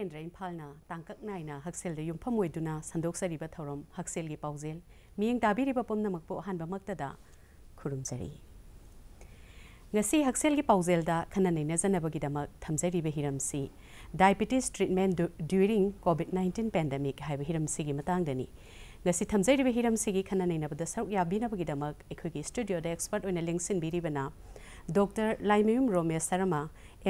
केंद्र इम्फाल तक नाइना हक्सल युफमुना सन्दोंसरी थौम हक्सल की पाजेल मैं दाब पुनम अहम खुरुमी हक्सल की पाजेल खननेजनबीदरी हिम से diabetes treatment during COVID nineteen pandemic हिम से मतदी नसीब हिम से खननेनबद याबीनबीदम स्टूडियोद एक्सपर्ट होने लिंसीबना doctor Laimayum Romesh Sharma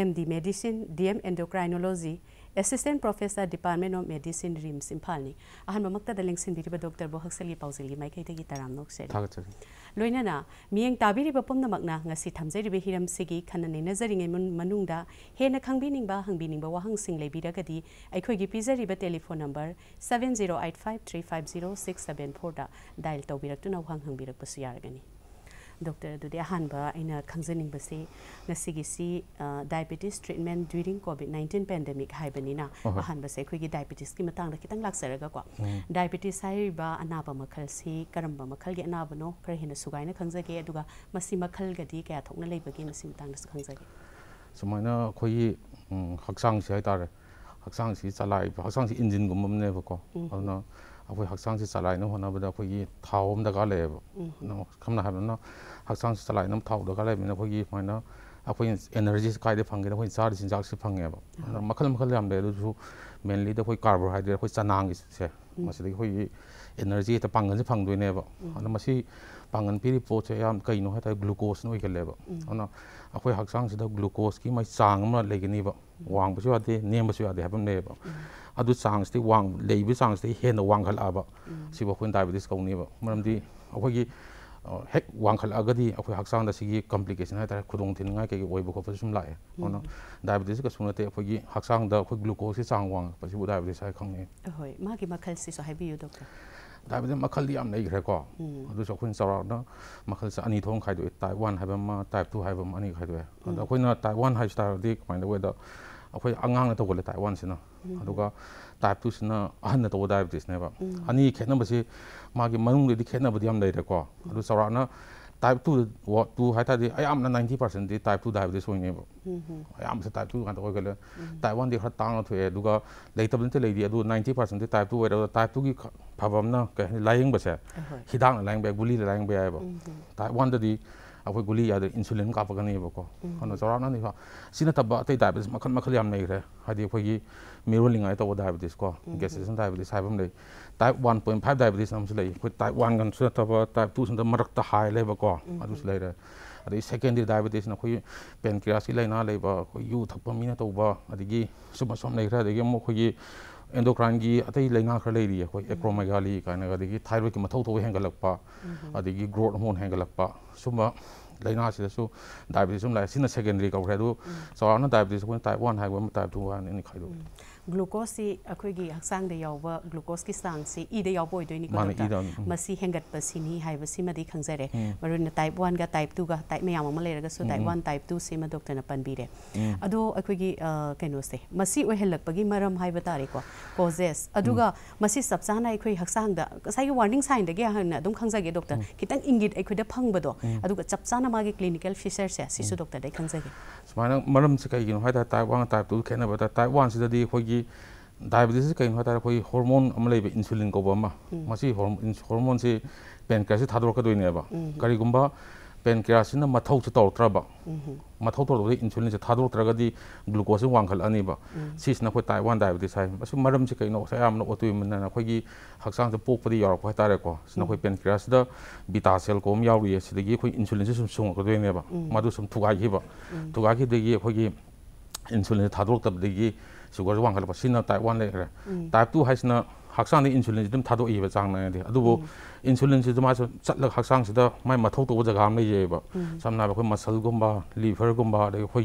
M D medicine D M endocrinology assistant professor department of medicine rims impalni ahan mamakta da lengsin biriba doctor bohak sali pauzili mai kai tagi taram nok sel thag chu loina na mieng tabi ri bapom na makna ngasi thamjeri be hiram sigi khana ne nazari ngai mun manung da he na khangbi ning ba hangbi ning ba wahang sing le bira gadi ai khoi gi pizari ba telephone number 7085350674 da dial to bira tu na wahang hangbi rak pasiyar gani ด็อกเตอร์ดูดีอาหารบ่าอินาขังจริงบ่สิงั้นสิกงสิ diabetes treatment during COVID 19 pandemic ให้บ่นี่นะอาหารบ่สิคุยกี diabetes กี่มาตั้งแต่กี่ตั้งหลักเสร็จก็กว่า diabetes ใช่บ่าอันนับมาขั้นสิกระมบมาขั้นเกี่ยนับโน่ครับเห็นสุกายนะขังจริงดูกะมาสิมาขั้นก็ดีแก่ทุกนั่นเลยไปกินมาสิมตั้งแต่ขังจริงสมัยนั้นคุยหักสังสีให้ตาเลยหักสังสีจะไลหักสังสีอินจินกุมมันเนี่ยบ่ก็อืเอาเนาะ阿婆喝桑葚子来，那会那不都婆姨汤都割来不？那我们那会那喝桑葚子来，那汤都割来不？那婆姨发现那阿婆 energy 开的很贵，那婆姨 salary 薪资很贵不？那 Michael Michael 讲的，就是说 mainly 的婆姨 carbohydrate 婆姨在哪样去吃？我说的婆姨 energy 在帮人去帮助人家不？那我说帮人皮里 poach 呀，钙营养，它有 glucose 那会割来不？那阿婆喝桑葚子的 glucose，它咪桑嘛来给你不？旺不消得，嫩不消得，还不嫩不。ꯑꯗꯨ ꯆꯥꯡꯁꯤ ꯋꯥꯡ ꯂꯩꯕ ꯆꯥꯡꯁꯤ ꯍꯦꯟꯅ ꯋꯥꯡꯈꯠꯂꯛꯑꯕ ꯁꯤꯕꯨ ꯑꯩꯈꯣꯏꯅ diabetes ꯀꯧꯅꯦꯕ ꯃꯔꯝꯗꯤ ꯑꯩꯈꯣꯏꯒꯤ ꯍꯦꯛ ꯋꯥꯡꯈꯠꯂꯛꯑꯒꯗꯤ ꯑꯩꯈꯣꯏ ꯍꯛꯆꯥꯡꯗ ꯁꯤꯒꯤ ꯀꯝꯄ꯭ꯂꯤꯀꯦꯁꯟ ꯍꯥꯏꯇꯥꯔꯦ ꯈꯨꯗꯣꯡꯊꯤꯅꯤꯡꯉꯥꯏ ꯀꯩꯀꯩ ꯑꯣꯏꯕ ꯈꯣꯠꯄꯁꯨ ꯁꯨꯝ ꯂꯥꯛꯑꯦ ꯑꯗꯨꯅ ꯗꯥꯏꯕꯦꯇꯤꯁ ꯀꯩꯁꯨ ꯅꯠꯇꯦ ꯑꯩꯈꯣꯏꯒꯤ ꯍꯛꯆꯥꯡꯗ ꯑꯩꯈꯣꯏ ꯒ꯭ꯂꯨꯀꯣꯁꯀꯤ ꯆꯥꯡ ꯋꯥꯡꯉꯛꯄꯁꯤꯕꯨ ꯗꯥꯏꯕꯦꯇꯤꯁ ꯍꯥꯏ ꯈꯪꯅꯩ ꯍꯣꯏ ꯃꯥꯒꯤ ꯃꯈꯜꯁꯤꯁꯨ ꯍꯥꯏꯕꯤꯌꯨ ꯗꯣꯛꯇꯔ ꯗꯥꯏꯕꯦꯇꯤꯁ ꯃꯈꯜꯗꯤ ꯌꯥꯝ ꯂꯩꯈ꯭ꯔꯦꯀꯣ ꯑꯗꯨꯁꯨ ꯑꯩꯈꯣꯏꯅ ꯆꯥꯎꯔꯥꯛꯅ ꯃꯈꯜꯁꯦ ꯑꯅꯤ ꯊꯣꯛꯅ ꯈꯥꯏꯗꯣꯛꯑꯦ ꯇꯥꯏꯞ ꯋꯥꯟ ꯍꯥꯏꯕ ꯑꯃ ꯇꯥꯏꯞ ꯇꯨ ꯍꯥꯏꯕ ꯑꯃ ꯑꯅꯤ ꯈꯥꯏꯗꯣꯛꯑꯦ ꯑꯗꯣ ꯑꯩꯈꯣꯏꯅ ꯇꯥꯏꯞ ꯋꯥꯟ ꯍꯥꯏꯕ ꯇꯥꯔꯗꯤ ꯀꯃꯥꯏꯅ ꯇꯧꯒꯦꯗ ꯑꯩꯈꯣꯏ ꯑꯉꯥꯡꯅ ꯇꯧꯒꯜꯂꯦ ꯇꯥꯏꯞ ꯋꯥꯟꯁꯤꯅ ꯑꯗꯨꯒ ꯇꯥꯏꯞ ꯇꯨꯁꯤꯅ ꯑꯍꯟꯅ ꯇꯧꯕ ꯗꯥꯏꯕꯦꯇꯤꯁꯅꯦꯕ ꯑꯅꯤ ꯈꯦꯠꯅꯕꯁꯤ ꯃꯥꯒꯤ ꯃꯅꯨꯡꯗꯗꯤ ꯈꯦꯠꯅꯕꯗꯤ ꯌꯥꯝ ꯂꯩꯔꯦꯀꯣ ꯑꯗꯨ ꯆꯥꯎꯔꯥꯛꯅ ꯇꯥꯏꯞ ꯇꯨ ꯇꯨ ꯍꯥꯏ ꯇꯥꯔꯗꯤ ꯑꯌꯥꯝꯕꯅ ꯅꯥꯏꯟꯇꯤ ꯄꯥꯔꯁꯦꯟꯗꯤ ꯇꯥꯏꯞ ꯇꯨ ꯗꯥꯏꯕꯦꯇꯤꯁ ꯑꯣꯏꯅꯦꯕ ꯑꯌꯥꯝꯕꯁꯦ ꯇꯥꯏꯞ ꯇꯨ ꯉꯥꯛꯇ ꯑꯣꯏꯒꯜꯂꯦ ꯇꯥꯏꯞ ꯋꯥꯟꯗꯤ ꯈꯔ ꯇꯥꯡꯅ ꯊꯣꯛꯑꯦ ꯑꯗꯨꯒ ꯂꯩꯇꯕ ꯅꯠꯇꯦ ꯂꯩꯔꯤ ꯑꯗꯨ ꯅꯥꯏꯟꯇꯤ ꯄꯥꯔꯁꯦꯟꯗꯤ ꯇꯥꯏꯞ ꯇꯨ ꯑꯣꯏꯔꯒ ꯇꯥꯏꯞ ꯇꯨꯒꯤ ꯐꯕ ꯑꯃꯅ ꯀꯩ ꯍꯥꯏꯅꯤ ꯂꯥꯏꯌꯦꯡꯕꯁꯦ ꯍꯤꯗꯥꯛꯅ ꯂꯥꯏꯌꯦꯡꯕ ꯌꯥꯏ ꯒꯨꯂꯤꯅ ꯂꯥꯏꯌꯦꯡꯕ ꯌꯥꯏꯑꯕ ꯇꯥꯏꯞ ꯋꯥꯟꯗꯗꯤ अखोई गुली याद इंसुलिन कापकनी बको हन चौराना नहीं फा सिना तब अतै डायबिटिस मखन मखल याम नहीं रे हादि अखोई मेरो लिंगाय तो डायबिटिस को गैसेसन डायबिटिस हाइबम ले टाइप 1.5 डायबिटिस हम ले अखोई टाइप 1 गन सुना तब टाइप 2 सुना मरक त हाइ ले बको अदु ले रे अदि सेकेंडरी डायबिटिस न अखोई पेनक्रियास ले ना ले बको यू थप मिना तो बा अदिगी सुम सुम ले रे अदिगी मखोई เอนโดครานกีอะไรเลยน่าขลังเลยดีอะคุยเอครมาเกาลีกันนะก็ดีกีไทรอยด์กี่มทั่วทั่วหงกลักปะอะดีกีโกรทฮอร์โมนแหงกลักปะซึ่งว่าเลยน่าสิ่งที่ซึงไดบิทซึ่งเลยสิ่งที่เซคันดรีก็เพราะดูสำหรับนั้นไดบิทซึ่งไต้หวันให้เวันไต้หวันนี่ใครดู ग्लूकोज अखोगी हक्सांग याव ग्लूकोज की सांग से ई दे याव ओइदोइनी को डॉक्टर मसी हेंगत पसिनी हाइबसी मदि खंगजरे मरुन टाइप 1 गा टाइप 2 गा टाइप मयाम अम लेरगा सो टाइप 1 टाइप 2 से म डॉक्टर न पनबिरे अदो अखोगी कैनो से मसी हेलक पगी मरम हाइब तारे को कोजेस अदुगा मसी सबसाना अखोई हक्सांग दा साइग वार्निंग साइन दगे हन अदुम खंगजगे डॉक्टर कितन इंगित अखोदा फंगबदो अदुगा चपसाना मागे क्लिनिकल फिशर से सिसु डॉक्टर दे खंगजगे सुमाइना मरम से कैगिनो हाइदा टाइप 1 टाइप 2 केनबदा टाइप 1 से दे अखोगी डायबिटीस कहीं है अखोई हॉर्मोन इन्सुलिन कौब हॉर्मोनसे पेनक्रियास थादरकदनेब कहींगुब पेनक्रियास से तौरब मौ तौर इन्सुलिन थादरग्रगदी ग्लूकोस वाखलनीब अखोई टाइप वन डायबिटीस है मरम से कहीं ऑटो इम्यून अखोई पोपेको पोपदी यौरप है तारेको सेल कौम यौरी अखोई इन्सुलिन सूम सूंगकदनेब मू सूम थुगाब थुगादी अखोई इन्सुलिन थादरतबदी 如果说往那边，现在台湾那边，但都还是那学生呢，insulin 都很多医生那的，都我 insulin 都嘛说，十来个学生，是都没没透透过脂肪那些吧，像那包括 muscle 高巴、liver 高巴，还有包括。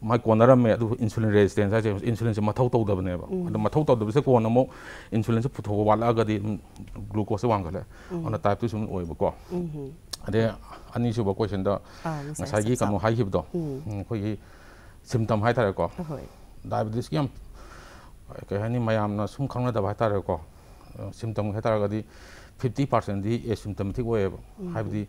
ꯃꯥꯏ ꯀꯣꯟꯅꯔꯝꯃꯦ ꯑꯗꯨꯕꯨ ꯏꯟꯁꯨꯂꯤꯟ ꯔꯦꯖꯤꯁꯇꯦꯟꯁ ꯍꯥꯏꯁꯦ ꯏꯟꯁꯨꯂꯤꯟꯁꯦ ꯃꯊꯧ ꯇꯧꯗꯕꯅꯦꯕ ꯑꯗꯣ ꯃꯊꯧ ꯇꯧꯗꯕꯁꯦ ꯀꯣꯟꯅ ꯑꯃꯨꯛ ꯏꯟꯁꯨꯂꯤꯟꯁꯦ ꯄꯨꯊꯣꯛꯄ ꯋꯥꯠꯂꯛꯑꯒꯗꯤ ꯑꯗꯨꯝ ꯒ꯭ꯂꯨꯀꯣꯁꯁꯦ ꯋꯥꯡꯈꯠꯂꯦ ꯑꯗꯨꯅ ꯇꯥꯏꯞ ꯇꯨ ꯁꯨꯝ ꯑꯣꯏꯕꯀꯣ ꯑꯗꯩ ꯑꯅꯤꯁꯨꯕ ꯀꯣꯏꯁꯟꯗ ꯉꯁꯥꯏꯒꯤ ꯀꯩꯅꯣ ꯍꯥꯏꯈꯤꯕꯗꯣ ꯑꯩꯈꯣꯏꯒꯤ ꯁꯤꯝꯇꯝ ꯍꯥꯏꯇꯥꯔꯦꯀꯣ ꯗꯥꯏꯕꯦꯇꯤꯁꯀꯤ ꯌꯥꯝ ꯀꯩ ꯍꯥꯏꯅꯤ ꯃꯌꯥꯝꯅ ꯁꯨꯝ ꯈꯪꯅꯗꯕ ꯍꯥꯏꯇꯥꯔꯦꯀꯣ ꯁꯤꯝꯇꯝ ꯍꯥꯏꯇꯥꯔꯒꯗꯤ ꯐꯤꯐꯇꯤ ꯄꯥꯔꯁꯦꯟꯗꯤ ꯑꯦꯁꯤꯝꯇꯃꯦꯇꯤꯛ ꯑꯣꯏꯌꯦꯕ ꯍꯥꯏꯕꯗꯤ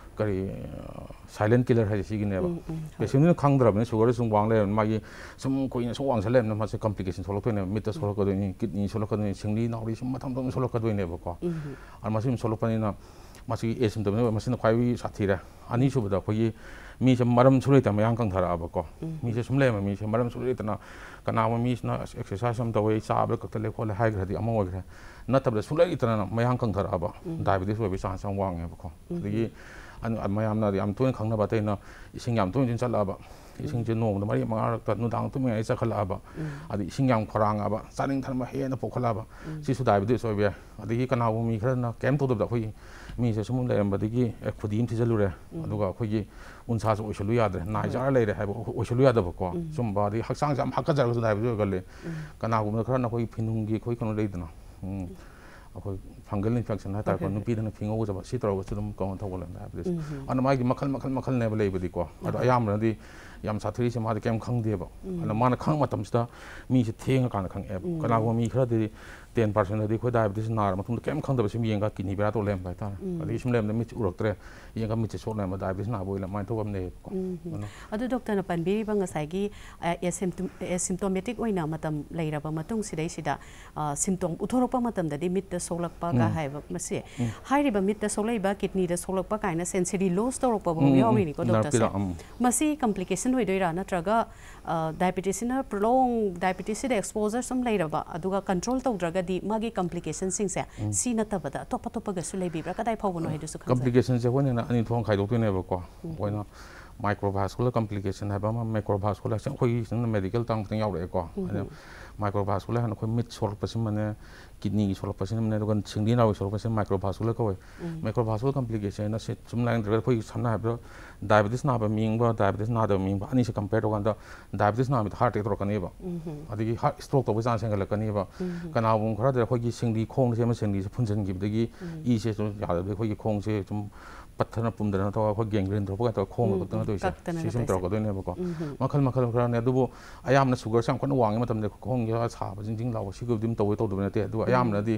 kari silent killer hai si gine ba be sim ni khang drab ne sugar sung wang le ma gi sum ko in sung wang salem na ma se complication solok ne mit ta solok do ni kidney solok do ni sing ni na ri sum ma tham dom solok do ne ba ko ar ma sim solok pani na ma si e sim do ne ma sin khwai wi sa thi ra ani su da ko yi mi se maram sule ta ma yang kang thara ba ko mi se sum le ma mi se maram sule ta na kana ma mi na exercise sam da wei sa ba ka ta le ko le hai gra di ama wa gra na ta ba sule ta na ma yang kang thara ba diabetes wa bi sa sang wang ne ba ko di ꯃꯌꯥꯝꯅ ꯌꯥꯝ ꯇꯣꯏꯅ ꯈꯪꯅꯕ ꯑꯇꯩꯅ ꯏꯁꯤꯡ ꯌꯥꯝ ꯇꯣꯏꯅ ꯇꯣꯏꯅ ꯆꯠꯂꯛꯑꯕ ꯏꯁꯤꯡꯁꯦ ꯅꯣꯡꯃꯗ ꯃꯔꯤ ꯃꯉꯥꯔꯛꯇ ꯅꯨꯡꯗꯥꯡ ꯇꯨꯝꯃꯤꯉꯩ ꯆꯠꯈꯠꯂꯛꯑꯕ ꯑꯗꯩ ꯏꯁꯤꯡ ꯌꯥꯝ ꯈꯧꯔꯥꯡꯉꯕ ꯆꯥꯅꯤꯡ ꯊꯛꯅꯤꯡꯕ ꯍꯦꯟꯅ ꯄꯣꯛꯈꯠꯂꯛꯑꯕ ꯁꯤꯁꯨ ꯗꯥꯏꯕꯦꯇꯤꯁ ꯑꯣꯏꯕ ꯌꯥꯏ ꯑꯗꯒꯤ ꯀꯅꯥꯒꯨꯝꯕ ꯃꯤ ꯈꯔꯅ ꯀꯩꯝ ꯇꯧꯗꯕꯗ ꯑꯩꯈꯣꯏꯒꯤ ꯃꯤꯁꯦ ꯁꯨꯝ ꯂꯩꯔꯝꯕꯗꯒꯤ ꯑꯦ ꯈꯨꯗꯤ ꯑꯃ ꯊꯤꯖꯤꯜꯂꯨꯔꯦ ꯑꯗꯨꯒ ꯑꯩꯈꯣꯏꯒꯤ ꯎꯟꯁꯥꯁꯨ ꯑꯣꯏꯁꯜꯂꯨ ꯌꯥꯗ꯭ꯔꯦ ꯅꯥꯏ ꯆꯥꯔ ꯂꯩꯔꯦ ꯍꯥꯏꯕ ꯑꯣꯏꯁꯜꯂꯨ ꯌꯥꯗꯕꯀꯣ ꯁꯨꯝꯕ ꯑꯗꯒꯤ ꯍꯛꯆꯥꯡꯁꯦ ꯌꯥꯝ ꯍꯥꯀꯠꯆꯔꯒꯁꯨ ꯗꯥꯏꯕꯦꯇꯤꯁ ꯑꯣꯏꯒꯜꯂꯤ ꯀꯅꯥꯒꯨꯝꯕ ꯈꯔꯅ ꯑꯩꯈꯣꯏꯒꯤ ꯐꯤꯅꯨꯡꯒꯤ ꯑꯩꯈꯣꯏ ꯀꯩꯅꯣ ꯂꯩꯗꯅ अब फङ्गल इन्फेक्सन तर फिङ्जोस तर कम थौल अन माल मलब अब ꯌꯥꯝ ꯁꯥꯊꯤꯔꯤꯁꯦ ꯃꯥꯗꯤ ꯀꯩꯝ ꯈꯪꯗꯦꯕ ꯑꯗꯨꯅ ꯃꯥꯅ ꯈꯪꯕ ꯃꯇꯝꯁꯤꯗ ꯃꯤꯁꯦ ꯊꯦꯡꯉꯀꯥꯟꯗ ꯈꯪꯉꯛꯑꯦꯕ ꯀꯅꯥꯒꯨꯝꯕ ꯃꯤ ꯈꯔꯗꯤ ꯇꯦꯟ ꯄꯥꯔꯁꯦꯟꯗꯗꯤ ꯑꯩꯈꯣꯏ ꯗꯥꯏꯕꯦꯇꯤꯁ ꯅꯥꯔ ꯃꯇꯨꯡꯗ ꯀꯩꯝ ꯈꯪꯗꯕ ꯁꯨꯝ ꯌꯦꯡꯉꯒ ꯀꯤꯅꯤ ꯕꯦꯔꯥ ꯇꯧ ꯂꯩꯔꯝꯕ ꯍꯥꯏꯇꯥꯔꯦ ꯑꯗꯒꯤ ꯁꯨꯝ ꯂꯩꯔꯝꯗ ꯃꯤꯠꯁꯦ ꯎꯔꯛꯇ꯭ꯔꯦ ꯌꯦꯡꯉꯒ ꯃꯤꯠꯁꯦ ꯁꯣꯛꯅꯔꯝꯕ ꯗꯥꯏꯕꯦꯇꯤꯁ ꯅꯥꯕ ꯑꯣꯏꯅ ꯑꯗꯨꯃꯥꯏꯅ ꯇꯧꯕ ꯑꯃ ꯂꯩꯌꯦꯕꯀꯣ ꯑꯗꯨ ꯗꯣꯛꯇꯔꯅ ꯄꯟꯕꯤꯔꯤꯕ ꯉꯁꯥꯏꯒꯤ ꯑꯦꯁꯤꯝꯇꯣꯃꯦꯇꯤꯛ ꯑꯣꯏꯅ ꯃꯇꯝ ꯂꯩꯔꯕ ꯃꯇꯨꯡꯁꯤꯗꯩꯁꯤꯗ ꯁꯤꯝꯇꯣꯝ ꯎꯠꯊꯣꯔꯛꯄ ꯃꯇꯝꯗꯗꯤ ꯃꯤꯠꯇ ꯁꯣꯛꯂꯛꯄꯒ ꯍꯥꯏꯕ ꯃꯁꯤ ꯍꯥꯏꯔꯤꯕ ꯃꯤꯠꯇ ꯁꯣꯛꯂꯛꯏꯕ ꯀꯤꯗꯅꯤꯗ ꯁꯣꯛꯂꯛꯄ ꯀꯥꯏꯅ ꯁꯦꯟꯁꯔꯤ ꯂꯣꯁ ꯇꯧꯔꯛꯄ ꯐꯥꯎ ꯌꯥꯎꯔꯤꯅꯤꯀꯣ ꯗꯣꯛꯇꯔꯁꯦ ꯃꯁꯤ ꯀꯝꯄ꯭ꯂꯤꯀꯦꯁꯟ ꯗꯥꯏꯕꯦꯇꯤꯁꯟ ꯑꯣꯏꯗꯣꯏꯔꯥ ꯅꯠꯇ꯭ꯔꯒ ꯗꯥꯏꯕꯦꯇꯤꯁꯁꯤꯅ ꯄ꯭ꯔꯣꯂꯣꯡ ꯗꯥꯏꯕꯦꯇꯤꯁꯁꯤꯗ ꯑꯦꯛꯁꯄꯣꯖꯔ ꯁꯨꯝ ꯂꯩꯔꯕ ꯑꯗꯨꯒ ꯀꯟꯇ꯭ꯔꯣꯜ ꯇꯧꯗ꯭ꯔꯒꯗꯤ ꯃꯥꯒꯤ ꯀꯝꯄ꯭ꯂꯤꯀꯦꯁꯟꯁꯤꯡꯁꯦ ꯁꯤ ꯅꯠꯇꯕꯗ ꯑꯇꯣꯞ ꯑꯇꯣꯞꯄꯒꯁꯨ ꯂꯩꯕꯤꯕ꯭ꯔꯥ ꯀꯗꯥꯏ ꯐꯥꯎꯕꯅꯣ ꯍꯥꯏꯗꯨꯁꯨ ꯀꯝꯄ꯭ꯂꯤꯀꯦꯁꯟꯁꯦ ꯑꯩꯈꯣꯏꯅ ꯍꯦꯟꯅ ꯑꯅꯤ ꯊꯣꯛꯅ ꯈꯥꯏꯗꯣꯛꯇꯣꯏꯅꯦꯕꯀꯣ ꯑꯩꯈꯣꯏꯅ माइक्रोभास्कुलर कम्प्लिकेसन है माइक्रोभास्कुलर अखोई मेडिकल टाउन यावरको माइक्रोभास्कुलर है अखोई मिट सोरपे kidney 60%那么那个肾病啊，60%微小血管的，微小血管的 complication，那些，总的来说，可能因为糖尿病的，糖尿病的，我们说糖尿病的，我们说，那你去 compare，那个糖尿病的，我们说 heart attack，那个呢？啊，那个 heart stroke，那个呢？啊，那个，那我们说，那个可能因为肾病，空的，因为肾病，因为肾病，因为，因为，因为，因为파트너분들은더거기앵글인들어보가더코어못떠나도있어시심들어가도있네보고막할막할그런애도뭐아야암나수거상관왕이맞다근데공기가사바징징나오고시급좀더워또되네때아야암나디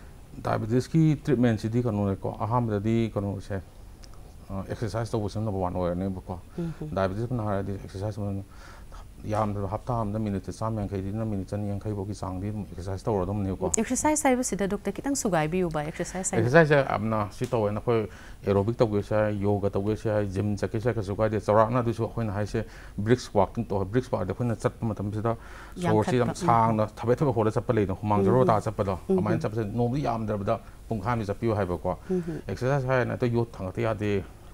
ဒါပေမဲ့ ski treatment ချစ်ဒီကနော်လေကွာအဟမ်းတဲ့ဒီကနော်ချက်အဲ exercise တော့ဝင်တော့ဘာလို့လဲနေဘကွာဒါပေမဲ့ဒီ exercise မနော်ยามหับตามนั้นมีนิติสามยังใครดีนั้นมีนิตันยังใครบอกกี่สังดีเอ็กซ์ไซส์ตัวเราต้องนิ่งกว่าเอ็กซ์ไซส์ไซส์ว่าสิ่งที่ดูแต่กี่ตั้งสุขายบีอยู่บ่ายเอ็กซ์ไซส์เอ็กซ์ไซส์เอ็มน่ะสิ่งที่เอาไว้นะพอแอโรบิกตัวเกี่ยวใช้โยกตัวเกี่ยวใช้จิมจะเกี่ยวใช้ก็สุขายเดี๋ยวสระน่ะดูสิว่าคนไหนใช้บริกส์วอล์กตัวบริกส์วอล์กเดี๋ยวคนนั้นจัดมาทำสิ่งที่สูงที่ทำช้างนะทับไปทับไปโหดจะเปลี่ยนหัวมังจะรู้ตาจะเปล่าทำไมจะเปลี่ยนโน้มที่ยามเดี๋ยวแบบปุ่งข้ามมีจะพิวให้บอกว่าเอ็กซ์ไซส์ใช้นะตัวยุทธ์ทางที่อ่ะดี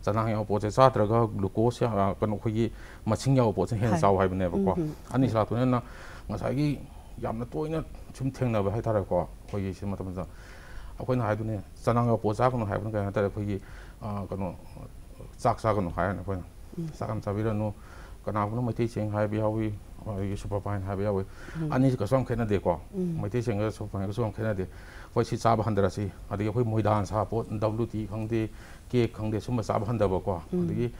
在那以后，菩萨知道他，glucose 呀，可能可以，马青呀，菩萨很少坏的那块。阿弥陀佛呢，那，我说的，因为，我们昨天，昨天听那个白海涛的课，可以什么什么，可能还佛呢，在那以后，菩萨可能还不能给他，可能，扎扎可能还可能，扎扎维拉呢，可能阿弥陀佛提醒，还比阿弥。이 슈퍼파인 하비야웨 아니 그 수암 캐나데고 마이티 생가 슈퍼파인 그 수암 캐나데 거시 잡아 한다라시 아디게 거의 모이다한 사포 WT 강대 게 강대 숨마 잡아 한다고 아디게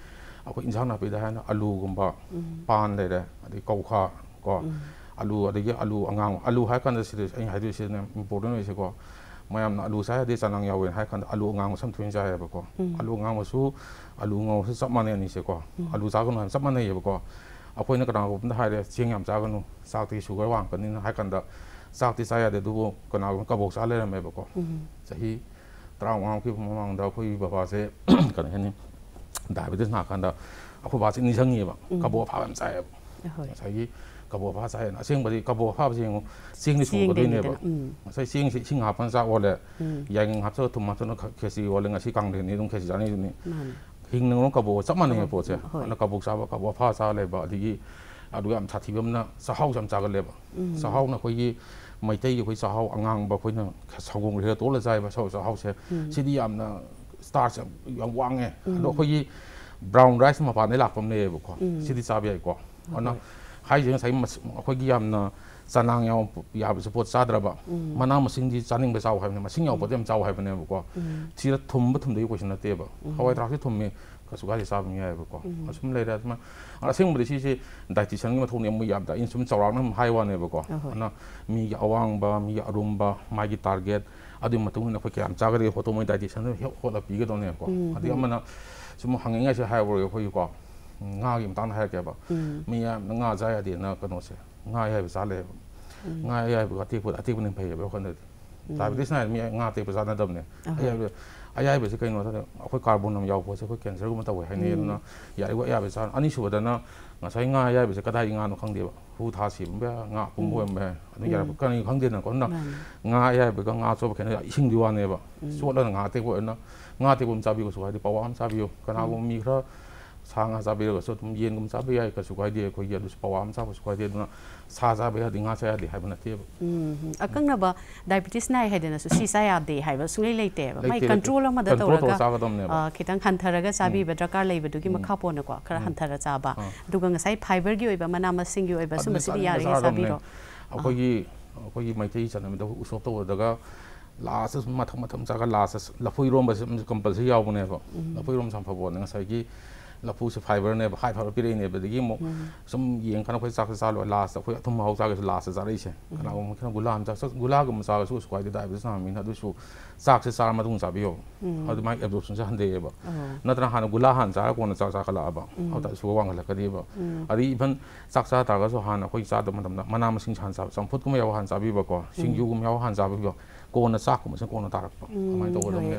아고 인상 나비다 하나 알루곰바 반 레레 아디 거우카 거 알루 아디게 알루 안강 알루 하칸데 시리 아니 하이드 시네 임포르노 이세고 mayam na alu sa de sanang yawen hai kan alu ngang sam thuin ja ba ko alu ngang ma su alu ngau sa ma ne ni se ko alu sa ko na sam ma ne ye ba ko ꯑꯩꯈꯣꯏꯅ ꯀꯅꯥꯒꯨꯝꯕꯅ ꯍꯥꯏꯔꯦ ꯆꯦꯡ ꯌꯥꯝ ꯆꯥꯒꯅꯨ ꯆꯥꯛꯇꯤ sugar ꯋꯥꯡꯕꯅꯤꯅ ꯍꯥꯏꯀꯥꯟꯗ ꯆꯥꯛꯇꯤ ꯆꯥ ꯌꯥꯗꯦ ꯑꯗꯨꯕꯨ ꯀꯅꯥꯒꯨꯝꯕ ꯀꯕꯣꯛ ꯆꯥ ꯂꯩꯔꯝꯃꯦꯕꯀꯣ ꯆꯍꯤ ꯇꯔꯥꯃꯉꯥꯃꯨꯛꯀꯤ ꯃꯃꯥꯡꯗ ꯑꯩꯈꯣꯏꯒꯤ ꯕꯕꯥꯁꯦ ꯀꯩꯅꯣ ꯍꯥꯏꯅꯤ ꯗꯥꯏꯕꯦꯇꯤꯁ ꯅꯥꯀꯥꯟꯗ ꯑꯩꯈꯣꯏ ꯕꯥꯁꯦ ꯅꯤꯡꯁꯤꯡꯉꯦꯕ ꯀꯕꯣꯛ ꯑꯐꯥꯕ ꯌꯥꯝ ꯆꯥꯏꯌꯦꯕ ꯉꯁꯥꯏꯒꯤ ꯀꯕꯣꯛ ꯑꯐꯥ ꯆꯥꯏꯌꯦꯅ ꯑꯁꯦꯡꯕꯗꯤ ꯀꯕꯣꯛ ꯑꯐꯥꯕꯁꯦ ꯌꯦꯡꯉꯣ ꯆꯦꯡꯗꯤ ꯁꯨꯒꯗꯣꯏꯅꯦꯕ ꯉꯁꯥꯏ ꯆꯦꯡꯁꯤ ꯏꯁꯤꯡ ꯍꯥꯞꯄꯅ ꯆꯥꯛ ꯑꯣꯜꯂꯦ ꯌꯥꯏꯉꯪ ꯍꯥꯞꯆꯜꯂꯒ ꯊꯨꯝ ꯍꯥꯞꯆꯜꯂꯒ ꯈꯦꯆꯤ ꯑꯣꯜꯂꯦ ꯉꯁꯤ ꯀꯥꯡꯊꯦꯟꯅꯤ ꯑꯗꯨꯝ ꯈꯦꯆꯤ ꯆꯥꯅꯩꯗꯨꯅꯤ hing nang long kabo sama nang po se ana kabo sa ba kabo pha sa le ba digi adu am thathi bam na sa hau sam cha ga le ba sa hau na khoi gi mai tei gi khoi sa hau angang ba khoi na sa gong le to le sai ba sa sa hau se si di am na star sam yang wang e do khoi gi brown rice ma pa ne lak pam ne ba ko si di sa ba ai ko ana hai jeng sai ma khoi gi am na 在那家我们去支持撒达吧，我们哪么生意，咱能白消费吗？生意我不得那么消费，不能够。其实他们不他们都有关系的吧？他外头那些他们也，他苏家的三兄弟也能够。他们来的话，那生意我们得自己。大尺寸的嘛，他们也买，但是我们走廊那们 high one 也能够。那，米亚旺吧，米亚隆吧，麦吉 target，阿迪嘛，他们那块他们家的，我他们大尺寸的，他他比的多呢，阿迪他们那，什么横行啊，这些 high one 也可以吧？阿金谈 high 个吧？米亚那阿佳呀的，那跟到说。ง่ายๆภาษาเลยง่ายๆภาษาที่พูดอาทิตย์นึงไปเยอะคนนึงตายไปที่ไหนมีง่ายภาษานั้นดมเนี่ยไอ้ยัยไอ้ยัยภาษากันว่าถ้าคุณคาร์บอนน้ำยาวพอสักคุณแคนเซอร์ก็มันตัวให้เนี่ยนะอย่าเรียกว่าไอ้ภาษาอันนี้สุดแล้วนะงาใช้ง่ายๆภาษาก็ได้งานครั้งเดียวผู้ท้าสิบแบบงาปุ่มบวยแบบอันนี้อย่าก็นี่ครั้งเดียวนะก็นะง่ายๆไปก็งาชอบแค่นี้ชิงดีวันเนี่ยบ่ส่วนแล้วงาเตะพวกนั้นงาเตะผมซาบิโอสวยที่ปาวามซาบิโอขณะผมมีครับ ꯁꯥ ꯉꯥ ꯆꯥꯕ ꯌꯥꯔꯒꯁꯨ ꯑꯗꯨꯝ ꯌꯦꯟꯒꯨꯝꯕ ꯆꯥꯕ ꯌꯥꯏ ꯀꯩꯁꯨ ꯀꯥꯏꯗꯦ ꯑꯩꯈꯣꯏꯒꯤ ꯑꯗꯨꯁꯨ ꯄꯋꯥ ꯑꯃ ꯆꯥꯕꯁꯨ ꯀꯥꯏꯗꯦ ꯑꯗꯨꯅ ꯁꯥ ꯆꯥꯕ ꯌꯥꯗꯦ ꯉꯥ ꯆꯥ ꯌꯥꯗꯦ ꯍꯥꯏꯕ ꯅꯠꯇꯦꯕ ꯑꯀꯪꯅꯕ ꯗꯥꯏꯕꯤꯇꯤꯁ ꯅꯥꯏ ꯍꯥꯏꯗꯅꯁꯨ ꯁꯤ ꯆꯥ ꯌꯥꯗꯦ ꯍꯥꯏꯕ ꯁꯨꯡꯂꯩ ꯂꯩꯇꯦꯕ ꯃꯥꯏ ꯀꯟꯇ꯭ꯔꯣꯜ ꯑꯃꯗ ꯇꯧꯔꯒ ꯈꯤꯇꯪ ꯍꯟꯊꯔꯒ ꯆꯥꯕꯤꯕ ꯗꯔꯀꯥꯔ ꯂꯩꯕꯗꯨꯒꯤ ꯃꯈꯥ ꯄꯣꯟꯅꯀꯣ ꯈꯔ ꯍꯟꯊꯔ ꯆꯥꯕ ꯑꯗꯨꯒ ꯉꯁꯥꯏ ꯐꯥꯏꯕꯔꯒꯤ ꯑꯣꯏꯕ ꯃꯅꯥ ꯃꯁꯤꯡꯒꯤ ꯑꯣꯏꯕ ꯁꯨꯝꯕꯁꯤꯗꯤ ꯌꯥꯔꯤꯉꯩ ꯆꯥꯕꯤꯔꯣ ꯑꯩꯈꯣꯏꯒꯤ ꯑꯩꯈꯣꯏꯒꯤ ꯃꯩꯇꯩ ꯆꯠꯅꯕꯤꯗ ꯎꯁꯣꯞ ꯇꯧꯕꯗꯒ ꯂꯥꯁꯇ ꯁꯨꯝ ꯃꯊꯪ ꯃꯊꯪ ꯆꯥꯒ ꯂꯥꯁꯇ ꯂꯐꯨ ꯏꯔꯣꯝꯕꯁꯦ ꯀꯝꯄꯜꯁꯔꯤ ꯌꯥꯎꯕꯅꯦꯕ ꯂꯐꯨ ꯏꯔꯣꯝ ꯆꯝꯐꯕꯣꯠꯅ ꯉꯁꯥꯏꯒꯤ 拉夫说：“ fiber 呢，high fiber 比例呢，比这个么？咱们年轻人可能吃三四十岁了，last，好像他们好像吃 last 三十岁以前。那我们看到 gulam，就是 gulam，就是说，就是可以得大病，就是那么一点，就是说，三四十岁嘛，都能得病。那你们看到 gulam，就是说，可能三四十岁了，阿爸，好像就是国王了，可以得病。阿弟，一般三四十岁，就是说，哈，那可以吃一点，慢慢慢慢，慢慢我们身体还能吃。咱们父母可能也吃一点，身体也有可能也吃一点。”กนซอกมันสกนตาร์กประมันตัวเนึงเล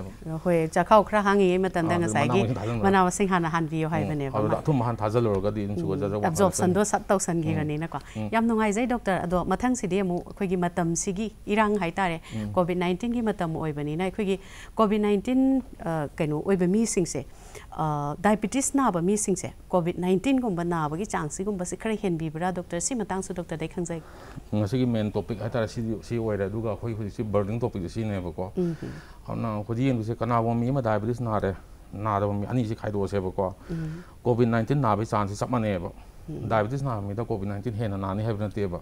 ยจะเข้าครั้งนี้มาตั้งแต่กันใส่กี่มันเอาสิ่งหันหันวิวให้ไปเนี่ยครับทุ่มหันท่าซะลูกก็ดีนช่วยจะจะว่าจบสันโดสตอกสันกี่กันนี่นะกว่ายามนุ่งไอ้ใจด็อกเตอร์อดอมาทั้งสิเดียวมุคุยกี่มาตั้มสิกี่อีรังหายตายเลยโควิด19กี่มาตั้มอวยแบบนี้นะคุยกี่โควิด19เอ่อแกนุอวยแบมีสิ่งเสีย diabetes नाब मीसिंग से कोविड नाइन्टीन गुम नाब की चांसगम से खर हेंबरा डॉक्टर से डॉक्टर दे खाई मेन टॉपिक है बर्डिंग टॉपिको खुदी कनाबी डायबिटीस नारे नाब मी अनी खाइदेबको कोविड नाइन्टीन नाब चांस चपने diabetes na mi da covid 19 he na na ni hebna te ba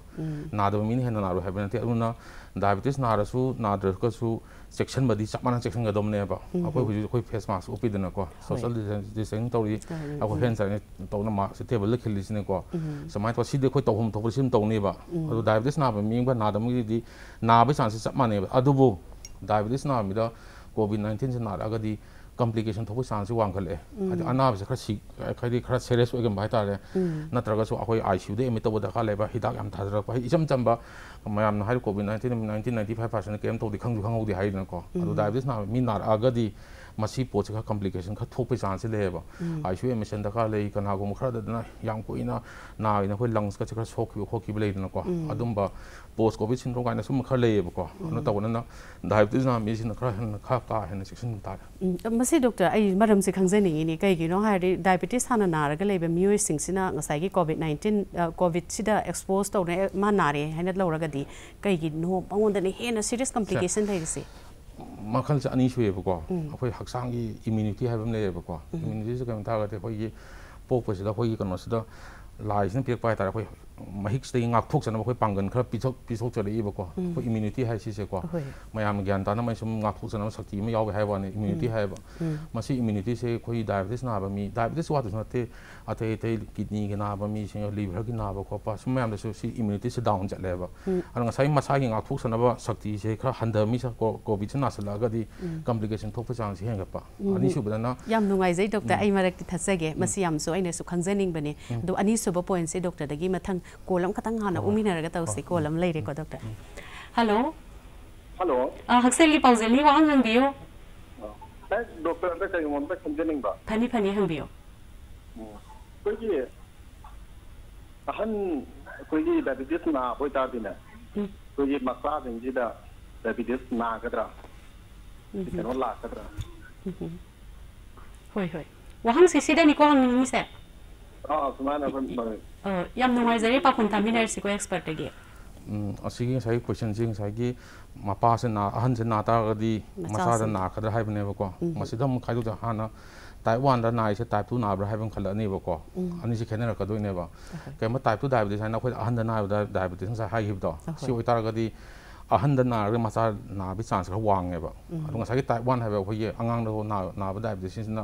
na do mi ni he na na ro hebna te aruna diabetes na ra su na dr ka su section ba di chap mana section ga dom ne ba akoi hu koi face mask upi da na ko social distancing to ri ako hand sanitizer to na mask te ba le khili sine ko samai to si de koi to hom to sim to ne ba ado diabetes na ba mi ba na da mi di na ba san si chap mana ba adu bo diabetes na mi da covid 19 na ra ga di complication थोप chance वाखल है अनाबे खरी खर Ceres नगर आई C admit तब दर लेब हिदाक थाजर इचम चंब मैम COVID nineteen ninety ninety five percent कैम तौदी खुद खाऊदी है मी नागरिक मसी पोच खा कम्प्लिकेशन खा थोप चांस लेब आईसीयू एडमिशन दरकार ले कनागम खरदना याम कोइना नाइन अखोय लंग्स का खर सोखिब खोखिब लेदनको अब पोस्ट कोविड सिंड्रोम का सूम खर लेबको अन तवना डायबिटीज ना मिस खर खा का हन सेक्शन ता डॉक्टर आई मरम से खाजनी कई काई डायबिटीज हाँ नारग लेब म्यूय कोविड नाइनटीन कोविड एक्सपोज तौर covid sida expose tawne ma nare haina lawraga di kai gi no 马克思主义学说也包括，会学生们的免疫力也包括，免疫力是他们带来的，还有包括一些，还有可能是一些垃圾食品破坏的，还有。mahikste ngak thuk chana khoi pangan khra pichok pichok chale iba ko ko immunity hai si se ko mayam gyan ta na mai sum ngak thuk chana sakti ma yaw hai wa ni immunity hai ba ma si immunity se khoi diabetes na ba mi diabetes wa thuna te ate te kidney ge na ba mi se liver ge na ba ko pa sum mayam so si immunity se down chale ba an nga sai ma sa ngak thuk chana ba sakti se khra handa mi sa ko covid na sa la ga di complication thok pa chang si heng pa ani su ba na yam nungai jai doctor ai marak ti thasage ma si yam so ai ne su khanjaning bane do ani su ba point se doctor da gi ma thang kolam katang hana umi na raga tausi kolam lay reko doctor hello hello ah haksel li pause li wang nang biyo doctor anda kayo mon ba kanjening ba pani pani hang biyo koji ahan koji diabetes na hoi ta dina koji masa din jida diabetes na kadra kano la kadra hoi hoi wahang sisi dani ko hang ni se ꯌꯥꯝ ꯅꯨꯡꯉꯥꯏꯖꯔꯦ ꯄꯥꯎꯈꯨꯝ ꯇꯥꯃꯤꯟꯅꯔꯁꯤꯀꯣ ꯑꯦꯛꯁꯄꯔꯠꯇꯒꯤ ꯑꯁꯤꯒꯤ ꯉꯁꯥꯏꯒꯤ ꯀꯣꯏꯁꯟꯁꯤ ꯉꯁꯥꯏꯒꯤ ꯃꯄꯥꯁꯦ ꯑꯍꯟꯁꯦ ꯅꯥ ꯇꯥꯔꯒꯗꯤ ꯃꯆꯥꯗ ꯅꯥꯔꯛꯀꯗ꯭ꯔꯥ ꯍꯥꯏꯕꯅꯦꯕꯀꯣ ꯃꯁꯤꯗ ꯑꯃꯨꯛ ꯈꯥꯏꯗꯣꯛꯇ ꯍꯥꯟꯅ ꯇꯥꯏꯞ ꯋꯥꯟꯗ ꯅꯥꯔꯤꯁꯦ ꯇꯥꯏꯞ ꯇꯨ ꯅꯥꯕ꯭ꯔꯥ ꯍꯥꯏꯕ ꯑꯃ ꯈꯜꯂꯛꯑꯅꯦꯕꯀꯣ ꯑꯅꯤꯁꯤ ꯈꯦꯠꯅꯔꯛꯀꯗꯣꯏꯅꯦꯕ ꯀꯩꯒꯨꯝꯕ ꯇꯥꯏꯞ ꯇꯨ ꯗꯥꯏꯕꯤꯇꯤꯁ ꯍꯥꯏꯅ ꯑꯩꯈꯣꯏꯗ ꯑꯍꯟꯗ ꯅꯥꯕꯗ ꯗꯥꯏꯕꯤꯇꯤꯁ ꯉꯁꯥꯏ ꯍꯥꯏꯈꯤꯕꯗꯣ ꯁꯤ ꯑꯣꯏꯇꯥꯔꯒꯗꯤ ꯑꯍꯟꯗ ꯅꯥꯔꯒ ꯃꯆꯥ ꯅꯥꯕꯒꯤ ꯆꯥꯟꯁ ꯈꯔ ꯋꯥꯡꯉꯦꯕ ꯑꯗꯣ ꯉꯁꯥꯏꯒꯤ ꯇꯥꯏꯞ ꯋꯥꯟ ꯍꯥꯏꯕ ꯑꯩꯈꯣꯏꯒꯤ ꯑꯉꯥꯡꯗ ꯅꯥꯕ ꯗꯥꯏꯕꯤꯇꯤꯁꯁꯤꯅ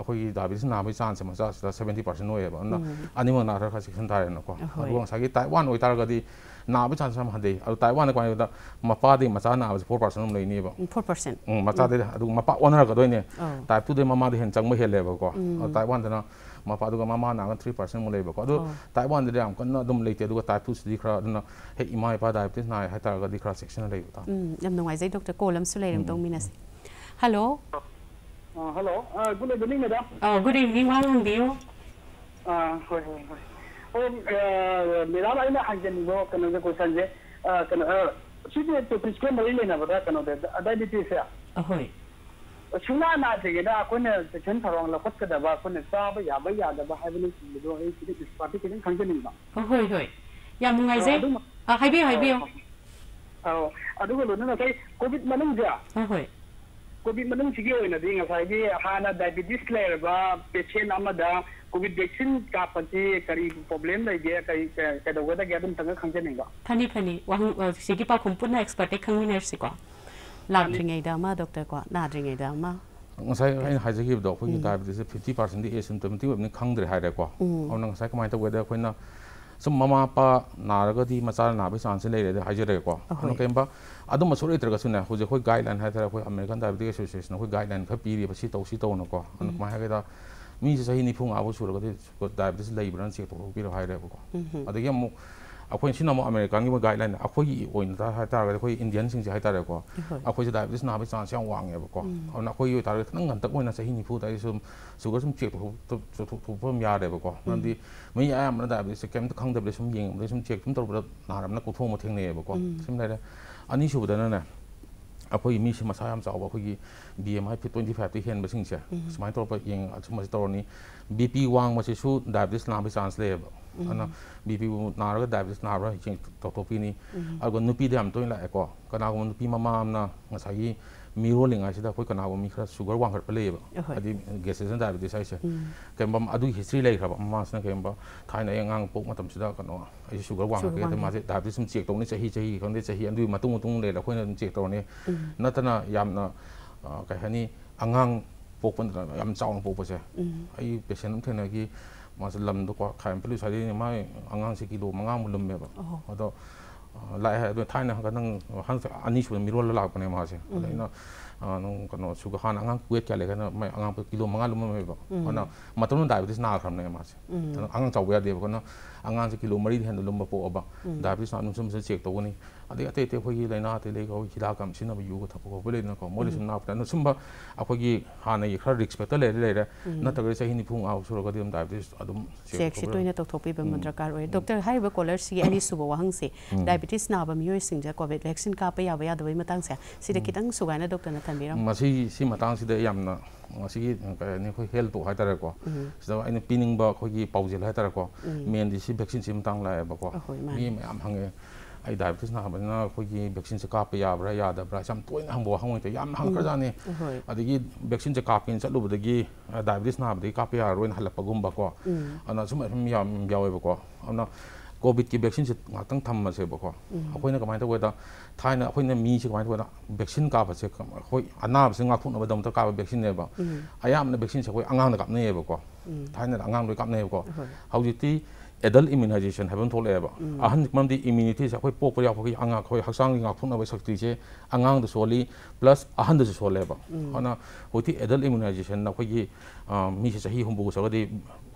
啊，可以大约是百分之三十五吧。那，任何那人口的 section 大概那个。啊，对。如果像这个台湾，我们台湾的，那百分之三十五，台湾的关于那个，马达的，马达那百分之四百分都没有的吧。嗯，四百分。嗯，马达的，如果马达人口都那个，台湾土地马达的人只可能有那个，台湾的那个，马达的可能只有百分之三，都没有的。啊。如果台湾的，我们可能都目前的，如果台湾土地人口的 section 都没有的。嗯，我们另外一位 doctor 柯老师来，我们同 minas。Hello。Uh, hello. Uh, good evening, madam. Oh, good evening. How are you? À, hồi hồi hồi. Hôm mẹ đã nói là hàng tuần vô cái này có sản chế, cái này suy nghĩ từ principle mới lên nào đó cái này đây đi chơi à. À hồi. Chúng ta nói thì cái đó con này cái chân thằng lòng là phát cái đó và con này sao bây giờ bây giờ đó hai bên này đó cái cái party cái này khăng chân nào. À hồi hồi. Dạ mùng ngày gì? À hai bên hai bên. À, à đúng rồi nó là cái covid mà nó gì à? À hồi. COVID ꯃꯅꯨꯡꯁꯤꯒꯤ ꯑꯣꯏꯅꯗꯤ ꯉꯁꯥꯏꯒꯤ ꯍꯥꯟꯅ diabetes ꯂꯩꯔꯕ passion ꯑꯃꯗ Covid vaccine ꯀꯥꯞꯄꯁꯤ ꯀꯔꯤ problem ꯂꯩꯒꯦ ꯀꯔꯤ ꯀꯩꯗꯧꯒꯗꯒꯦ ꯑꯗꯨꯝꯇꯪꯒ ꯈꯪꯖꯅꯤꯡꯕ ꯐꯅꯤ ꯐꯅꯤ ꯋꯥꯍꯪ ꯁꯤꯒꯤ ꯄꯥꯎꯈꯨꯝ ꯄꯨꯟꯅ ꯑꯦꯛꯁꯄꯔꯠꯇ ꯈꯪꯃꯤꯟꯅꯔꯁꯤꯀꯣ ꯂꯥꯛꯇ꯭ꯔꯤꯉꯩꯗ ꯑꯃ ꯗꯣꯛꯇꯔꯀꯣ ꯅꯥꯗ꯭ꯔꯤꯉꯩꯗ ꯑꯃ ꯉꯁꯥꯏ ꯑꯩꯅ ꯍꯥꯏꯖꯈꯤꯕꯗꯣ ꯑꯩꯈꯣꯏꯒꯤ ꯗꯥꯏꯕꯤꯇꯤꯁꯁꯦ ꯐꯤꯐꯇꯤ ꯄꯥꯔꯁꯦꯟꯗꯤ ꯑꯦꯁꯤꯝꯇꯣꯃꯦꯇꯤꯛ ꯑꯣꯏꯕꯅꯤ ꯈꯪꯗ꯭ꯔꯦ ꯍꯥꯏꯔꯦꯀꯣ ꯑꯗꯨꯅ ꯉꯁꯥꯏ ꯀꯃꯥꯏꯅ ꯇꯧꯒꯦꯗ ꯑꯩꯈꯣꯏꯅ ꯁꯨꯝ ꯃꯃꯥ ꯃꯄꯥ ꯅꯥꯔꯒꯗꯤ ꯃꯆꯥꯅ ꯅꯥꯕꯒꯤ ꯆꯥꯟꯁꯁꯦ ꯂꯩꯔꯦ ꯍꯥꯏꯖꯔꯦꯀꯣ ꯑꯗꯨꯅ ꯀꯩꯒꯨꯝꯕ 啊，都嘛说了，这个是呢，我觉着，我一 guideline，还有那个，我 American Diabetes Association，那个 guideline，它每年的，比如说，到十到那个，那恐怕，因为它，每只社会，你不用啊，我说了，这个，这个 diabetes，它一般说，它都比那个 high 那个，啊，这个么，啊，我意思呢，我 American 呢，我 guideline，啊，我一我那个，还有那个，我那个 Indian，甚至还有那个，啊，我这个 diabetes，那阿巴西，像我呢，那个，啊，那我一那个，那那个，那社会，你不用，大家说，说我们觉得，说我们觉得，那我们那个地方，我们听那个，什么来着？ꯑꯅꯤꯁꯨꯕꯗꯅꯅꯦ ꯑꯩꯈꯣꯏꯒꯤ ꯃꯤꯁꯦ ꯃꯁꯥ ꯌꯥꯝ ꯆꯥꯎꯕ ꯑꯩꯈꯣꯏꯒꯤ ꯕꯤ ꯑꯦꯝ ꯑꯥꯏ ꯐꯤꯠ ꯇ꯭ꯋꯦꯟꯇꯤ ꯐꯥꯏꯚꯇ ꯍꯦꯟꯕꯁꯤꯡꯁꯦ ꯁꯨꯃꯥꯏꯅ ꯇꯧꯔꯛꯄ ꯌꯦꯡ ꯁꯨꯝꯕꯁꯤ ꯇꯧꯔꯅꯤ ꯕꯤ ꯄꯤ ꯋꯥꯡꯕꯁꯤꯁꯨ ꯗꯥꯏꯕꯦꯇꯤꯁ ꯅꯥꯕꯒꯤ ꯆꯥꯟꯁ ꯂꯩꯌꯦꯕ ꯑꯗꯨꯅ ꯕꯤ ꯄꯤꯕꯨ ꯅꯥꯔꯒ ꯗꯥꯏꯕꯦꯇꯤꯁ ꯅꯥꯕ꯭ꯔꯥ ꯆꯦꯛ ꯇꯧꯊꯣꯛꯄꯤꯅꯤ ꯑꯗꯨꯒ ꯅꯨꯄꯤꯗ ꯌꯥꯝ ꯇꯣꯏꯅ ꯂꯥꯛꯑꯦꯀꯣ ꯀꯅꯥꯒꯨꯝꯕ ꯅꯨꯄꯤ ꯃꯃꯥ ꯑꯃꯅ ꯉꯁꯥꯏꯒꯤ मीरोलिंग आसिदा अखोय खरा शुगर वांगर पलेबा अदि गैसेसन डायबिटीज हिस्ट्री लाइ खराब मासना केमबा थाइना यांगांग कनो आइ शुगर वांगर के मासे डायबिटीज सम चेक तोने ले चेक तोने नतना यामना कहनी अंगांग पोक पन याम चाउन पोक पसे आइ पेशेंट थेना किलो मंगा मुलम मेबा လိုက်ဟဲ့ထိုင်းနဟကနဟန်အနိရှုမီရောလလောက်ပနေမှာစလေနအနုကနစုခါနငါကွေးကြလေကနမငါပကီလိုမငါလုံးမမေပေါ့ဟောနမတုံးတိုင်ဒီစနာခံနေမှာစအငါကြောက်ဝဲတယ်ပေါ့နော် आगाम से किलो मरी हेन लुम पोब दुम से चेक तौनी अद अत लेना अत ले हिदा कम सिंह यू थपेनको मोदी सब नाप सब अखोई हाँ खर रिस्पेक्ट लेर लेर नगर चाहे निफू आव सूर डायबेटी दरकार हो डॉक्टर है कॉलर से अनीब वहां से डायबेटीस नाब मई कॉविड वैक्सीन काप याद से खितंग सूगा डॉक्टर थमीर हेल्थ तो हाईको अगर पीनब अखोई पाजिल हाईको मेन भैक्सीन से मतलब लाइबको मैं हंगे अभी भैक्सीन से कप याब्रा यादब्रा तुन हंगो हंगे हंगे भैक्सीन से कपिन चलूबी डायबिटीस नाबदी कप यागुमको अना सूम याबको अना COVID ki vaccine se ngatang tham ma se ba ko khoi na kamai ta weda thai na khoi na mi se kamai ta weda vaccine ka ba se khoi ana se nga khun ba dam ta ka ba vaccine ne ba ayam na vaccine se khoi angang na kap ne ba ko thai na angang loi kap ne ba ko hau ji ti adult immunization hebben thol e ba ahan mam di immunity se khoi pok pa ya khoi anga khoi haksang nga khun ba sakti se angang de soli plus ahan de soli ba hana hoti adult immunization na khoi mi se sahi hum bu sa ga di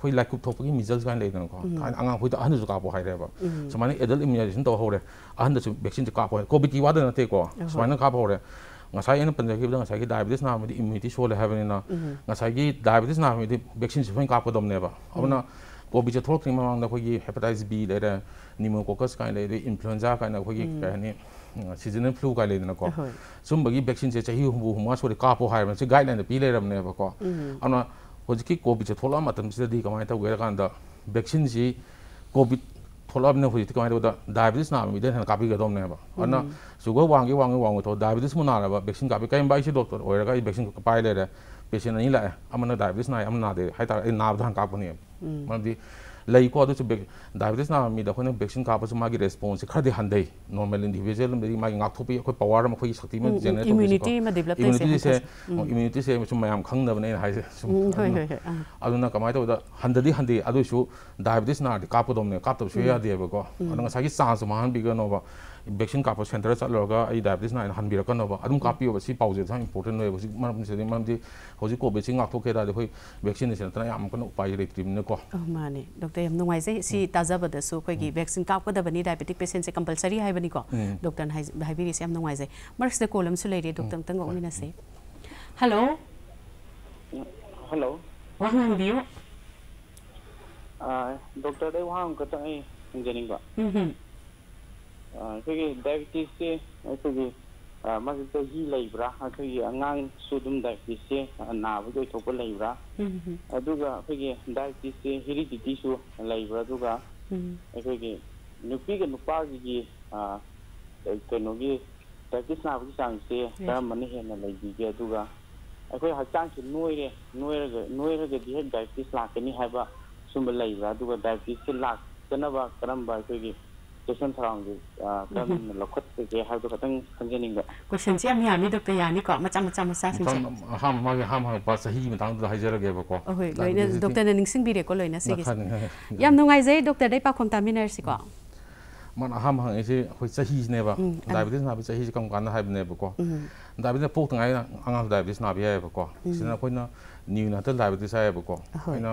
ꯑꯩꯈꯣꯏ ꯂꯥꯏꯀꯨꯞ ꯊꯣꯛꯄꯒꯤ ꯃꯤꯖꯜ ꯁꯨꯃꯥꯏꯅ ꯂꯩꯗꯅꯀꯣ ꯊꯥꯏꯅ ꯑꯉꯥꯡꯈꯣꯏꯗ ꯑꯍꯟꯗꯁꯨ ꯀꯥꯞꯄꯣ ꯍꯥꯏꯔꯦꯕ ꯁꯨꯃꯥꯏꯅ adult immunisation ꯇꯧꯍꯧꯔꯦ ꯑꯍꯟꯗꯁꯨ ꯚꯦꯛꯁꯤꯟꯁꯦ ꯀꯥꯞꯄ ꯍꯧꯔꯦ ꯀꯣꯚꯤꯗꯀꯤ ꯋꯥꯗ ꯅꯠꯇꯦꯀꯣ ꯁꯨꯃꯥꯏꯅ ꯀꯥꯞꯄ ꯍꯧꯔꯦ ꯉꯁꯥꯏ ꯑꯩꯅ ꯄꯟꯖꯈꯤꯕꯗ ꯉꯁꯥꯏꯒꯤ ꯗꯥꯏꯕꯦꯇꯤꯁ ꯅꯥꯕꯗꯤ ꯏꯝꯃ꯭ꯌꯨꯅꯤꯇꯤ ꯁꯣꯜꯂꯦ ꯍꯥꯏꯕꯅꯤꯅ ꯉꯁꯥꯏꯒꯤ ꯗꯥꯏꯕꯦꯇꯤꯁ ꯅꯥꯕꯗꯤ ꯚꯦꯛꯁꯤꯟꯁꯦ ꯁꯣꯏꯅ ꯀꯥꯞꯀꯗꯕꯅꯦꯕ ꯑꯗꯨꯅ ꯀꯣꯚꯤꯗꯁꯦ ꯊꯣꯛꯂꯛꯇ꯭ꯔꯤꯉꯩ ꯃꯃꯥꯡꯗ ꯑꯩꯈꯣꯏꯒꯤ ꯍꯦꯄꯥꯇꯥꯏꯇꯤꯁ ꯕꯤ ꯂꯩꯔꯦ ꯅꯤꯃꯣꯀꯣꯀꯁ ꯀꯥꯏꯅ ꯂꯩ ꯑꯗꯩ ꯏꯟꯐ꯭ꯂꯨꯟꯖꯥ ꯀꯥꯏꯅ ꯑꯩꯈꯣꯏꯒꯤ ꯀꯩ ꯍꯥꯏꯅꯤ ꯁꯤꯖꯅꯦꯜ ꯐ꯭ꯂꯨ ꯀꯥꯏ ꯂꯩꯗꯅꯀꯣ ꯁꯨꯝꯕꯒꯤ ꯚꯦꯛꯁꯤꯟꯁꯦ ꯆꯍꯤ ꯍꯨꯝꯐꯨ ꯍꯨꯝꯉꯥ ꯁꯨꯔꯦ ꯀꯥꯞꯄꯣ ꯍꯥꯏꯔꯕꯅꯤ ꯁꯤ ꯒꯥꯏꯗꯂꯥꯏꯟꯗ ꯄꯤ ꯂꯩꯔꯕꯅꯦꯕꯀꯣ ꯑꯗꯨꯅ ꯍꯧꯖꯤꯛꯀꯤ ꯀꯣꯚꯤꯠꯁꯦ ꯊꯣꯛꯂꯛꯑ ꯃꯇꯝꯁꯤꯗꯗꯤ ꯀꯃꯥꯏꯅ ꯇꯧꯒꯦ ꯍꯥꯏ ꯀꯥꯟꯗ ꯚꯦꯛꯁꯤꯟꯁꯤ ꯀꯣꯚꯤꯠ ꯊꯣꯛꯂꯛꯑꯕꯅꯤꯅ ꯍꯧꯖꯤꯛꯇꯤ ꯀꯃꯥꯏꯅ ꯇꯧꯕꯗ ꯗꯥꯏꯕꯤꯇꯤꯁ ꯅꯥꯕ ꯃꯤꯗ ꯍꯦꯟꯅ ꯀꯥꯞꯄꯤꯒꯗꯧꯅꯦꯕ ꯑꯗꯨꯅ ꯁꯨꯒꯔ ꯋꯥꯡꯒꯤ ꯋꯥꯡꯒꯤ ꯋꯥꯡꯒꯤ ꯊꯣꯛ ꯗꯥꯏꯕꯤꯇꯤꯁꯕꯨ ꯅꯥꯔꯕ ꯚꯦꯛꯁꯤꯟ ꯀꯥꯞꯄꯤ ꯀꯔꯤꯒꯨꯝꯕ ꯑꯩꯁꯤ ꯗꯣꯛꯇꯔ ꯑꯣꯏꯔꯒ ꯑꯩ ꯚꯦꯛꯁꯤꯟ ꯄꯥꯏ ꯂꯩꯔꯦ ꯄꯦꯁꯦꯟ ꯑꯅꯤ ꯂꯥꯛꯑꯦ ꯑꯃꯅ ꯗꯥꯏꯕꯤꯇꯤꯁ ꯅꯥꯏ ꯑꯃꯅ ꯅꯥꯗꯦ ꯍꯥꯏꯇꯥꯔꯦ ꯑꯩ ꯅꯥꯕꯗ ꯍꯥꯟꯅ ꯀꯥꯞꯄꯅꯦꯕ ꯃꯔꯝꯗꯤ l a ꯀ ꯣ ꯑ a d ꯁ ꯨ ꯗꯥꯏꯕꯦꯇꯤꯁ ꯅꯥꯕ ꯃꯤꯗ ꯑ ꯩ ꯈ ꯣ ꯏ v ꯚꯦꯛꯁꯤꯟ a ꯥ ꯞ ꯄ ꯁ ꯨ a ꯥ i ꯤ ꯔꯦꯁꯄꯣꯟꯁꯁꯦ ꯈ ꯔ d ꯤ ꯍꯟꯊꯩ ꯅꯣꯔꯃꯦꯜ ꯏꯟꯗꯤꯕꯤꯖꯨꯋꯦꯜ ꯑꯃꯗꯤ ꯃ ꯥ a ꯤ ꯉꯥꯛꯊꯣꯛꯄꯒꯤ ꯑꯩꯈꯣꯏ a ꯋ ꯥ ꯔ ꯑꯃ ꯑꯩꯈꯣꯏꯒꯤ ꯁꯛꯇꯤ ꯑꯃ ꯖꯦꯅꯦꯔꯦꯠ ꯏꯝꯃ꯭ꯌꯨꯅꯤꯇꯤ ꯑꯃ ꯗ ꯤ ꯕ ꯂ i ꯏ ꯝ ꯃ ꯭ ꯌ ꯨ ꯅ ꯤ ꯇ i ꯁ ꯦ ꯏ ꯝ ꯃ e ꯌ ꯨ ꯅ ꯤ ꯇ ꯤ ꯁ ꯦ ꯁꯨꯝ ꯃꯌꯥꯝ ꯈꯪꯅꯕꯅꯦ ꯑꯩꯅ ꯍꯥꯏꯁꯦ ꯁ ꯨ a ꯑꯗꯨꯅ ꯀꯃꯥꯏꯅ ꯇ ꯧ i ꯗ a ꯟ ꯗ ꯗ ꯤ ꯍꯟꯗꯩ ꯑ ꯗ ꯨ ꯏ ꯁ e ꯗꯥꯏꯕꯦꯇꯤꯁ ꯅꯥꯔꯗꯤ ꯀ ꯥ a ꯀ ꯗ ꯧ ꯅ ꯦ ꯀꯥꯞꯇꯕꯁꯨ ꯌꯥꯗꯦꯕꯀꯣ ꯑꯗꯣ ꯉꯁꯥꯏꯒꯤ ꯆꯥꯟꯁꯇꯣ ꯃꯥꯡꯍꯟꯕꯤꯒꯅꯣꯕ वैक्सीन का सेंटर चल रहा हनबीरकनों कापी पाजे इंपोर्टेंट हो मामी कोविडी गाथोखे वैक्सीन से उपाय रेतरीबनेको माने डॉक्टर हम नाइजे ताजबद वैक्सीन कापदी डायबेटिक पेसेंट से कंपलसरी है डॉक्टर भाई से नाइजे मैं कॉल लेर डॉक्टर मत गौन हलो हलो डॉक्टर वहाँ खत हम्म ꯑꯩꯈꯣꯏꯒꯤ ꯗꯥꯏꯕꯤꯇꯤꯁꯁꯦ ꯑꯩꯈꯣꯏꯒꯤ ꯃꯥꯒꯤ ꯆꯍꯤ ꯂꯩꯕ꯭ꯔꯥ ꯑꯩꯈꯣꯏꯒꯤ ꯑꯉꯥꯡꯁꯨ ꯑꯗꯨꯝ ꯗꯥꯏꯕꯤꯇꯤꯁꯁꯦ ꯅꯥꯕꯒꯤ ꯑꯣꯏꯊꯣꯛꯄ ꯂꯩꯕ꯭ꯔꯥ ꯑꯗꯨꯒ ꯑꯩꯈꯣꯏꯒꯤ ꯗꯥꯏꯕꯤꯇꯤꯁꯁꯦ ꯍꯦꯔꯤꯗꯤꯇꯤꯁꯨ ꯂꯩꯕ꯭ꯔꯥ ꯑꯗꯨꯒ ꯑꯩꯈꯣꯏꯒꯤ ꯅꯨꯄꯤꯒ ꯅꯨꯄꯥꯒꯤ ꯀꯩꯅꯣꯒꯤ ꯗꯥꯏꯕꯤꯇꯤꯁ ꯅꯥꯕꯒꯤ ꯆꯥꯡꯁꯦ ꯀꯔꯝꯕꯅ ꯍꯦꯟꯅ ꯂꯩꯕꯤꯒꯦ ꯑꯗꯨꯒ ꯑꯩꯈꯣꯏ ꯍꯛꯆꯥꯡꯁꯦ ꯅꯣꯏꯔꯦ ꯅꯣꯏꯔꯒ ꯅꯣꯏꯔꯒꯗꯤ ꯍꯦꯛ ꯗꯥꯏꯕꯤꯇꯤꯁ ꯂꯥꯛꯀꯅꯤ ꯍꯥꯏꯕ ꯁꯨꯝꯕ ꯂꯩꯕ꯭ꯔꯥ ꯑꯗꯨꯒ ꯗꯥꯏꯕꯤꯇꯤꯁꯁꯦ ꯂꯥꯛꯇꯅꯕ ꯀꯔꯝꯕ ꯑꯩꯈꯣꯏꯒꯤ ꯇꯨꯏꯁꯟ ꯁꯔꯥꯎꯟꯁꯦ ꯀꯔꯝꯅ ꯂꯧꯈꯠꯄꯒꯦ ꯍꯥꯏꯕꯗꯣ ꯈꯇꯪ ꯈꯪꯖꯅꯤꯡꯕ ꯀꯣꯏꯁꯟꯁꯦ ꯌꯥꯝ ꯌꯥꯝꯃꯤ ꯗꯣꯛꯇꯔ ꯌꯥꯅꯤꯀꯣ ꯃꯆꯥ ꯃꯆꯥ ꯃꯆꯥꯁꯤꯡꯁꯦ ꯑꯍꯥꯟꯕ ꯃꯥꯒꯤ ꯑꯍꯥꯟꯕ ꯍꯪꯉꯛꯄ ꯆꯍꯤꯒꯤ ꯃꯇꯥꯡꯗꯨꯗ ꯍꯥꯏꯖꯔꯒꯦꯕꯀꯣ ꯍꯣꯏ ꯂꯣꯏꯅ ꯗꯣꯛꯇꯔꯅ ꯅꯤꯡꯁꯤꯡꯕꯤꯔꯦꯀꯣ ꯂꯣꯏꯅ ꯁꯤꯒꯤꯁꯦ ꯌꯥꯝ ꯅꯨꯡꯉꯥꯏꯖꯩ ꯗꯣꯛꯇꯔꯗꯩ ꯄꯥꯎꯈꯨꯝ ꯇꯥꯃꯤꯟꯅꯔꯁꯤꯀꯣ ꯃꯥꯅ ꯑꯍꯥꯟꯕ ꯍꯪꯉꯛꯏꯁꯦ ꯑꯩꯈꯣꯏ ꯆꯍꯤꯁꯤꯅꯦꯕ ꯗꯥꯏꯕꯦꯇꯤꯁ ꯅꯥꯕ ꯆꯍꯤꯁꯦ ꯀꯔꯝ ꯀꯥꯟꯗ ꯍꯥꯏꯕꯅꯦꯕꯀꯣ ꯗꯥꯏꯕꯦꯇꯤꯁ ꯄꯣꯛꯇꯉꯥꯏ ꯑꯉꯥꯡꯁꯨ ꯗꯥꯏꯕꯦꯇꯤꯁ ꯅꯥꯕ ꯌꯥꯏꯑꯕꯀꯣ ꯁꯤꯅ ꯑꯩꯈꯣꯏꯅ ꯅ꯭ꯌꯨꯅ ꯍꯟꯇꯛ ꯗꯥꯏꯕꯦꯇꯤꯁ ꯍꯥꯏꯌꯦꯕꯀꯣ ꯑꯩꯅ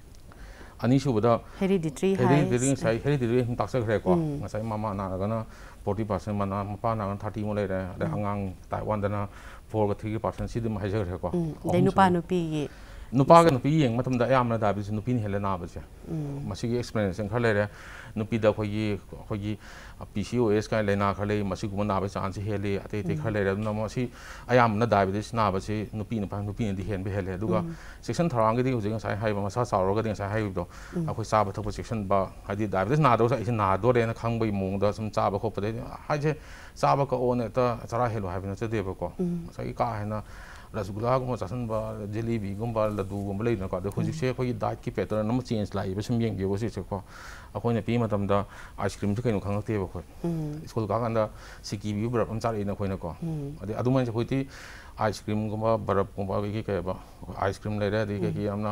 아니시보다헤리디트리하이헤리디트리사이헤리디트리흥딱서그래거사이마마나가나40%마나마파나가30몰래래항강타이완다나4.3%시드마해서그래거내누파누피누파가누피영마탐다야암나다비스누피니헬레나바지마시기익스피리언스한칼레래 नुपीद अखोई अखोई पी सी ओ एस का लेना खर ले नाब चांस हेले अते अत खर ले अदुना मसी अयामना डायबिटीज नाबसे नुपी न फाम नुपी न दि हेन बे हेले सेक्शन थरांग मसा सावर अखोई साब थप सेक्शन बा हादि डायबिटीज नादो सा इसे नादो रे न खंग चाब खो चाब का ओ चरा हेलो हाइ न चदे का है रसगुल्लागुम्बा चासनबा जलेबीगुम्बा लड्डूगुम्बा लेनको अद होजिसे अखोई डाइट की पैटर्न नम चेंज लाइब सुम येंगेबो सिसेको अखोइने पी मतमदा आइसक्रीम से कइनो खंगतेबो खोय स्कूल गागंदा सिकी बि बरब अमचार इन खोइनको अदे अदुमन से होइती आइसक्रीमगुम्बा बरबगुम्बा के केबा आइसक्रीम लेरे अदे के कि हमना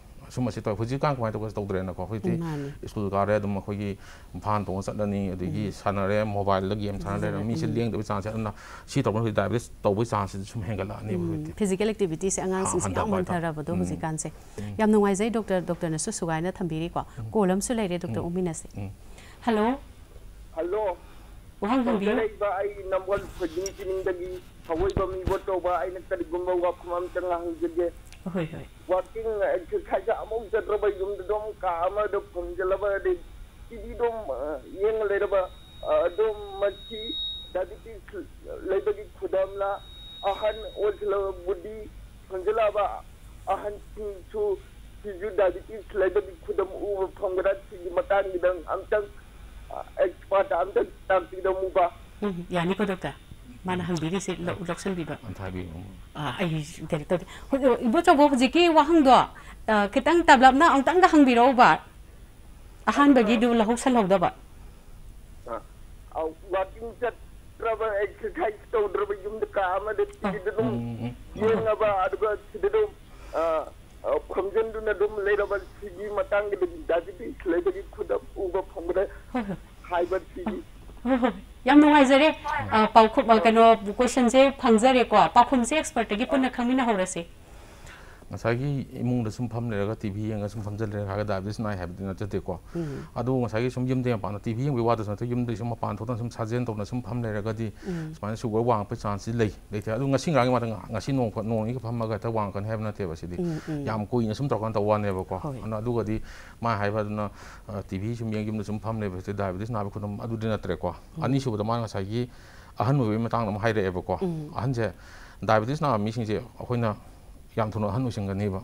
ꯁꯨꯝꯕꯁꯤ ꯇꯧꯋꯦ ꯍꯧꯖꯤꯛꯀꯥꯟ ꯀꯃꯥꯏꯅ ꯇꯧꯒꯦ ꯇꯧꯗ꯭ꯔꯦꯅꯀꯣ ꯑꯩꯈꯣꯏꯗꯤ ꯁ꯭ꯀꯨꯜ ꯀꯥꯔꯦ ꯑꯗꯨꯝ ꯑꯩꯈꯣꯏꯒꯤ ꯏꯝꯐꯥꯜ ꯇꯣꯡꯉ ꯆꯠꯂꯅꯤ ꯑꯗꯒꯤ ꯁꯥꯟꯅꯔꯦ ꯃꯣꯕꯥꯏꯜꯗ ꯒꯦꯝ ꯁꯥꯟꯅ ꯂꯩꯔꯦ ꯃꯤꯁꯦ ꯂꯦꯡꯗꯕꯒꯤ ꯆꯥꯡꯁꯦ ꯑꯗꯨꯅ ꯁꯤ ꯇꯧꯕꯅ ꯍꯧꯖꯤꯛ ꯗꯥꯏꯕꯦꯇꯤꯁ ꯇꯧꯕꯒꯤ ꯆꯥꯡꯁꯤꯗꯤ ꯁꯨꯝ ꯍꯦꯟꯒꯠꯂꯛꯑꯅꯦꯕ ꯍꯧꯖꯤꯛꯇꯤ ꯐꯤꯖꯤꯀꯦꯜ ꯑꯦꯛꯇꯤꯚꯤꯇꯤꯁꯦ ꯑꯉꯥꯡꯁꯤꯡꯁꯦ ꯌꯥꯝ ꯍꯟꯊꯔꯕꯗꯣ ꯍꯧꯖꯤꯛꯀꯥꯟꯁꯦ ꯌꯥꯝ ꯅꯨꯡꯉꯥꯏꯖꯩ ꯗꯣꯛꯇꯔ ꯗꯣꯛꯇꯔꯅꯁꯨ ꯁꯨꯒꯥꯏꯅ ꯊꯝꯕꯤꯔꯤꯀꯣ ꯀꯣꯜ ꯑꯃꯁꯨ ꯂꯩꯔꯦ ꯗꯣꯛꯇꯔ ꯎꯃꯤꯅꯁꯦ ꯍꯜꯂꯣ ꯍꯜꯂꯣ ꯂꯩꯕ ꯑꯩ ꯅꯝꯕꯣꯜ ꯈꯣꯏꯖꯤꯡ ꯆꯤꯡꯗꯒꯤ ꯊꯧꯒꯣꯏꯕ ꯃꯤꯕꯣꯠ ꯇꯧꯕ ꯑꯩꯅ ꯀꯔꯤꯒꯨꯝꯕ ꯋꯥꯐꯝ ꯑꯃꯇ ꯉꯥꯡꯖꯒꯦ Oi, Wakin ke kaja amung ke roba yum dom ka ama de pun je di dom yang le roba dom machi dadi ti le dadi khudam la ahan ol le budi pun je ahan ti chu ti ju dadi ti le dadi khudam u pun gra ti di matan di dang antang expert eh, dom ba. Hmm, ya ni ko doktor. ꯃꯥꯅ ꯍꯪꯕꯤꯔꯤꯁꯦ ꯂꯧꯁꯤꯟꯕꯤꯕ ꯑꯩ ꯀꯩꯅꯣ ꯇꯧꯗꯦ ꯏꯕꯣꯆꯧꯕ ꯍꯧꯖꯤꯛꯀꯤ ꯋꯥꯍꯪꯗꯣ ꯈꯤꯇꯪ ꯇꯞꯂꯞꯅ ꯑꯃꯨꯛꯇꯪꯒ ꯍꯪꯕꯤꯔꯛꯎꯕ ꯑꯍꯥꯟꯕꯒꯤꯗꯨ ꯂꯧꯍꯧꯁꯜꯍꯧꯗꯕ walking ꯆꯠꯇ꯭ꯔꯕ exercise ꯇꯧꯗ꯭ꯔꯕ ꯌꯨꯝꯗ ꯀꯥ ꯑꯃꯗ ꯁꯤꯗ ꯑꯗꯨꯝ ꯌꯦꯡꯉꯕ ꯑꯗꯨꯒ ꯁꯤꯗ ꯑꯗꯨꯝ ꯐꯝꯖꯤꯟꯗꯨꯅ ꯑꯗꯨꯝ ꯂꯩꯔꯕ ꯁꯤꯒꯤ ꯃꯇꯥꯡꯗ ꯗꯥꯖꯤꯕꯤ ꯂꯩꯕꯒꯤ ꯈꯨꯗꯝ ꯎꯕ ꯐꯪꯕꯗ ꯍꯥꯏꯕ ꯁꯤꯒꯤ यम नोंगाइजरे पाखुम कनो क्वेश्चन से फंगजरे को पाखुम से एक्सपर्ट की पुन खंगना होरसे ꯉꯁꯥꯏꯒꯤ ꯏꯃꯨꯡꯗ ꯁꯨꯝ ꯐꯝ ꯂ ꯩ e ꯒ ꯇꯤꯚꯤ ꯌ yeng ꯁꯨꯝ ꯐꯝꯖꯤꯜꯂꯦ ꯍꯥꯏꯔꯒ ꯗꯥꯏꯕꯦꯇꯤꯁ h ꯥ b ꯍꯥꯏꯕꯗꯤ ꯅ ꯠ ꯆ ꯗ ꯦ adu ꯗ ꯨ ꯉꯁꯥꯏꯒꯤ ꯁꯨꯝ ꯌꯨꯝꯗꯒꯤ ꯃ ꯄ a n a t ꯤ ꯚ ꯤ ꯌ ꯦ ꯡ ꯕ w ꯤ ꯋ a ꯗ u ꯨ ꯅꯠꯇꯦ y u m d e sum mapan thodan sum sajen tawna sum p a m n e r e g a d i sumai sugar wang pa c h a n si lei lei t e adu ngasi ngrang i ma ta ngasi nong g n k w a nong ni g p a m ma ga ta wang kan h a b e na te ba sidi yam koi na sum t a r kan ta wan ne ba ko ana adu ga di ma hai ba d na tv sum yeng yum de sum p a m n e r e ba se da b i dis na ba k u n a m adu din atre ko ani su h b da ma nga sa gi ahan mo b i ma tang na ma hai re ba ko ahan je diabetes na mi sing h je khoina 양토노한노생각네바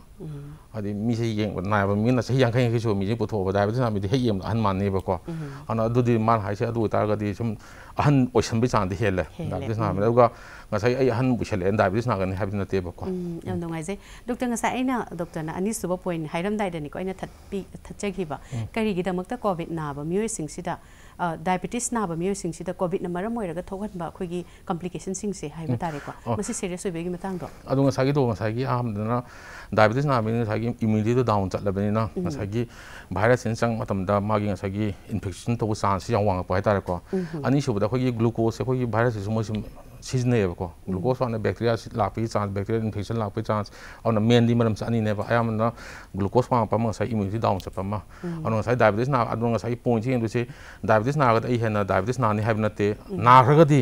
아디미세양나바미나세양칸이계속미제보토보다바다사람이해염한만네바거하나두디말하시아두따가디좀한오션비상데헬레나그래서나내가 ngasayi ai han bu chale nda bis na gan habi na te ba ko um yam dong ai se doctor ngasa ai na doctor na ani suba point hairam dai da ni ko ai na that pi that che gi ba kari gi da mak ta covid na ba myo sing si da diabetes नाबा मियोसिंगसिदा कोविडना मरम होइरगा थोगनबा अखोगी complication सिंगसे हाइबा तारेको मसि सीरियस होइबेगी मतांगदो अ ngasagi do ngasagi a m n a diabetes nabi n a s a g i immunity do down chatlabani na ngasagi virus in chang matamda magi ngasagi infection to chance yang wangpa hai tareko ani shubuda k g i glucose k g i virus su mo s i ꯁꯤꯖꯤꯟꯅꯩꯌꯦꯕꯀꯣ glucose ꯋꯥꯠꯅ bacteria ꯂꯥꯛꯄꯒꯤ chance bacteria infection लापे chance और mainly मरम चानीब अयामना glucose वापम immunity down चप और डायबिटीस ना पॉइंट से डायबिटीस नागद हेन डायबिटीस नाने नाते नागदी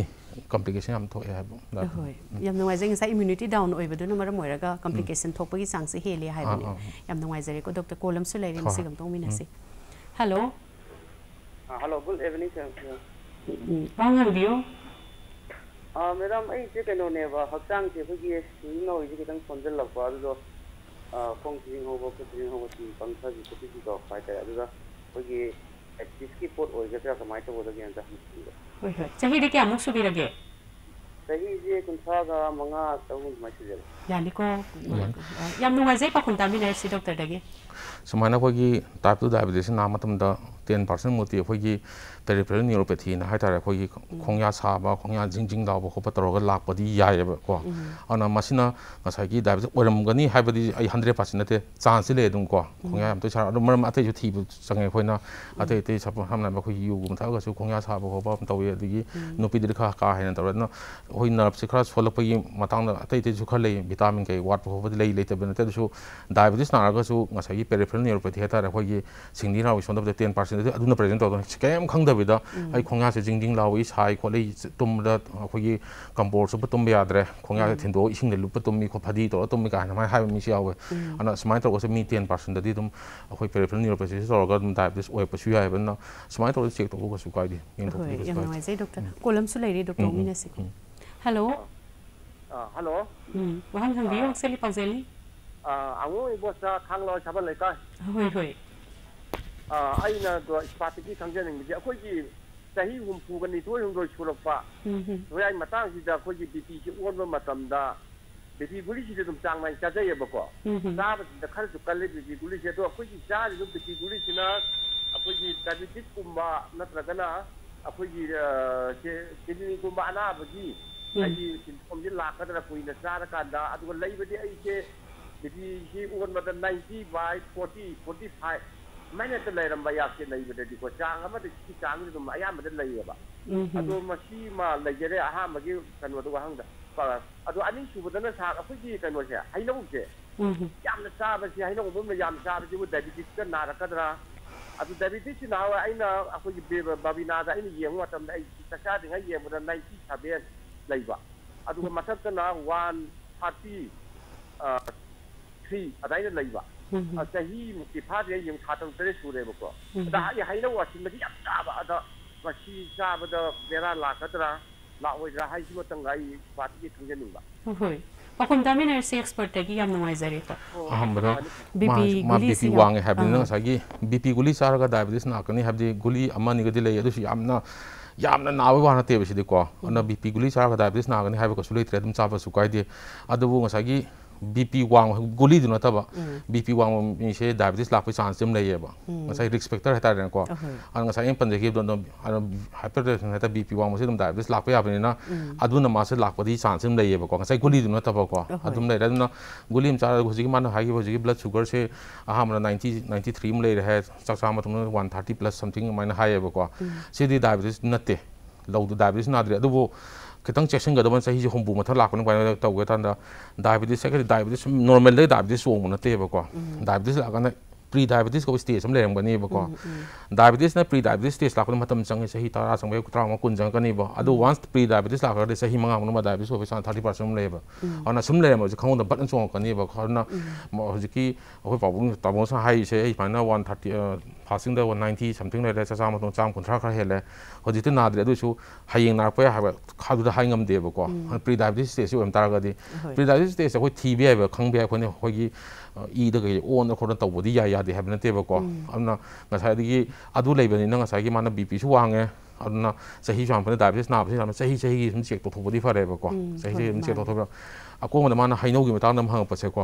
कॉम्प्लिकेशन इम्यूनिटी डाउन कॉम्प्लिकेशन की चांस हेले नाइजरेको डॉक्टर कोलम से लेरे hello hello good evening sir madam ꯑꯩꯁꯦ ꯀꯩꯅꯣꯅꯦꯕ ꯍꯛꯆꯥꯡꯁꯦ ꯑꯩꯈꯣꯏꯒꯤ ꯁꯤꯡ ꯅꯥꯎꯔꯤꯁꯦ ꯈꯤꯇꯪ ꯁꯣꯟꯖꯜꯂꯛꯄ ꯑꯗꯨꯗꯣ ꯈꯣꯡ ꯊꯤꯖꯤꯡꯍꯧꯕ ꯈꯨꯠ ꯊꯤꯖꯤꯡꯍꯧꯕ ꯇꯤ ꯄꯪꯊꯕꯤ ꯈꯣꯠꯄꯤꯕꯤ ꯇꯧꯔꯛꯄ ꯍꯥꯏꯇꯥꯔꯦ ꯑꯗꯨꯗ ꯑꯩꯈꯣꯏꯒꯤ ꯑꯦꯛꯇꯤꯁꯀꯤ ꯄꯣꯠ ꯑꯣꯏꯒꯗ꯭ꯔꯥ ꯀꯃꯥꯏꯅ ꯇꯧꯒꯗꯒꯦ ꯑꯝꯇ ꯍꯪꯕꯤꯕ ꯍꯣꯏ ꯍꯣꯏ ꯆꯍꯤꯗꯤ ꯀꯌꯥꯃꯨꯛ ꯁꯨꯕꯤꯔꯒꯦ ꯆꯍꯤꯁꯦ ꯀꯨꯟꯊ꯭ꯔꯥꯒ ꯃꯉꯥ ꯇꯔꯨꯛ ꯑꯗꯨꯃꯥꯏꯅ ꯁꯨꯖꯜꯂꯦ यानिको याम नुगाइजै पखुन्ता मिनरसी टाइप 2 डायबिटीज ना मतम द 10% मोती खोगी पेरिफेरल न्यूरोपैथी ना हाइतारे खोगी खोंया साबा खोंया जिंजिंग दाबो खोप तरोग लाकपदी यायब को अना मसिना मसागी डायबिटीज ओरमगनी हाइबदी 100% नते चांस ले दुम को खोंया हम तो छा अदम मरम अते जुथी संगे खोइना अते ते सब हमना बखो यु गुम था गसु खोंया साबा खोप हम तवे अदगी नोपी दिरखा का हाइना तवरना होई नर्भ सिखरा सोलपगी मतांग अते ते जुखा ले ꯚꯤꯇꯥꯃꯤꯟ ꯀꯩ ꯋꯥꯠꯄ ꯈꯣꯠꯄꯗꯤ ꯂꯩ ꯂꯩꯇꯕ ꯅꯠꯇꯦ ꯑꯗꯨꯁꯨ ꯗꯥꯏꯕꯦꯇꯤꯁ ꯅꯥꯔꯒꯁꯨ ꯉꯁꯥꯏꯒꯤ ꯄꯦꯔꯤꯐꯦꯔꯦꯜ ꯅ꯭ꯌꯨꯔꯣꯄꯦꯊꯤ ꯍꯥꯏꯇꯥꯔꯦ ꯑꯩꯈꯣꯏꯒꯤ ꯁꯤꯡꯂꯤ ꯅꯥꯎꯒꯤ ꯁꯣꯟꯊꯕꯗ ꯇꯦꯟ ꯄꯥꯔꯁꯦꯟꯗꯗꯤ ꯑꯗꯨꯅ ꯄ꯭ꯔꯖꯦꯟ ꯇꯧꯗꯣꯏꯅꯤ ꯀꯔꯤꯝ ꯈꯪꯗꯕꯤꯗ ꯑꯩ ꯈꯣꯡꯌꯥꯁꯦ ꯖꯤꯡ ꯖꯤꯡ ꯂꯥꯎꯏ ꯁꯥꯏ ꯈꯣꯠꯂꯤ ꯇꯨꯝꯕꯗ ꯑꯩꯈꯣꯏꯒꯤ ꯀꯝꯄꯣꯔ ꯆꯨꯞꯄ ꯇꯨꯝꯕ ꯌꯥꯗ꯭ꯔꯦ ꯈꯣꯡꯌꯥꯁꯦ ꯊꯤꯟꯗꯣꯛꯑꯒ ꯏꯁꯤꯡꯗ ꯂꯨꯞꯄ ꯇꯨꯝꯃꯤ ꯈꯣꯠ ꯐꯗꯤ ꯇꯧꯔꯒ ꯇꯨꯝꯃꯤ ꯀꯥꯏꯅ ꯑꯗꯨꯃꯥꯏꯅ ꯍꯥꯏꯕ ꯃꯤꯁꯨ ꯌꯥꯎꯋꯦ ꯑꯗꯨꯅ ꯁꯨꯃꯥꯏꯅ ꯇꯧꯔꯒꯁꯨ ꯃꯤ ꯇꯦꯟ ꯄꯥꯔꯁꯦꯟꯗꯗꯤ ꯑꯗꯨꯝ ꯑꯩꯈꯣꯏ ꯄꯦꯔꯤꯐꯦꯔꯦꯜ ꯅ꯭ꯌꯨꯔꯣꯄꯦꯊꯤꯁꯤ ꯇꯧꯔꯒ ꯑꯗꯨꯝ ꯗꯥꯏꯕꯦꯇꯤꯁ ꯑꯣꯏꯔꯛꯄꯁꯨ ꯌꯥꯏꯕ ꯑꯗꯨꯅ ꯁꯨꯃꯥꯏꯅ ꯇꯧꯔꯒ ꯆꯦꯛ ꯇꯧꯕ ꯀꯩꯁꯨ ꯀꯥꯏꯗꯦ ꯌꯥꯝ ꯅꯨꯡꯉꯥꯏꯖꯩ ꯗꯣꯛꯇꯔ ꯀꯣꯂꯝꯁꯨ ꯂꯩꯔꯦ ꯗꯣꯛꯇꯔ ꯃꯤꯅꯁꯤꯀꯣ ꯍꯜꯂꯣ 어, 할로. 응. 뭐 항상 아. 미용 셀리 판셀리? 아, 아무 이보사 강로 잡을래까? 호이 아, 호이. 아, 아이나 또 그 스파티기 상전인 거지. 거기 자희 움푸가니 도용도 추럽파. 음. 왜 음. 마땅지다 거기 비비지 오는 마담다. 비비 불리시도 좀 장만 자자해 보고. 나부터 칼도 칼리비지 굴리셔도 거기 자리 좀 비지 굴리시나 아, 어, 아버지 자비 짓고 마 나트라가나 아버지 제 제진이 그 많아 아버지 ꯑꯩꯒꯤ ꯁꯤꯟꯐꯝꯁꯦ ꯂꯥꯛꯀꯗ꯭ꯔꯥ ꯀꯨꯏꯅ ꯆꯥꯔꯀꯥꯟꯗ ꯑꯗꯨꯒ ꯂꯩꯕꯗꯤ ꯑꯩꯁꯦ ꯀꯦꯖꯤꯁꯤ ꯑꯣꯟꯕꯗ ninety by forty forty five ꯁꯨꯃꯥꯏꯅ ꯍꯦꯛꯇ лайꯔꯝꯕ ꯌꯥꯝꯁꯦ ꯂꯩꯕꯗꯗꯤꯀꯣ ꯆꯥꯡ ꯑꯃꯗ ꯁꯤꯒꯤ ꯆꯥꯡꯁꯤ ꯑꯗꯨꯝ ꯑꯌꯥꯝꯕꯗ ꯂꯩꯌꯦꯕ ꯑꯗꯣ ꯃꯁꯤꯃ ꯂꯩꯖꯔꯦ ꯑꯍꯥꯟꯕꯒꯤ ꯀꯩꯅꯣꯗꯣ ꯋꯥꯍꯪꯗ ꯑꯗꯣ ꯑꯅꯤꯁꯨꯕꯗꯅ ꯁꯥꯛ ꯑꯩꯈꯣꯏꯒꯤ ꯀꯩꯅꯣꯁꯦ ꯍꯩꯅꯧꯁꯦ ꯌꯥꯝꯅ ꯆꯥꯕꯁꯤ ꯍꯩꯅꯧ ꯑꯃ ꯌꯥꯝ ꯆꯥꯕꯁꯤꯕꯨ ꯗꯥꯏꯕꯤꯇꯤꯁꯀ ꯅꯥꯔꯛꯀꯗ꯭ꯔꯥ ꯑꯗꯨ ꯗꯥꯏꯕꯤꯇꯤꯁꯁꯤ ꯅꯍꯥꯟꯋꯥꯏ ꯑꯩꯅ ꯑꯩꯈꯣꯏꯒꯤ ꯕꯥꯕꯤꯅꯥꯗ ꯑꯩꯅ ꯌꯦꯡꯕ ꯃꯇꯝꯗ ꯑꯩ ꯆꯥꯛ ꯆꯥꯗ꯭ꯔꯤꯉꯩ ꯌꯦꯡꯕꯗ ꯅꯥꯏꯟꯇꯤ ꯁꯚꯦꯟ లైబ అదువ మతక నా వాల్ 30 ఆ 3 అదైనే లైబ సహి ముకి ఫాడే యం చాటన్ తరే సురేబకో తాయ హైలే వాసి మకి అబ్ చాబద వాసి జాబద దేరా లఖతరా నా వజ రహాయి చిమ తంగై ఫాటి కి తంజేనువా హోయ పఖం జమేనే సిక్స్ పర్ తేకి యం నాయ జరేత హమరా బిపి మా బిపి వాంగె హబెన సాగి బిపి కులి సహర్గ దాయి బేసిన హకని హవ్ ది గులి అమాని గది లే యదషి యమ్నా ꯌꯥꯝꯅ ꯅꯥꯕꯒꯤ ꯋꯥ ꯅꯠꯇꯦꯕ ꯁꯤꯗꯤꯀꯣ ꯑꯗꯨꯅ ꯕꯤ ꯄꯤ ꯒꯨꯂꯤ ꯆꯥꯔꯒ ꯗꯥꯏꯕꯦꯇꯤꯁ ꯅꯥꯒꯅꯤ ꯍꯥꯏꯕ ꯀꯩꯁꯨ ꯂꯩꯇ꯭ꯔꯦ ꯑꯗꯨꯝ ꯆꯥꯕꯁꯨ ꯀꯥꯏꯗꯦ ꯑꯗꯨꯕꯨ ꯉꯁꯥꯏꯒꯤ ꯕꯤꯄꯤ ꯋꯥꯡꯕ ꯒꯨꯂꯤꯗꯨ ꯅꯠꯇꯕ ꯕꯤꯄꯤ ꯋꯥꯡꯕ ꯃꯤꯁꯦ ꯗꯥꯏꯕꯦꯇꯤꯁ ꯂꯥꯛꯄꯒꯤ ꯆꯥꯟꯁ ꯑꯃ ꯂꯩꯌꯦꯕ ꯉꯁꯥꯏ ꯔꯤꯛꯁ ꯐꯦꯛꯇꯔ ꯍꯥꯏꯇꯥꯔꯦꯅꯦꯀꯣ ꯑꯗꯨꯅ ꯉꯁꯥꯏ ꯑꯩꯅ ꯄꯟꯖꯈꯤꯕꯗꯣ ꯑꯗꯨꯝ ꯍꯥꯏꯄꯔꯇꯦꯟꯁꯟ ꯍꯥꯏꯇꯥꯔꯦ ꯕꯤꯄꯤ ꯋꯥꯡꯕꯁꯦ ꯑꯗꯨꯝ ꯗꯥꯏꯕꯦꯇꯤꯁ ꯂꯥꯛꯄ ꯌꯥꯕꯅꯤꯅ ꯑꯗꯨꯅ ꯃꯥꯁꯦ ꯂꯥꯛꯄꯗꯤ ꯆꯥꯟꯁ ꯑꯃ ꯂꯩꯌꯦꯕꯀꯣ ꯉꯁꯥꯏ ꯒꯨꯂꯤꯗꯨ ꯅꯠꯇꯕꯀꯣ ꯑꯗꯨꯝ ꯂꯩꯔꯦ ꯑꯗꯨꯅ ꯒꯨꯂꯤ ꯑꯃ ꯆꯥꯔꯒ ꯍꯧꯖꯤꯛꯀꯤ ꯃꯥꯅ ꯍꯥꯏꯈꯤꯕ ꯍꯧꯖꯤꯛꯀꯤ ꯕ꯭ꯂꯗ ꯁꯨꯒꯔꯁꯦ ꯑꯍꯥꯟꯕꯗ ꯅꯥꯏꯟꯇꯤ ꯅꯥꯏꯟꯇꯤ ꯊ꯭ꯔꯤ ꯑꯃ ꯂꯩꯔꯦ ꯍꯥꯏ ꯆꯥꯛ ꯆꯥ ꯃꯇꯝꯗ ꯋꯥꯟ ꯊꯥꯔꯇꯤ ꯄ꯭ꯂꯁ ꯁꯝꯊꯤꯡ ꯑꯗꯨꯃꯥꯏꯅ ꯍꯥꯏꯌꯦꯕꯀꯣ ꯁꯤꯗꯤ ꯗꯥꯏꯕꯦꯇꯤꯁ ꯅꯠꯇꯦ ꯂꯧꯗ ꯗꯥꯏꯕꯦꯇꯤꯁ ꯅꯥꯗ꯭ꯔꯦ ꯑꯗꯨꯕꯨ खितंग चेक्सनगदबन सही हूँ मथ लाकने तौगे डायबिटीस डायबिटीस नॉर्मल डायबिटीस वो नातेबको डायबिटीस लाकने प्री डायबिटीस को स्टेज लेरबनेबको डायबिटीस प्री डायबिटीस स्टेज लाकने चंगे सही तरह चंगे तरह कुन चंगनीब अब वांस प्री डायबिटीस लाकर सही मंगा डायबिटीस हो चांस थर्टी पर्सेंट लेब और सूम लेरम खाद बटन चौंकनीब की पाबो से वन थर्टी ꯐꯥꯁꯤꯡꯗ ꯋꯥꯟ ꯅꯥꯏꯟꯇꯤ ꯁꯝꯊꯤꯡ ꯂꯩꯔꯦ ꯆꯥꯛꯆꯥ ꯃꯇꯨꯡ ꯆꯥꯝ ꯀꯨꯟꯊ꯭ꯔꯥ ꯈꯔ ꯍꯦꯜꯂꯦ ꯍꯧꯖꯤꯛꯇꯤ ꯅꯥꯗ꯭ꯔꯦ ꯑꯗꯨꯁꯨ ꯍꯌꯦꯡ ꯅꯥꯔꯛꯄ ꯌꯥꯏ ꯍꯥꯏꯕ ꯑꯗꯨꯗ ꯍꯥꯏ ꯉꯝꯗꯦꯕꯀꯣ ꯄ꯭ꯔꯤ ꯗꯥꯏꯕꯤꯇꯤꯁ ꯁ꯭ꯇꯦꯖꯁꯤ ꯑꯣꯏꯕ ꯇꯥꯔꯒꯗꯤ ꯄ꯭ꯔꯤ ꯗꯥꯏꯕꯤꯇꯤꯁ ꯁ꯭ꯇꯦꯖꯁꯦ ꯑꯩꯈꯣꯏ ꯊꯤꯕ ꯌꯥꯏꯕ ꯈꯪꯕ ꯌꯥꯏ ꯑꯩꯈꯣꯏꯅ ꯑꯩꯈꯣꯏꯒꯤ ꯏꯗ ꯀꯩ ꯑꯣꯟꯅ ꯈꯣꯠꯅ ꯇꯧꯕꯗꯤ ꯌꯥꯏ ꯌꯥꯗꯦ ꯍꯥꯏꯕ ꯅꯠꯇꯦꯕꯀꯣ ꯑꯗꯨꯅ ꯉꯁꯥꯏꯗꯒꯤ ꯑꯗꯨ ꯂꯩꯕꯅꯤꯅ ꯉꯁꯥꯏꯒꯤ ꯃꯥꯅ ꯕꯤ ꯄꯤꯁꯨ ꯋꯥꯡꯉꯦ ꯑꯗꯨꯅ ꯆꯍꯤꯁꯨ ꯌꯥꯝꯄꯅ ꯗꯥꯏꯕꯦꯇꯤꯁ ꯅꯥꯕꯁꯤ ꯌꯥꯝꯅ ꯆꯍꯤ ꯆꯍꯤꯒꯤ ꯁꯨꯝ ꯆꯦꯛ ꯇꯧꯊꯣꯛꯄꯗꯤ ꯐꯔꯦꯕꯀꯣ ꯆꯍꯤ ꯆꯍꯤ ꯑꯗꯨꯝ ꯆꯦꯛ ꯇꯧꯊꯣꯛꯄ ꯑꯀꯣꯟꯕꯗ ꯃꯥꯅ ꯍꯩꯅꯧꯒꯤ ꯃꯇꯥꯡꯗ ꯑꯃ ꯍꯪꯉꯛꯄꯁꯦꯀꯣ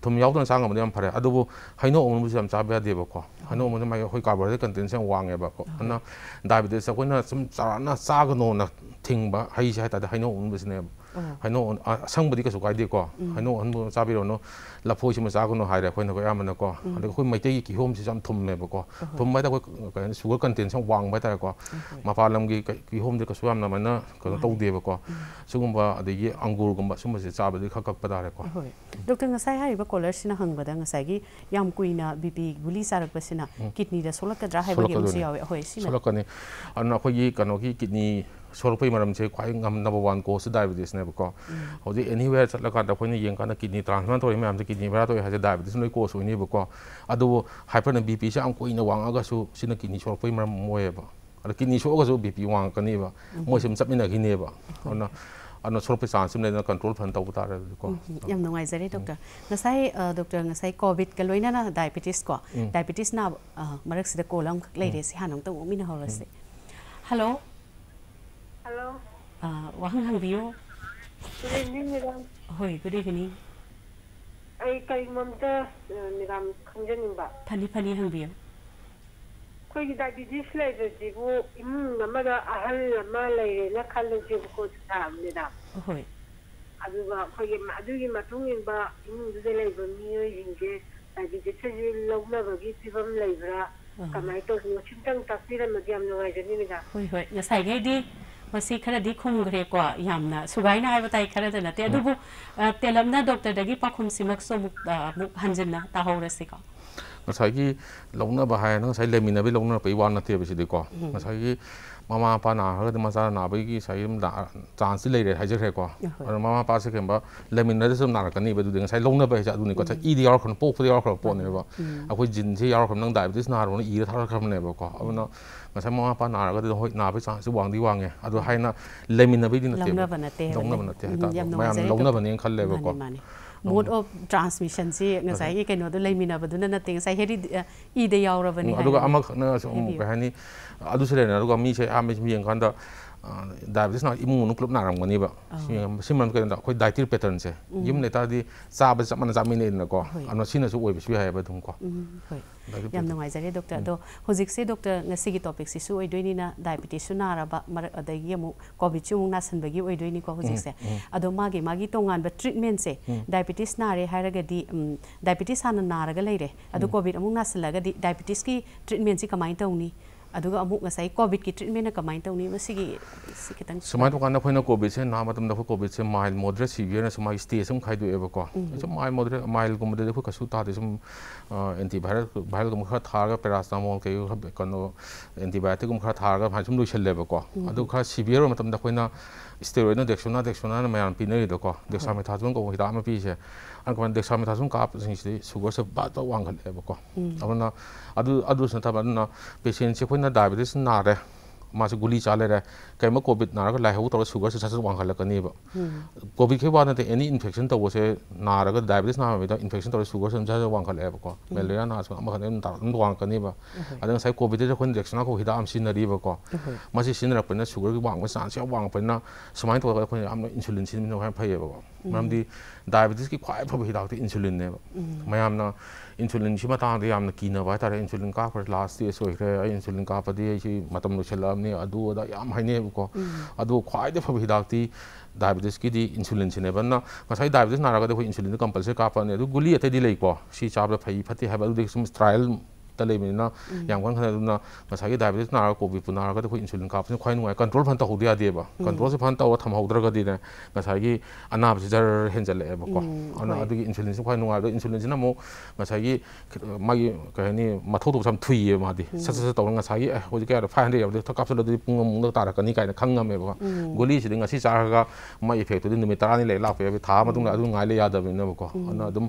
thum yau ton sang ngam dem phare adu bu haino om bu sam cha ba de ba ko haino om ma hoi ka ba de kan ten sang wang e ba ko na da bi de sa ko na sum cha na sa ga no na thing ba hai sa ta da haino om bu ne ba ให้น้องสังบดีก็สุขใจดีกว็ให้น้องอันนู้นซาบิโรน้องลับโพชิมัซาคุนหายเลยคุณั้นก็ยามันก็อันนี้คนไม่ใด้กี่ห้อมที่จำทุ่มเลยบอก็ทุ่มไม่ได้ก็สุขกันเตียนช่างวางไม่ได้ก็มาฟาลำกี่กี่ห้องที่ก็สวยนะมันนะก็ต้องดีก็สุขุมว่าเดี๋ย้อังกูรุมว่าสุขุมจะซาบิดีค้ากปะปดาเลยก็ดรงั้นใช่ให้บกอลเลอร์สินะหังบัดงั้นใช่กี่ยามคุยนะบีบีบุลีสารักชป็นินะกิดนี่จะสุลักกันร้าให้บริเวณเสียวเฮ้ยสินะสุลกนี่ยอันนั้นเขายี่กันเขาที่กิดนี่ ꯁꯣꯔꯛꯄꯒꯤ ꯃꯔꯝꯁꯦ ꯈ꯭ꯋꯥꯏ ꯉꯝꯅꯕ one ꯀꯣꯁꯁꯦ ꯗꯥꯏꯕꯦꯇꯤꯁꯅꯦꯕꯀꯣ ꯍꯧꯖꯤꯛ anywhere ꯆꯠꯂꯀꯥꯟꯗ ꯑꯩꯈꯣꯏꯅ ꯌꯦꯡꯀꯥꯟꯗ kidney transplant ꯇꯧꯔꯤ ꯃꯌꯥꯝꯁꯦ kidney ꯚꯦꯔꯥ ꯇꯧꯋꯤ ꯍꯥꯏꯁꯦ ꯗꯥꯏꯕꯦꯇꯤꯁꯅ ꯂꯣꯏ ꯀꯣꯁ ꯑꯣꯏꯅꯦꯕꯀꯣ ꯑꯗꯨꯕꯨ ꯍꯥꯏꯄꯔꯅ ꯕꯤ ꯄꯤꯁꯦ ꯌꯥꯝ ꯀꯨꯏꯅ ꯋꯥꯡꯉꯒꯁꯨ ꯁꯤꯅ ꯀꯤꯗꯅꯤ ꯁꯣꯛꯂꯛꯄꯒꯤ ꯃꯔꯝ ꯑꯣꯏꯌꯦꯕ ꯑꯗ ꯀꯤꯗꯅꯤ ꯁꯣꯛꯑꯒꯁꯨ ꯕꯤ ꯄꯤ ꯋꯥꯡꯉꯛꯀꯅꯦꯕ ꯃꯣꯏꯁꯦ ꯑꯗꯨꯝ ꯆꯠꯃꯤꯟꯅꯈꯤꯅꯦꯕ ꯑꯗꯨꯅ ꯑꯗꯨꯅ ꯁꯣꯛꯂꯛꯄ ꯆꯥꯟꯁ ꯑꯃ ꯂꯩꯗꯅ ꯀꯟꯇ꯭ꯔꯣꯜ ꯐꯟ ꯇꯧꯕ ꯇꯥꯔꯦ ꯑꯗꯨꯗꯤꯀꯣ ꯌꯥꯝ ꯅꯨꯡꯉꯥꯏꯖꯔꯦ ꯗꯣꯛꯇꯔ ꯉꯁꯥꯏ ꯗꯣꯛꯇꯔ ꯉꯁꯥꯏ ꯀꯣꯚꯤꯗꯀ ꯂꯣꯏꯅꯅ ꯗꯥꯏꯕꯦꯇꯤꯁ ꯀꯣ ꯗꯥꯏꯕꯦꯇꯤꯁ ꯅꯥꯕ ꯃꯔꯛꯁꯤꯗ ꯀꯣꯜ ꯑꯃꯈꯛ ꯂꯩꯔꯦ ꯁꯤ ꯍꯥꯟꯅ ꯑꯝꯇ ꯑꯣꯛꯃꯤꯟꯅꯍꯧꯔꯁꯤ hello Hello. Uh, Wahang Hang Bio. Good evening, madam. Hoi, good evening. ꯑꯩ ꯀꯔꯤꯒꯨꯝꯕꯝꯇ ꯃꯦꯗꯥꯝ ꯈꯪꯖꯅꯤꯡꯕ ꯐꯅꯤ ꯐꯅꯤ ꯍꯪꯕꯤꯌꯨ ꯑꯩꯈꯣꯏꯒꯤ ꯗꯥꯏꯕꯤꯇꯤꯁ ꯂꯩꯕꯁꯤꯕꯨ ꯏꯃꯨꯡ ꯑꯃꯗ ꯑꯍꯜ ꯑꯃ ꯂꯩꯔꯦꯅ ꯈꯜꯂꯁꯦꯕꯀꯣ ꯃꯦꯗꯥꯝ ꯍꯣꯏ ꯑꯗꯨꯒ ꯑꯩꯈꯣꯏꯒꯤ ꯑꯗꯨꯒꯤ ꯃꯇꯨꯡ ꯏꯟꯕ ꯏꯃꯨꯡꯗꯨꯗ ꯂꯩꯕ ꯃꯤꯑꯣꯏꯁꯤꯡꯁꯦ ꯗꯥꯏꯕꯤꯇꯤꯁꯁꯤ ꯂꯧꯅꯕꯒꯤ ꯐꯤꯕꯝ ꯂꯩꯕ꯭ꯔꯥ ꯀꯃꯥꯏꯅ ꯇꯧꯕꯅꯣ ꯁꯤꯝꯇꯪ ꯇꯥꯛꯄꯤꯔꯝꯃꯗꯤ ꯌꯥꯝ ꯅꯨꯡꯉꯥꯏꯖꯅꯤ ꯃꯦꯗꯥꯝ ꯍꯣꯏ ꯍꯣꯏ ꯉꯁꯥꯏꯈꯩꯗꯤ ꯃꯁꯤ ꯈꯔꯗꯤ ꯈꯨꯝꯈ꯭ꯔꯦꯀꯣ ꯌꯥꯝꯅ ꯁꯨꯒꯥꯏꯅ ꯍꯥꯏꯕ ꯇꯥꯏ ꯈꯔꯗ ꯅꯠꯇꯦ ꯑꯗꯨꯕꯨ ꯇꯦꯂꯝꯅ ꯗꯣꯛꯇꯔꯗꯒꯤ ꯄꯥꯎꯈꯨꯝꯁꯤꯃꯛꯁꯨ ꯑꯃꯨꯛ ꯑꯃꯨꯛ ꯍꯟꯖꯤꯟꯅ ꯇꯥꯍꯧꯔꯁꯤꯀꯣ ꯉꯁꯥꯏꯒꯤ ꯂꯧꯅꯕ ꯍꯥꯏꯅ ꯉꯁꯥꯏ ꯂꯩꯃꯤꯟꯅꯕꯤ ꯂꯧꯅꯔꯛꯄꯒꯤ ꯋꯥ ꯅꯠꯇꯦꯕ ꯁꯤꯗꯤꯀꯣ ꯉꯁꯥꯏꯒꯤ ꯃꯃꯥ ꯃꯄꯥ ꯅꯥꯔꯒꯗꯤ ꯃꯆꯥ ꯅꯥꯕꯒꯤ ꯉꯁꯥꯏ ꯑꯗꯨꯝ ꯆꯥꯟꯁꯇꯤ ꯂꯩꯔꯦ ꯍꯥꯏꯖꯈ꯭ꯔꯦꯀꯣ ꯑꯗꯨꯅ ꯃꯃꯥ ꯃꯄꯥꯁꯦ ꯀꯩꯒꯨꯝꯕ ꯂꯩꯃꯤꯟꯅꯗꯁꯨ ꯑꯗꯨꯝ ꯅꯥꯔꯛꯀꯅꯤꯕ ꯑꯗꯨꯗꯤ ꯉꯁꯥꯏ ꯂꯧꯅꯕ ꯍꯥꯏꯁꯦ ꯑꯗꯨꯅꯤꯀꯣ ꯉꯁꯥꯏ ꯏꯗꯤ ꯌꯥꯎꯔꯛꯈ꯭ꯔꯕ ꯄꯣꯛꯄꯗ ꯌꯥꯎꯔꯛꯈ꯭ꯔꯕ ꯄꯣꯠꯅꯦꯕ ꯑꯩꯈꯣꯏ ꯖꯤꯟꯁꯦ ꯌꯥꯎꯔꯛꯈ꯭ꯔꯕ ꯅꯪ ꯗꯥꯏꯕꯦꯇꯤꯁ ꯅꯥꯔꯣꯅ ꯏꯔ ꯊꯥꯔꯛꯈ꯭ꯔꯕꯅꯦꯕꯀꯣ ꯑꯗꯨꯅ ꯉꯁꯥꯏ ꯃꯃꯥ ꯃꯄꯥ ꯅꯥꯔꯒꯗꯤ ꯍꯣꯏ ꯅꯥꯕꯒꯤ ꯆꯥꯟꯁꯁꯨ ꯋꯥꯡꯗꯤ ꯋꯥꯡꯉꯦ ꯑꯗꯣ ꯍꯥꯏꯅ ꯂꯩꯃꯤꯟꯅꯕꯩꯗꯤ ꯅꯠꯇꯦꯕ ꯂꯧꯅꯕ ꯅꯠꯇꯦ ꯍꯥꯏꯇꯥꯔꯦ ꯃꯌꯥꯝ ꯂꯧꯅꯕꯅꯦꯅ ꯈꯜꯂꯦꯕꯀꯣ मोड अफ ट्रान्समिसनसेन हेरी छ किसर मसँग क ꯗꯥꯏꯕꯦꯇꯤꯁꯅ ꯏꯃꯨꯡ ꯃꯅꯨꯡ ꯄꯨꯂꯞ ꯅꯥꯔꯝꯒꯅꯤꯕ ꯁꯤ ꯃꯔꯝ ꯀꯩꯅꯣꯗ ꯑꯩꯈꯣꯏ ꯗꯥꯏꯇꯔꯤ ꯄꯦꯇꯔꯟꯁꯦ ꯌꯨꯝ ꯂꯩꯇꯥꯔꯗꯤ ꯆꯥꯕ ꯆꯞ ꯃꯥꯟꯅ ꯆꯥꯃꯤꯟꯅꯩꯗꯅꯀꯣ ꯑꯗꯨꯅ ꯁꯤꯅꯁꯨ ꯑꯣꯏꯕꯁꯨ ꯌꯥꯏꯑꯕ ꯑꯗꯨꯝ ꯀꯣ ꯍꯣꯏ ꯌꯥꯝ ꯅꯨꯡꯉꯥꯏꯖꯔꯦ ꯗꯣꯛꯇꯔ ꯑꯗꯣ ꯍꯧꯖꯤꯛꯁꯦ ꯗꯣꯛꯇꯔ ꯉꯁꯤꯒꯤ ꯇꯣꯄꯤꯛꯁꯤꯁꯨ ꯑꯣꯏꯗꯣꯏꯅꯤꯅ ꯗꯥꯏꯕꯦꯇꯤꯁꯁꯨ ꯅꯥꯔꯕ ꯃꯔꯛ ꯑꯗꯒꯤ ꯑꯃꯨꯛ ꯀꯣꯚꯤꯗꯁꯨ ꯑꯃꯨꯛ ꯅꯥꯁꯟꯕꯒꯤ ꯑꯣꯏꯗꯣꯏꯅꯤꯀꯣ ꯍꯧꯖꯤꯛꯁꯦ ꯑꯗꯣ ꯃꯥꯒꯤ ꯃꯥꯒꯤ ꯇꯣꯉꯥꯟꯕ ꯇ꯭ꯔꯤꯠꯃꯦꯟꯁꯦ ꯗꯥꯏꯕꯦꯇꯤꯁ ꯅꯥꯔꯦ ꯍꯥꯏꯔꯒꯗꯤ ꯗꯥꯏꯕꯦꯇꯤꯁ ꯍꯥꯟꯅ ꯅꯥꯔꯒ ꯂꯩꯔꯦ ꯑꯗꯣ ꯀꯣꯚꯤꯗ ꯑꯃꯨꯛ ꯅꯥꯁꯤꯜꯂꯒꯗꯤ ꯗꯥꯏꯕꯦꯇꯤꯁꯀꯤ ꯇ꯭ꯔꯤꯠꯃꯦꯟꯁꯤ ꯀꯃꯥꯏꯅ ꯇꯧꯅꯤ कोविड की ट्रीटमेंट कम सुमाय दुकान अखोना कोविड से ना मतलब अखो कोविड से माइल मोद्रे सिवियर ने सुमाय स्टे सम खाइदु एबको सो माइल मोद्रे माइल गुमदे देखो कसु ताते सम एंटी भाइरल भाइरल गुम खा थार गा पेरास्टामोल के कनो एंटीबायोटिक गुम खा थार गा भाइसम लुइसेल लेबको अदु खा सिवियर मतलब अखोना स्टेरॉइड ना देक्सोना देक्सोना ना मयान पिनै दको देक्सा मे थाजों गो हिदा पी पिसे ꯀꯃꯥꯏꯅ ꯗꯦꯛꯁꯥ ꯃꯦꯊꯥꯁꯨꯝ ꯀꯥꯞꯄꯁꯤꯡꯁꯤꯗꯤ ꯁꯨꯒꯔꯁꯦ ꯕꯠꯇ ꯋꯥꯡꯈꯠꯂꯛꯑꯦꯕꯀꯣ ꯑꯗꯨꯅ ꯑꯗꯨ ꯑꯗꯨꯁꯨ ꯅꯠꯇꯕ ꯑꯗꯨꯅ ꯄꯦꯁꯦꯟꯁꯦ ꯑꯩꯈꯣꯏꯅ ꯗꯥꯏꯕꯦꯇꯤꯁ ꯅꯥꯔꯦ मासे गुली चाले रहा कहीं कोविड नारग लाइहौ तौर सुगर से सचस वांगलकनी कोविड के बाद एनी इन्फेक्शन तब से नारग डायबिटीज नाम इन्फेक्शन तौर सुगर से सचस वांगलको मलेरिया नास वांगकनी अगर कोविड से अखोन रिएक्शन को हिदा सिनरीबको सुगर की वांग चांस वांगपना सुमाय तौर अखोन इंसुलिन सिन फैबको ꯃꯔꯝꯗꯤ ꯗꯥꯏꯕꯦꯇꯤꯁꯀꯤ ꯈ꯭ꯋꯥꯏ ꯐꯕ ꯍꯤꯗꯥꯛꯇꯤ ꯏꯟꯁꯨꯂꯤꯟꯅꯦꯕ ꯃꯌꯥꯝꯅ ꯏꯟꯁꯨꯂꯤꯟꯁꯤ ꯃꯇꯥꯡꯗ ꯌꯥꯝꯅ ꯀꯤꯅꯕ ꯍꯥꯏꯇꯥꯔꯦ ꯏꯟꯁꯨꯂꯤꯟ ꯀꯥꯞꯈ꯭ꯔꯦ ꯂꯥꯁ ꯁ꯭ꯇꯦꯖ ꯑꯣꯏꯈ꯭ꯔꯦ ꯑꯩ ꯏꯟꯁꯨꯂꯤꯟ ꯀꯥꯞꯄꯗꯤ ꯑꯩꯁꯤ ꯃꯇꯝ ꯂꯣꯏꯁꯤꯜꯂꯛꯑꯕꯅꯤ ꯑꯗꯨ ꯑꯗꯥ ꯌꯥꯝ ꯍꯥꯏꯅꯩꯌꯦꯕꯀꯣ ꯑꯗꯨ ꯈ꯭ꯋꯥꯏꯗꯒꯤ ꯐꯕ ꯍꯤꯗꯥꯛꯇꯤ ꯗꯥꯏꯕꯦꯇꯤꯁꯀꯤꯗꯤ ꯏꯟꯁꯨꯂꯤꯟꯁꯤꯅꯦꯕ ꯅ ꯉꯁꯥꯏ ꯗꯥꯏꯕꯦꯇꯤꯁ ꯅꯥꯔꯒꯗꯤ ꯑꯩꯈꯣꯏ ꯏꯟꯁꯨꯂꯤꯟꯗ ꯀꯝꯄꯜꯁꯔꯤ ꯀꯥꯞꯄꯅꯤ ꯑꯗꯨ ꯒꯨꯂꯤ ꯑꯇꯩꯗꯤ ꯂꯩꯀꯣ ꯁꯤ ꯆꯥꯕꯗ ꯐꯩ ꯐꯠꯇꯦ ꯍꯥꯏꯕ ꯑꯗꯨꯗꯤ ꯁꯨꯝ trial le mi na yang kan khana na ma sa gi diabetes na ko bi puna ga ko insulin ka pun khoi nuai control phan ta hu dia de ba control se phan ta wa tham hu dra ga di na ma sa gi ana bi jar hen jale ba ko ana adu gi insulin se khoi nuai do insulin na mo ma sa gi ma gi ka ni ma tho do sam thui ye ma di sa sa ta nga sa gi eh ho ji ka ra phan de ya de ta kap sa do di pung mung da ta ra ka ni ka na khang nga me ba goli se de nga si cha ga ma effect do ni mi ta ni le la pe ta ma dung na adu ngai le ya da me na ba ko ana dum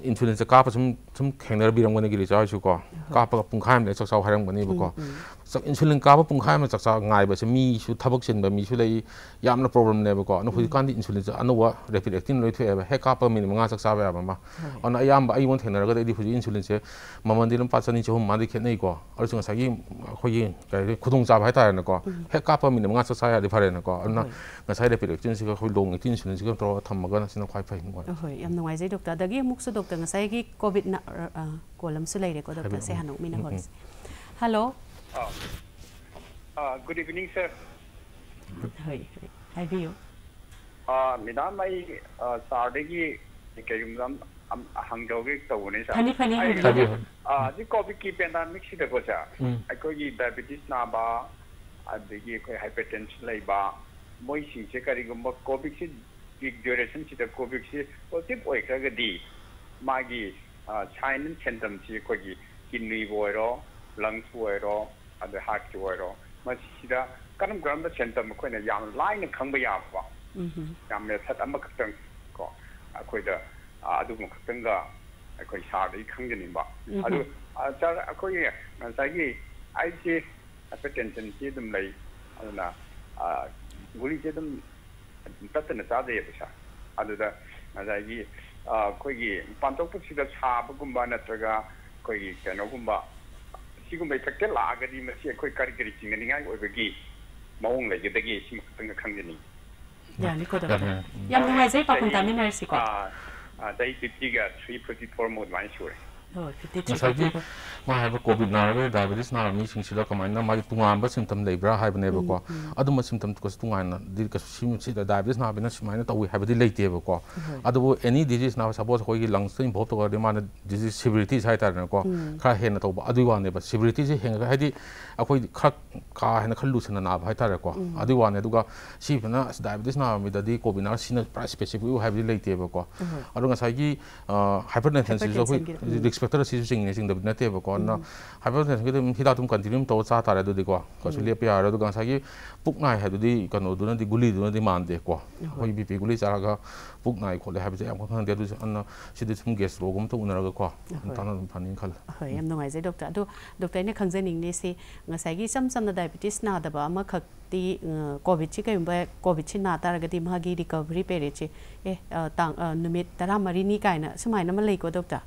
인슐린 저 까빠 좀좀 갱나비 이런 거는 길이죠 아시고 까빠가 분가함 내척사 활용 거이 보고 ꯆꯥꯛ insulin ꯀꯥꯞꯄ ꯄꯨꯡꯈꯥꯏ ꯑꯃ ꯆꯥꯛꯆꯥ ꯉꯥꯏꯕꯁꯦ ꯃꯤꯁꯨ ꯊꯕꯛ ꯆꯤꯟꯕ ꯃꯤꯁꯨ ꯂꯩ ꯌꯥꯝꯅ ꯄ꯭ꯔꯣꯕ꯭ꯂꯦꯝꯅꯦꯕꯀꯣ ꯑꯗꯨꯅ ꯍꯧꯖꯤꯛꯀꯥꯟꯗꯤ ꯏꯟꯁꯨꯂꯤꯟꯁꯦ ꯑꯅꯧꯕ ꯔꯦꯄꯤꯗ ꯑꯦꯛꯇꯤꯟ ꯂꯣꯏꯊꯣꯛꯑꯦꯕ ꯍꯦꯛ ꯀꯥꯞꯄ ꯃꯤꯅꯤꯠ ꯃꯉꯥ ꯆꯥꯛ ꯆꯥꯕ ꯌꯥꯕ ꯑꯃ ꯑꯗꯨꯅ ꯑꯌꯥꯝꯕ ꯑꯩꯉꯣꯟꯗ ꯊꯦꯡꯅꯔꯒꯗꯤ ꯑꯩꯗꯤ ꯍꯧꯖꯤꯛ ꯏꯟꯁꯨꯂꯤꯟꯁꯦ ꯃꯃꯜꯗꯤ ꯂꯨꯄꯥ ꯆꯅꯤ ꯆꯍꯨꯝ ꯃꯥꯗꯤ ꯈꯦꯠꯅꯩꯀꯣ ꯑꯗꯨꯁꯨ ꯉꯁꯥꯏꯒꯤ ꯑꯩꯈꯣꯏꯒꯤ ꯀꯔꯤ ꯈꯨꯗꯣꯡꯆꯥꯕ ꯍꯥꯏꯇꯥꯔꯦꯅꯦꯀꯣ ꯍꯦꯛ ꯀꯥꯞꯄ ꯃꯤꯅꯤꯠ ꯃꯉꯥ ꯆꯥꯛ ꯆꯥ ꯌꯥꯔꯗꯤ ꯐꯔꯦꯅꯀꯣ ꯑꯗꯨꯅ ꯉꯁꯥꯏ ꯔꯦꯄꯤꯗ ꯑꯦꯛꯇꯤꯟꯁꯤꯒ ꯑꯩꯈꯣꯏ ꯂꯣꯡ ꯑꯦꯛꯇꯤꯟ ꯏꯟꯁꯨꯂꯤꯟꯁꯤꯒ ꯇꯧꯔꯒ ꯊꯝꯃꯒ ꯁꯤꯅ ꯈ꯭ꯋꯥꯏ ꯐꯩ ꯍꯣꯏ ꯌꯥꯝ ꯅꯨꯡꯉꯥꯏꯖꯩ ꯗꯣꯛꯇꯔ ꯑꯗꯒꯤ ꯑꯃꯨꯛꯁꯨ ꯗꯣꯛꯇꯔ ꯉꯁꯥꯏꯒꯤ ꯀꯣꯚꯤꯗ ꯀꯣꯂꯝꯁꯨ ꯂꯩꯔꯦꯀꯣ ꯗꯣꯛꯇꯔꯁꯦ ꯍꯥꯟꯅ ꯎꯛꯃꯤꯟꯅꯍꯧꯔꯁꯦ hello good evening sir hi hi madam ꯑꯩ ꯁꯥꯔꯗꯒꯤ ꯀꯩꯒꯨꯝꯕ ꯍꯪꯖꯧꯒꯦ ꯇꯧꯕꯅꯦ ꯁꯥꯔ ꯍꯧꯖꯤꯛ ꯀꯣꯚꯤꯗꯀꯤ ꯄꯦꯟꯗꯥꯃꯤꯛꯁꯤꯗꯀꯣ ꯁꯥꯔ ꯑꯩꯈꯣꯏꯒꯤ ꯗꯥꯏꯕꯤꯇꯤꯁ ꯅꯥꯕ ꯑꯗꯒꯤ ꯑꯩꯈꯣꯏ ꯍꯥꯏꯄꯔꯇꯦꯟꯁ ꯂꯩꯕ ꯃꯣꯏꯁꯤꯡꯁꯦ ꯀꯔꯤꯒꯨꯝꯕ ꯀꯣꯚꯤꯗꯁꯤ ꯗ꯭ꯌꯨꯔꯦꯁꯟꯁꯤꯗ ꯀꯣꯚꯤꯗꯁꯤ ꯄꯣꯖꯤꯇꯤꯚ ꯑꯣꯏꯈ꯭ꯔꯒꯗꯤ ꯃꯥꯒꯤ ꯁꯥꯏꯟ ꯑꯦꯟ ꯁꯦꯟꯇꯝꯁꯤ ꯑꯩꯈꯣꯏꯒꯤ ꯀꯤꯗꯅꯤꯕꯨ ꯑꯣꯏꯔꯣ ꯂꯪꯁꯄꯨ ꯑꯣꯏꯔꯣ 还得下几回咯，嘛其实啊，咱们咱们这现不可能养奶那空不养吧？养没得啥么个东西，个啊，或者啊，都么可东西，还可以查了一空一点吧？啊都啊，咱可以啊，在伊埃及不真正接东西来，啊那啊，我理解的不等的啥子也不行，啊就是啊，再伊啊可以，反正不记的查不跟班那个可以联络公吧？Shigunme tak cashat naaye, mas i nyai, vishe ga kari kirachina nanayi, kua we che maungalaya ite kich Restores to local families. Ya, ni kocototong. Ya, mo asch he pa marta mixay m chamber. si Senator Pasikbaangaparni waelarsansewa n e, kich side인�ิ ꯉꯁꯥꯏꯒꯤ ꯃꯥ ꯍꯥꯏꯕ COVID ꯅꯥꯔꯒ diabetes ꯅꯥꯔꯕ ꯃꯤꯁꯤꯡꯁꯤꯗ ꯀꯃꯥꯏꯅ ꯃꯥꯒꯤ ꯇꯣꯉꯥꯟꯕ ꯁꯤꯝꯇꯝ ꯂꯩꯕ꯭ꯔꯥ ꯍꯥꯏꯕꯅꯦꯕꯀꯣ ꯑꯗꯨꯝꯕ ꯁꯤꯝꯇꯝ ꯀꯩꯁꯨ ꯇꯣꯉꯥꯟꯅꯗꯤ ꯀꯩꯁꯨ ꯁꯤꯃꯁꯤꯗ ꯗꯥꯏꯕꯦꯇꯤꯁ ꯅꯥꯕꯅ ꯁꯨꯃꯥꯏꯅ ꯇꯧꯏ ꯍꯥꯏꯕꯗꯤ ꯂꯩꯇꯦꯕꯀꯣ ꯑꯗꯨꯕꯨ ꯑꯦꯅꯤ ꯗꯤꯖꯤꯁ ꯅꯥꯕ ꯁꯄꯣꯁ ꯑꯩꯈꯣꯏꯒꯤ ꯂꯪꯁꯇ ꯏꯟꯚꯣꯜꯞ ꯇꯧꯔꯗꯤ ꯃꯥꯅ ꯗꯤꯖꯤꯁ ꯁꯤꯚꯤꯔꯤꯇꯤꯁ ꯍꯥꯏꯇꯥꯔꯦꯅꯦꯀꯣ ꯈꯔ ꯍꯦꯟꯅ ꯇꯧꯕ ꯑꯗꯨꯒꯤ ꯋꯥꯅꯦꯕ ꯁꯤꯚꯤꯔꯤꯇꯤꯁꯦ ꯍꯦꯟꯒꯠ ꯍꯥꯏꯗꯤ ꯑꯩꯈꯣꯏ ꯈꯔ ꯀꯥ ꯍꯦꯟꯅ ꯈꯔ ꯂꯨꯁꯟꯅ ꯅꯥꯕ ꯍꯥꯏꯇꯥꯔꯦꯀꯣ ꯑꯗꯨꯒꯤ ꯋꯥꯅꯦ ꯑꯗꯨꯒ ꯁꯤꯕꯅ ꯗꯥꯏꯕꯦꯇꯤꯁ ꯅꯥꯕ ꯃꯤꯗꯗꯤ ꯀꯣꯚꯤꯗ ꯅꯥꯔ ꯁꯤꯅ ꯄꯨꯔꯥ ꯁ꯭ꯄꯦꯁꯤꯐꯤꯛ ꯑꯣꯏ ꯍꯥꯏꯕꯗꯤ ꯂꯩꯇꯦꯕꯀꯣ ꯑꯗꯣ ꯉꯁꯥꯏꯒꯤ ꯍꯥꯏꯄꯔꯇꯦꯟꯁꯟꯁꯤꯁꯨ ꯑꯩꯈꯣꯏ ꯔꯤꯛꯁ ꯏꯟꯁꯄꯦꯛꯇꯔ ꯑꯁꯤꯁꯨ ꯆꯤꯡꯉꯤꯅꯆꯤꯡꯗꯕꯗꯤ ꯅꯠꯇꯦꯕꯀꯣ ꯑꯗꯨꯅ ꯍꯥꯏꯕꯔ ꯇꯦꯟꯁꯟꯒꯤꯗꯤ ꯑꯗꯨꯝ ꯍꯤꯗꯥꯛ ꯑꯗꯨꯝ ꯀꯟꯇꯤꯅ꯭ꯌꯨ ꯇꯧꯔ ꯆꯥ ꯇꯥꯔꯦ ꯑꯗꯨꯗꯤꯀꯣ ꯀꯩꯁꯨ ꯂꯦꯞꯄ ꯌꯥꯔꯣꯏ ꯑꯗꯨꯒ ꯉꯁꯥꯏꯒꯤ puk nai hai di kano duna di guli duna di mande kwa hoi bi pi guli sara ga puk nai ko le hai di amko thang de du an si de thum ges rogum to unara ga kwa ta na dum phanin khal hoi ờ, em nongai je doctor do doctor ne khangje ning ne se nga cái gì sam sam là diabetes na da ba ma khak ti covid chi kai ba covid chi na ta là cái di mà cái recovery pere che e tang numit tara mari ni này na sumai na ma lei ko doctor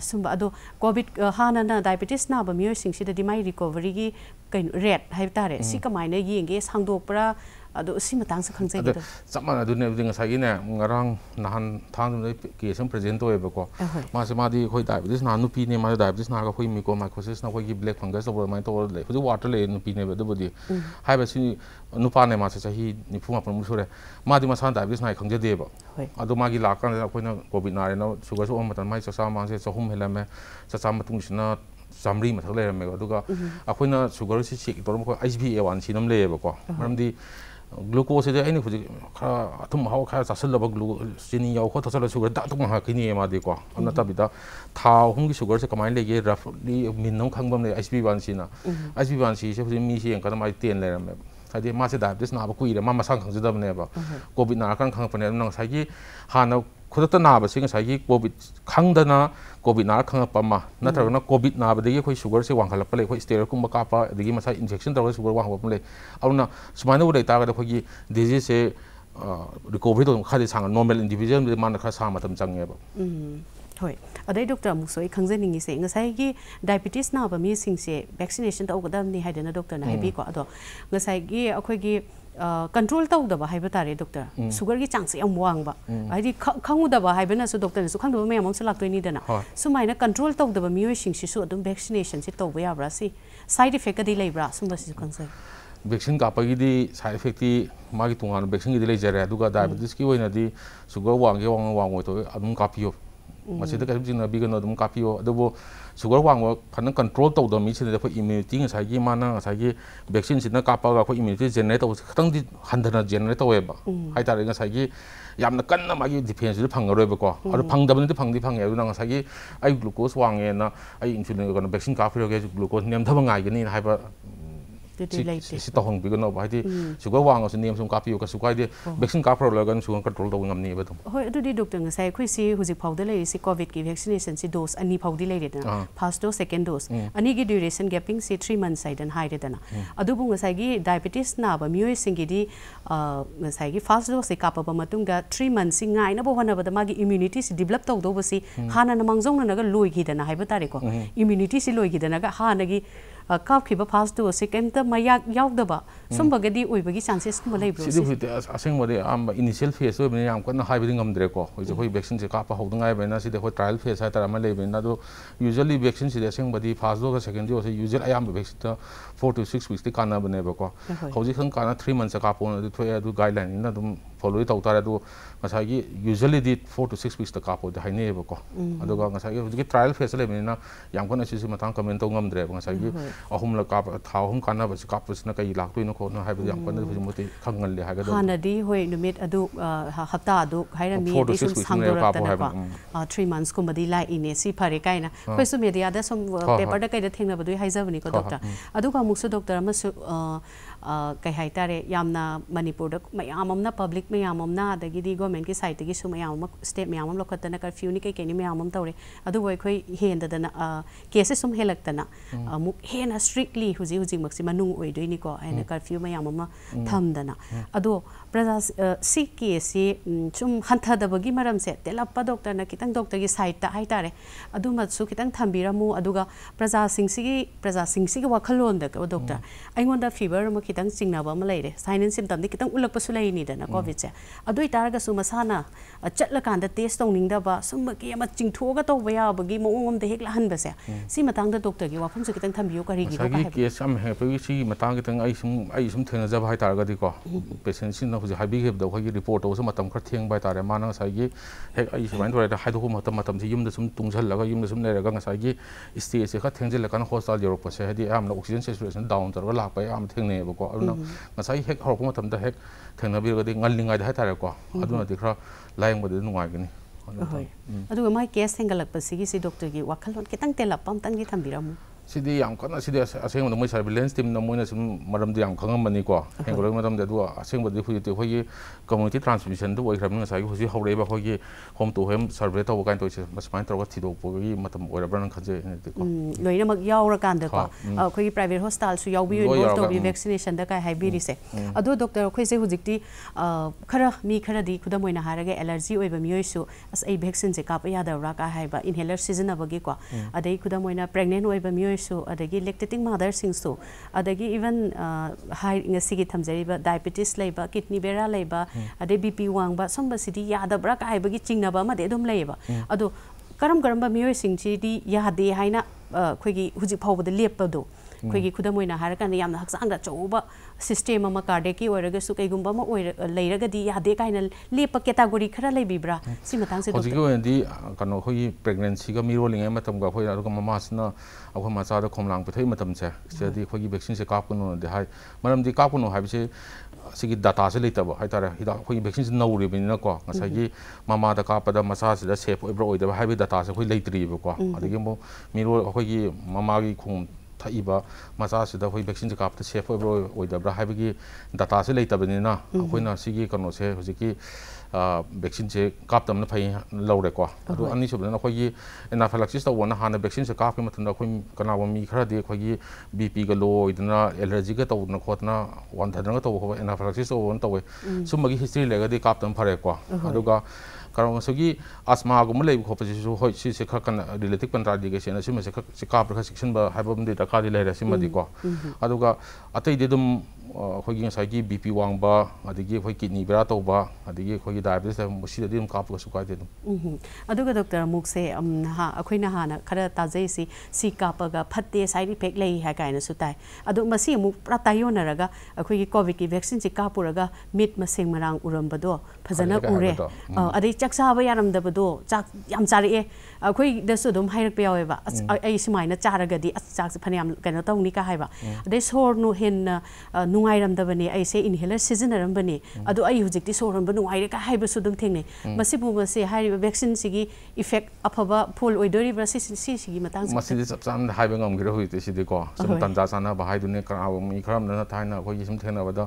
sumba đó covid ha na na diabetes na ba mi sinh si da di mai recovery gi ꯀꯩꯅꯣ rate ꯍꯥꯏꯕ ꯇꯥꯔꯦ ꯁꯤ ꯀꯃꯥꯏꯅ ꯌꯦꯡꯒꯦ ꯁꯥꯡꯗꯣꯛꯄ꯭ꯔꯥ ꯑꯗꯣ ꯁꯤ ꯃꯇꯥꯡꯁꯦ ꯈꯪꯖꯒꯦꯗꯣ ꯆꯞ ꯃꯥꯟꯅꯗꯨꯅꯦ ꯑꯗꯨꯗꯤ ꯉꯁꯥꯏꯒꯤꯅꯦ ꯉꯔꯥꯡ ꯅꯍꯥꯟ ꯊꯥꯡꯗꯨꯅ ꯀꯦꯁ ꯑꯃ ꯄ꯭ꯔꯖꯦꯟ ꯇꯧꯋꯦꯕꯀꯣ ꯃꯥꯁꯦ ꯃꯥꯗꯤ ꯑꯩꯈꯣꯏ ꯗꯥꯏꯕꯦꯇꯤꯁ ꯅꯍꯥꯟ ꯅꯨꯄꯤꯅꯦ ꯃꯥꯁꯦ ꯗꯥꯏꯕꯦꯇꯤꯁ ꯅꯥꯔꯒ ꯑꯩꯈꯣꯏ ꯃꯤꯀꯣ ꯃꯥꯏꯀꯣꯁꯤꯁꯅ ꯑꯩꯈꯣꯏꯒꯤ ꯕ꯭ꯂꯦꯛ ꯐꯪꯒꯁ ꯇꯧꯕ ꯑꯗꯨꯃꯥꯏꯅ ꯇꯧꯔ ꯂꯩ ꯍꯧꯖꯤꯛ ꯋꯥꯇꯔ ꯂꯩꯌꯦ ꯅꯨꯄꯤꯅꯦꯕ ꯑꯗꯨꯕꯨꯗꯤ ꯍꯥꯏꯕꯁꯤ ꯅꯨꯄꯥꯅꯦ ꯃꯥꯁꯦ ꯆꯍꯤ ꯅꯤꯐꯨ ꯃꯥꯄꯟꯃꯨꯛ ꯁꯨꯔꯦ ꯃꯥꯗꯤ ꯃꯁꯥꯅ ꯗꯥꯏꯕꯦꯇꯤꯁ ꯅꯥꯏ ꯈꯪꯖꯗꯦꯕ ꯑꯗꯣ ꯃꯥꯒꯤ ꯂꯥꯛꯀꯥꯟꯗ ꯑꯩꯈꯣꯏꯅ ꯀꯣꯚꯤꯗ ꯅꯥꯔꯦꯅ ꯁꯨꯒꯔ ꯁꯣꯛꯑ ꯃꯇꯝꯗ ꯃꯥꯒꯤ ꯆꯥꯛꯆꯥ ꯃꯥꯡꯁꯦ ꯆꯍꯨꯝ ꯍꯦꯜꯂꯝꯃꯦ ꯆꯥꯛꯆꯥ ꯃꯇꯨꯡꯁꯤꯅ 三年嘛，这类的嘛，都讲。啊，我那血糖是低，我如果 HBA1C 那么低的吧，可能得。如果说是哎，你可能，他他妈，他差十来百，如果你要考差十来岁，那都可能看你妈的考。那他比他，他，如果你血糖是高了，你这如果你没有糖尿病的 HBA1C 呢？HBA1C，你说你没测，可能你 Tn 嘞，那，那你马上得，这是那白骨儿的，妈妈生孩子得不呢吧？COVID-19 刚刚得不呢，那，所以，哈那。खुदत नाबसे गसाई कोविड खंगदना कोविड ना खंगप मा नत्रगना कोविड नाबदे खै सुगर से वांगखलप ले खै स्टेरल कुम कापा दगी मसा इंजेक्शन दरग सुगर वांगप ले अरुना सुमाने उले तागा दखो गी डिजीज से रिकवरी दो खादे सांग नॉर्मल इंडिविजुअल दे मान खा सा मतम चंगे ब ꯍꯣꯏ ꯑꯗꯩ ꯗꯣꯛꯇꯔ ꯑꯃꯨꯛꯁꯨ ꯑꯩ ꯈꯪꯖꯅꯤꯡꯉꯤꯁꯦ ꯉꯁꯥꯏꯒꯤ ꯗꯥꯏꯕꯤꯇꯤꯁ ꯅꯥꯕ ꯃꯤꯁꯤꯡꯁꯦ ꯚꯦꯛꯁꯤꯅꯦꯁꯟ ꯇꯧꯒꯗꯕꯅꯤ ꯍꯥꯏꯗꯅ ꯗꯣꯛꯇꯔꯅ ꯍꯥꯏꯕꯤꯀꯣ ꯑꯗꯣ ꯉꯁꯥꯏꯒꯤ ꯑꯩꯈꯣꯏꯒꯤ 呃，控制到就得了，害怕啥的，doctor。血糖低，chances 意外往吧。啊，这抗抗药的吧害怕呢，所以 doctor。所以抗药的我也没往生拉腿呢，那。所以，我那控制到就得了，免疫、生、手术、等 vaccination，这到位啊，不啦，这 side effect 得依赖啦，所以我是这样子。vaccine 咱怕这个 side effect，这妈给痛啊，那 vaccine 得依赖着呀，都该打，但是因为那这血糖往降，往往高，所以不能卡闭哦。ꯃꯁꯤꯗ ꯀꯩꯁꯨ ꯕꯤꯒꯅꯣ ꯑꯗꯨꯝ ꯀꯥꯞꯄꯤꯌꯣ ꯑꯗꯨꯕꯨ ꯁꯨꯒꯔ ꯋꯥꯡꯕ ꯐꯖꯅ ꯀꯟꯇ꯭ꯔꯣꯜ ꯇꯧꯗꯕ ꯃꯤꯁꯤꯗꯗꯤ ꯑꯩꯈꯣꯏ ꯏꯃ꯭ꯌꯨꯅꯤꯇꯤ ꯉꯁꯥꯏꯒꯤ ꯃꯥꯅ ꯉꯁꯥꯏꯒꯤ ꯚꯦꯛꯁꯤꯟꯁꯤꯅ ꯀꯥꯞꯄꯒ ꯑꯩꯈꯣꯏ ꯏꯃ꯭ꯌꯨꯅꯤꯇꯤ ꯖꯦꯅꯦꯔꯦꯠ ꯇꯧꯕꯁꯦ ꯈꯤꯇꯪꯗꯤ ꯍꯟꯊꯅ ꯖꯦꯅꯦꯔꯦꯠ ꯇꯧꯋꯦꯕ ꯍꯥꯏꯇꯥꯔꯦ ꯉꯁꯥꯏꯒꯤ ꯌꯥꯝꯅ ꯀꯟꯅ 마기 디펜스를 방어로해보고 아주 방답는데 방디 방해 그냥 사기 아이 글루코스 왕에나 아이 인슐린 거는 백신 가프려게 글루코스 냄 더방 아이겠니 하이바 तहंग पीगन सुगर वांग नियम सूम कापीयु कसु काइदे वैक्सीन काफर लगन सुगर कंट्रोल दव ngमनी बतम होय अदुदि डॉक्टर ngसai khoi si huji phau de lei si covid ki vaccination si dose ani phau di leire dana first dose second dose ani gi duration gapping si 3 months ai dan haire dana adu bu ngसai gi diabetes na ba myoi sing gi di ngसai gi first dose si kapa ba matung da 3 months si ngai na bo hona ba da magi immunity si develop taw do bo si hana na mangjong na ga loi gi dana hai ba tare ko immunity si loi gi dana ga hana gi कापखिबा first से केमता मया यावदबा समबगदि ओइबगि chances कुम लेब्रो vaccine से कापा होदंगाय बेना सिदे trial face हाय तरा म लेबेना दो यूजुअली फास्ट दो का सेकेंड दो वैक्सीन ꯐꯣꯔ ꯇꯨ ꯁꯤꯛꯁ ꯋꯤꯛꯁꯇꯤ ꯀꯥꯟꯅꯕꯅꯦꯕꯀꯣ ꯍꯧꯖꯤꯛ ꯈꯪ ꯀꯥꯟꯅ ꯊ꯭ꯔꯤ ꯃꯟꯁ ꯀꯥꯞꯄꯣꯅ ꯑꯗꯨ ꯊꯣꯛꯑꯦ ꯑꯗꯨ ꯒꯥꯏꯗꯂꯥꯏꯟꯅꯤꯅ ꯑꯗꯨꯝ ꯐꯣꯂꯣ ꯇꯧ ꯇꯥꯔꯦ ꯑꯗꯨ ꯉꯁꯥꯏꯒꯤ ꯌꯨꯖ꯭ꯋꯦꯂꯤꯗꯤ ꯐꯣꯔ ꯇꯨ ꯁꯤꯛꯁ ꯋꯤꯛꯁꯇ ꯀꯥꯞꯄꯣꯗꯤ ꯍꯥꯏꯅꯩꯌꯦꯕꯀോ ꯑꯗꯨꯒ ꯉꯁꯥꯏꯒꯤ ꯍꯧꯖꯤꯛꯀꯤ ꯇ꯭ꯔꯥꯌꯦꯜ ꯐꯦꯁꯇ ꯂꯩꯕꯅꯤꯅ ꯌꯥꯝ ꯀꯟꯅ ꯁꯤꯁꯨ ꯃꯇꯥꯡ ꯀꯃꯦꯟ ꯇꯧ ꯉꯝꯗ꯭ꯔꯦꯕ ꯉꯁꯥꯏꯒꯤ ꯑꯍꯨꯝꯂꯛ ꯀꯥꯞꯄ ꯊꯥ ꯑꯍꯨꯝ ꯀꯥꯟꯅꯕꯁꯤ ꯀꯥꯞꯄꯁꯤꯅ ꯀꯩ ꯂꯥꯛꯇꯣꯏꯅꯣ ꯈꯣꯠꯅꯣ ꯍꯥꯏꯕꯗꯨ ꯌꯥꯝ ꯀꯟꯅ ꯍꯧꯖꯤꯛꯃꯛꯇꯤ ꯈꯪꯍꯜꯂꯦ ꯍꯥꯏꯒꯗꯕ ꯍꯥꯟꯅꯗꯤ ꯍꯣꯏ ꯅꯨꯃꯤꯠ ꯑꯗꯨ ꯍꯞꯇꯥ ꯑꯗꯨ ꯍꯥꯏꯔꯝꯃꯤ ꯑꯗꯩ ꯁꯨꯝ ꯁꯥꯡꯗꯣꯔꯛꯇꯅꯀꯣ ꯊ꯭ꯔꯤ ꯃꯟꯁꯀꯨꯝꯕꯗꯤ ꯂꯥꯛꯏꯅꯦ ꯁꯤ ꯐꯔꯦ ꯀꯥꯏꯅ ꯑꯩꯈꯣꯏꯁꯨ ꯃꯦꯗꯤꯌꯥꯗ ꯁꯨꯝ ꯄꯦꯄꯔꯗ ꯀꯩꯗ ꯊꯦꯡꯅꯕꯗꯨ ꯍꯥꯏꯖꯕꯅꯤꯀꯣ ꯗꯣꯛꯇꯔ ꯑꯗꯨꯒ ꯑꯃꯨꯛ ꯑꯃꯨꯛꯁꯨ ꯗꯣꯛꯇꯔ ꯑꯃꯁꯨ कई हाई तारे मनपुर मैम पब्लिक मैम अदी गोमेंट की साइड की मैम स्टेट मैम लौटना कर्फ्यूनी कई कई मैम तौर अखोई हेंदना केसे सूम हेल्तना हेन स्ट्रिकली स्ट्रिक्ली मनुको है कर्फ्यू मैम थमदना अदो प्रजा सी केसे सूम हंथदब की मरम से तेलप डॉक्टर खित डॉक्टर की साइड हाई तारे खित थम्बीरमू प्रजा प्रजा वखलोद डॉक्टर अगर फीवर खितंग सिंगनाब साइन एंड सिम्टम दे खितंग उलक पसु लेनी दना कोविड से अदोय तारग सु मसाना चल कांद टेस्ट तोंग निंगदा सुम की अम चिंगथो ग तो बगी हेक लहन बसे मतांग डॉक्टर की वाफम करी केस हे रिपोर्ट ओसु खर थेंग तारे माना सागी हेक आई सुमाइन थोरा स्टेज से खर थेंजिल हॉस्पिटल हॉस्टल योरपसे हेदि आम ऑक्सीजन सैचुरेशन डाउन तरवा लापा आम ꯍꯥꯏꯇꯥꯔꯦꯀꯣ ꯑꯗꯨꯅ ꯉꯁꯥꯏ ꯍꯦꯛ ꯍꯧꯔꯛꯄ ꯃꯇꯝꯗ ꯍꯦꯛ ꯊꯦꯡꯅꯕꯤꯔꯒꯗꯤ ꯉꯜꯂꯤꯉꯩꯗ ꯍꯥꯏꯇꯥꯔꯦꯀꯣ ꯑꯗꯨꯅꯗꯤ ꯈꯔ ꯂꯥꯌꯦꯡꯕꯗꯗꯤ ꯅꯨꯡꯉꯥꯏꯒꯅꯤ ꯍꯣꯏ ꯑꯗꯨꯒ ꯃꯥꯏ ꯀꯦꯁ ꯍꯦꯟꯒꯠꯂꯛꯄꯁꯤꯒꯤꯁꯤ ꯗꯣꯛꯇꯔꯒꯤ ꯋꯥꯈꯜꯂꯣꯟ ꯈꯤꯇꯪ ꯇꯦꯜꯂꯞꯄ ꯑꯝꯇꯪꯗꯤ ꯊꯝꯕꯤꯔꯝꯃꯨ ꯁꯤꯗꯤ ꯌꯥꯝ ꯀꯟꯅ ꯁꯤꯗꯤ ꯑꯁꯦꯡꯕꯗ ꯃꯣꯏ ꯁꯔꯚꯤꯂꯦꯟꯁ ꯇꯤꯝꯅ ꯃꯣꯏꯅ ꯁꯨꯝ ꯃꯔꯝꯗꯤ ꯌꯥꯝ ꯈꯪꯉꯝꯕꯅꯤꯀꯣ ꯍꯦꯟꯒꯠꯂꯛꯄ ꯃꯇꯝꯗ ꯑꯗꯨꯒ ꯑꯁꯦꯡꯕꯗꯤ ꯍꯧꯖꯤꯛꯇꯤ ꯑꯩꯈꯣꯏꯒꯤ ꯀꯝꯃꯨꯅꯤꯇꯤ ꯇ꯭ꯔꯥꯟꯁꯃꯤꯁꯟꯗꯨ ꯑꯣꯏꯈ꯭ꯔꯕꯅꯤꯅ ꯉꯁꯥꯏꯒꯤ ꯍꯧꯖꯤꯛ ꯍꯧꯔꯛꯏꯕ ꯑꯩꯈꯣꯏꯒꯤ ꯍꯣꯝ ꯇꯨ ꯍꯣꯝ ꯁꯔꯚꯦ ꯇꯧꯕ ꯀꯥꯏꯅ ꯇꯧꯔꯤꯁꯦ ꯃꯁꯨꯃꯥꯏꯅ ꯇꯧꯔꯒ ꯊꯤꯗꯣꯛꯄꯒꯤ ꯃꯇꯝ ꯑꯣꯏꯔꯕ꯭ꯔꯅ ꯈꯟꯖꯩ ꯑꯩꯅꯗꯤꯀꯣ ꯂꯣꯏꯅꯃꯛ ꯌꯥꯎꯔꯀꯥꯟꯗꯀꯣ ꯑꯩꯈꯣꯏꯒꯤ ꯄ꯭ꯔꯥꯏꯚꯦꯠ ꯍꯣꯁꯄꯤꯇꯥꯜꯁꯨ ꯌꯥꯎꯕꯤꯔꯤ ꯗꯣꯁ ꯇꯧꯕꯤ ꯚꯦꯛꯁꯤꯅꯦꯁꯟꯗ ꯀꯥꯏ ꯍꯥꯏꯕꯤꯔꯤꯁꯦ ꯑꯗꯣ ꯗꯣꯛꯇꯔ ꯑꯩꯈꯣꯏꯁꯦ ꯍꯧꯖꯤꯛꯇꯤ ꯈꯔ ꯃꯤ ꯈꯔꯗꯤ ꯈꯨꯗꯝ ꯑꯣꯏꯅ ꯍꯥꯏꯔꯒ ꯑꯦꯂꯔꯖꯤ ꯑꯣꯏꯕ ꯃꯤꯑꯣꯏꯁꯨ ꯑꯁ ꯑꯩ ꯚꯦꯛꯁꯤꯟꯁꯦ ꯀꯥꯞꯄ ꯌꯥꯗꯕ꯭ꯔꯥ ꯀꯥ ꯍꯥꯏꯕ ꯏꯟꯍꯦꯂꯔ ꯁꯤꯖꯤꯟꯅꯕꯒꯤꯀꯣ ꯑꯗꯩ ꯈꯨꯗꯝ ꯑꯣꯏꯅ ꯄ꯭ꯔꯦꯒꯅꯦꯟ ꯑꯣꯏꯕ ꯃꯤꯑꯣꯏ ꯃꯤꯑꯣꯏꯁꯨ ꯑꯗꯒꯤ ꯂꯦꯛꯇꯦꯇꯤꯡ ꯃꯥꯗꯔꯁꯤꯡꯁꯨ ꯑꯗꯒꯤ ꯏꯚꯟ ꯉꯁꯤꯒꯤ ꯊꯝꯖꯔꯤꯕ ꯗꯥꯏꯕꯦꯇꯤꯁ ꯂꯩꯕ ꯀꯤꯗꯅꯤ ꯕꯦꯔꯥ ꯂꯩꯕ ꯑꯗꯩ ꯕꯤ ꯄꯤ ꯋꯥꯡꯕ ꯁꯨꯝꯕꯁꯤꯗꯤ ꯌꯥꯗꯕ꯭ꯔꯥ ꯀꯥ ꯍꯥꯏꯕꯒꯤ ꯆꯤꯡꯅꯕ ꯑꯃꯗꯤ ꯑꯗꯨꯝ ꯂꯩꯌꯦꯕ ꯑꯗꯣ ꯀꯔꯝ ꯀꯔꯝꯕ ꯃꯤꯑꯣꯏꯁꯤꯡꯁꯤꯗꯤ ꯌꯥꯗꯦ ꯍꯥꯏꯅ ꯑꯩꯈꯣꯏꯒꯤ ꯍꯧꯖꯤꯛ ꯐꯥꯎꯕꯗ ꯂꯦꯞꯄꯗꯣ ꯑꯩꯈꯣꯏꯒꯤ ꯈꯨꯗꯝ ꯑꯣꯏꯅ ꯍꯥꯏꯔꯀꯥꯟꯗ ꯌꯥꯝꯅ ꯍꯛꯆꯥꯡꯗ ꯑꯆꯧꯕ ꯁꯤꯁꯇꯦꯝ ꯑꯃ ꯀꯥꯔꯗꯦꯛꯀꯤ ꯑꯣꯏꯔꯒꯁꯨ ꯀꯩꯒꯨꯝꯕ ꯑꯃ ꯂꯩꯔꯒꯗꯤ ꯌꯥꯗꯦ ꯀꯥꯏꯅ ꯂꯦꯞꯄ ꯀꯦꯇꯥꯒꯣꯔꯤ ꯈꯔ ꯂꯩꯕꯤꯕ꯭रा ꯁꯤ ꯃꯇꯥꯡꯁꯦ ꯍꯧꯖꯤꯛꯀꯤ ꯑꯣꯏꯅꯗꯤ ꯀꯩꯅꯣ ꯑꯩꯈꯣꯏꯒꯤ ꯄ꯭ꯔꯦꯒꯅꯦꯟꯁꯤꯒ ꯃꯤꯔꯣꯜꯂꯤꯉꯩ ꯃꯇꯝꯒ ꯑꯩꯈꯣꯏ ꯑꯗꯨꯒ ꯃꯃꯥꯁꯤꯅ ꯑꯩꯈꯣই ꯃꯆꯥꯗ ꯈꯣꯝꯂꯥꯡ ꯄꯤꯊꯛꯏ ꯃꯇꯝꯁꯦ ꯁꯤꯗꯗꯤ ꯑꯩꯈꯣꯏꯒꯤ ꯚꯦꯛꯁꯤꯟꯁꯦ ꯀꯥꯞꯀꯅꯣꯅꯗꯤ ꯍꯥꯏ ꯃꯔꯝꯗꯤ ꯀꯥꯞꯀꯅꯣ ꯍꯥꯏꯕꯁꯦ ꯑꯁꯤꯒꯤ ꯗꯥꯇꯥꯁꯦ ꯂꯩꯇꯕ ꯍꯥꯏꯇꯥꯔꯦ ꯍꯤꯗꯥꯛ ꯑꯩꯈꯣꯏꯒꯤ ꯚꯦꯛꯁꯤꯟꯁꯦ ꯅꯧꯔꯤꯕꯅꯤꯅꯀꯣ ꯉꯁꯥꯏꯒꯤ ꯃꯃꯥꯗ ꯀꯥꯞꯄꯗ ꯃꯆꯥꯁꯤꯗ ꯁꯦꯐ ꯑꯣꯏꯕ꯭ꯔꯥ ꯑꯣꯏꯗꯕ꯭ꯔꯥ ꯍꯥꯏꯕꯒꯤ ꯗꯥꯇꯥꯁꯦ ꯑꯩꯈꯣꯏ ꯂꯩꯇ꯭ꯔꯤꯕꯀꯣ ꯑꯗꯒꯤ ꯑꯃꯨꯛ ꯃꯤꯔꯣꯜ ꯑꯩꯈꯣꯏꯒꯤ ꯃꯃꯥꯒꯤ ꯈꯣꯡ थब वैक्सीन से कापम फई लौरेको अभी एनाफेलाक्सीस तब हाँ वैक्सीन से काफ के मतलब अखो कना खरदे अखोई बी पी का लोदना एलर्जी का तौदना खोदना वनधरना तब एनाफेलाक्सीस तब तौ सूम की हिस्ट्री लेगा काप्तम फरको ꯀꯔꯣꯡꯁꯒꯤ ꯑꯁꯃꯥꯒꯨꯝꯕ ꯂꯩꯕ ꯈꯣꯠꯄꯁꯤꯁꯨ ꯍꯣꯏ ꯁꯤꯁꯦ ꯈꯔ ꯀꯟꯅ ꯔꯤꯂꯦꯇꯤꯞ ꯀꯟꯇ꯭ꯔꯥꯗꯤꯒꯦꯁꯟ ꯑꯁꯤꯃꯁꯦ ꯈꯔ ꯀꯥꯞꯄ ꯈꯔ ꯆꯦꯛꯁꯤꯟꯕ ꯍꯥꯏꯕ ꯑꯃꯗꯤ ꯗꯔꯀꯥꯔꯗꯤ ꯂꯩꯔꯦ ꯁꯤꯃꯗꯤꯀꯣ ꯑꯗꯨꯒ ꯑꯇꯩꯗꯤ ꯑꯗꯨꯝ ꯑꯩꯈꯣꯏꯒꯤ ꯉꯁꯥꯏꯒꯤ ꯕꯤ ꯄꯤ ꯋꯥꯡꯕ ꯑꯗꯒꯤ ꯑꯩꯈꯣꯏ ꯀꯤꯗꯅꯤ ꯕꯦꯔꯥ ꯇꯧꯕ ꯑꯗꯒꯤ ꯑꯩꯈꯣꯏꯒꯤ ꯗꯥꯏꯕꯦꯇꯤꯁ ꯂꯩꯕ ꯃꯁꯤꯗꯗꯤ ꯑꯗꯨꯝ ꯀꯥꯞꯄꯒꯁꯨ ꯀꯥꯏꯗꯦ ꯑꯗꯨꯝ ꯑꯗꯨꯒ ꯗꯣꯛꯇꯔ ꯑꯃꯨꯛꯁꯦ ꯑꯩꯈꯣꯏꯅ ꯍꯥꯟꯅ ꯈꯔ ꯇꯥꯖꯩꯁꯤ ꯁꯤ ꯀꯥꯞꯄꯒ ꯐꯠꯇꯦ ꯁꯥꯏꯠ ꯏꯐꯦꯛ ꯂꯩ ꯍꯥꯏ ꯀꯥꯏꯅꯁꯨ ꯇꯥꯏ ꯑꯗꯣ ꯃꯁꯤ ꯑꯃꯨꯛ ꯄꯨꯔꯥ ꯇꯥꯏꯌꯣꯟꯅꯔꯒ ꯑꯩꯈꯣꯏꯒꯤ ꯀꯣꯚꯤꯗꯀꯤ ꯚꯦꯛꯁꯤꯟꯁꯤ ꯀꯥꯞꯄꯨꯔꯒ ꯃꯤꯠ ꯃꯁꯦꯡ ꯃꯔꯥꯡ ꯎꯔꯝꯕꯗꯣ ꯐꯖꯅ ꯎꯔꯦ ꯑꯗꯩ ꯆꯥꯛ ꯆꯥꯕ ꯌꯥꯔꯝꯗꯕꯗꯣ ꯆꯥꯛ ꯌꯥꯝ ꯆꯥꯔꯛꯑꯦ ꯑꯩꯈꯣꯏꯗꯁꯨ ꯑꯗꯨꯝ ꯍꯥꯏꯔꯛꯄ ꯌꯥꯎꯋꯦꯕ ꯑꯁ ꯑꯩ ꯁꯨꯃꯥꯏꯅ ꯆꯥꯔꯒꯗꯤ ꯑꯁ ꯆꯥꯛꯁꯦ ꯐꯅꯌꯥꯝ ꯀꯩꯅꯣ ꯇꯧꯅꯤꯀ ꯍꯥꯏꯕ ꯑꯗꯩ ꯁꯣꯔꯅꯨ ꯍꯦꯟꯅ ꯅꯨꯡꯉꯥꯏꯔꯝꯗꯕꯅꯤ ꯑꯩꯁꯦ ꯏꯟꯍꯦꯂꯔ ꯁꯤꯖꯤꯟꯅꯔꯝꯕꯅꯤ ꯑꯗꯣ ꯑꯩ ꯍꯧꯖꯤꯛꯇꯤ ꯁꯣꯔ ꯍꯣꯟꯕ ꯅꯨꯡꯉꯥꯏꯔꯦꯀ ꯍꯥꯏꯕꯁꯨ ꯑꯗꯨꯝ ꯊꯦꯡꯅꯩ ꯃꯁꯤꯕꯨ ꯃꯁꯤ ꯍꯥꯏꯔꯤꯕ ꯚꯦꯛꯁꯤꯟꯁꯤꯒꯤ ꯏꯐꯦꯛ ꯑꯐꯕ ꯐꯨꯜ ꯑꯣꯏꯗꯣꯔꯤꯕ꯭ꯔꯥ ꯁꯤꯁꯤꯒꯤ ꯃꯇꯥꯡꯁꯤ ꯃꯁꯤꯗꯤ ꯆꯞ ꯆꯥꯅ ꯍꯥꯏꯕ ꯉꯝꯒꯦꯔ ꯍꯧꯖꯤꯛꯇꯤꯁꯤꯗꯤꯀꯣ ꯁꯨꯝ ꯇꯟꯖꯥ ꯆꯥꯅꯕ ꯍꯥꯏꯗꯨꯅꯦ ꯀꯅꯥꯒꯨꯝꯕ ꯃꯤ ꯈꯔ ꯑꯃꯅ ꯊꯥꯏꯅ ꯑꯩꯈꯣꯏꯒꯤ ꯁꯨꯝ ꯊꯦꯡꯅꯕꯗ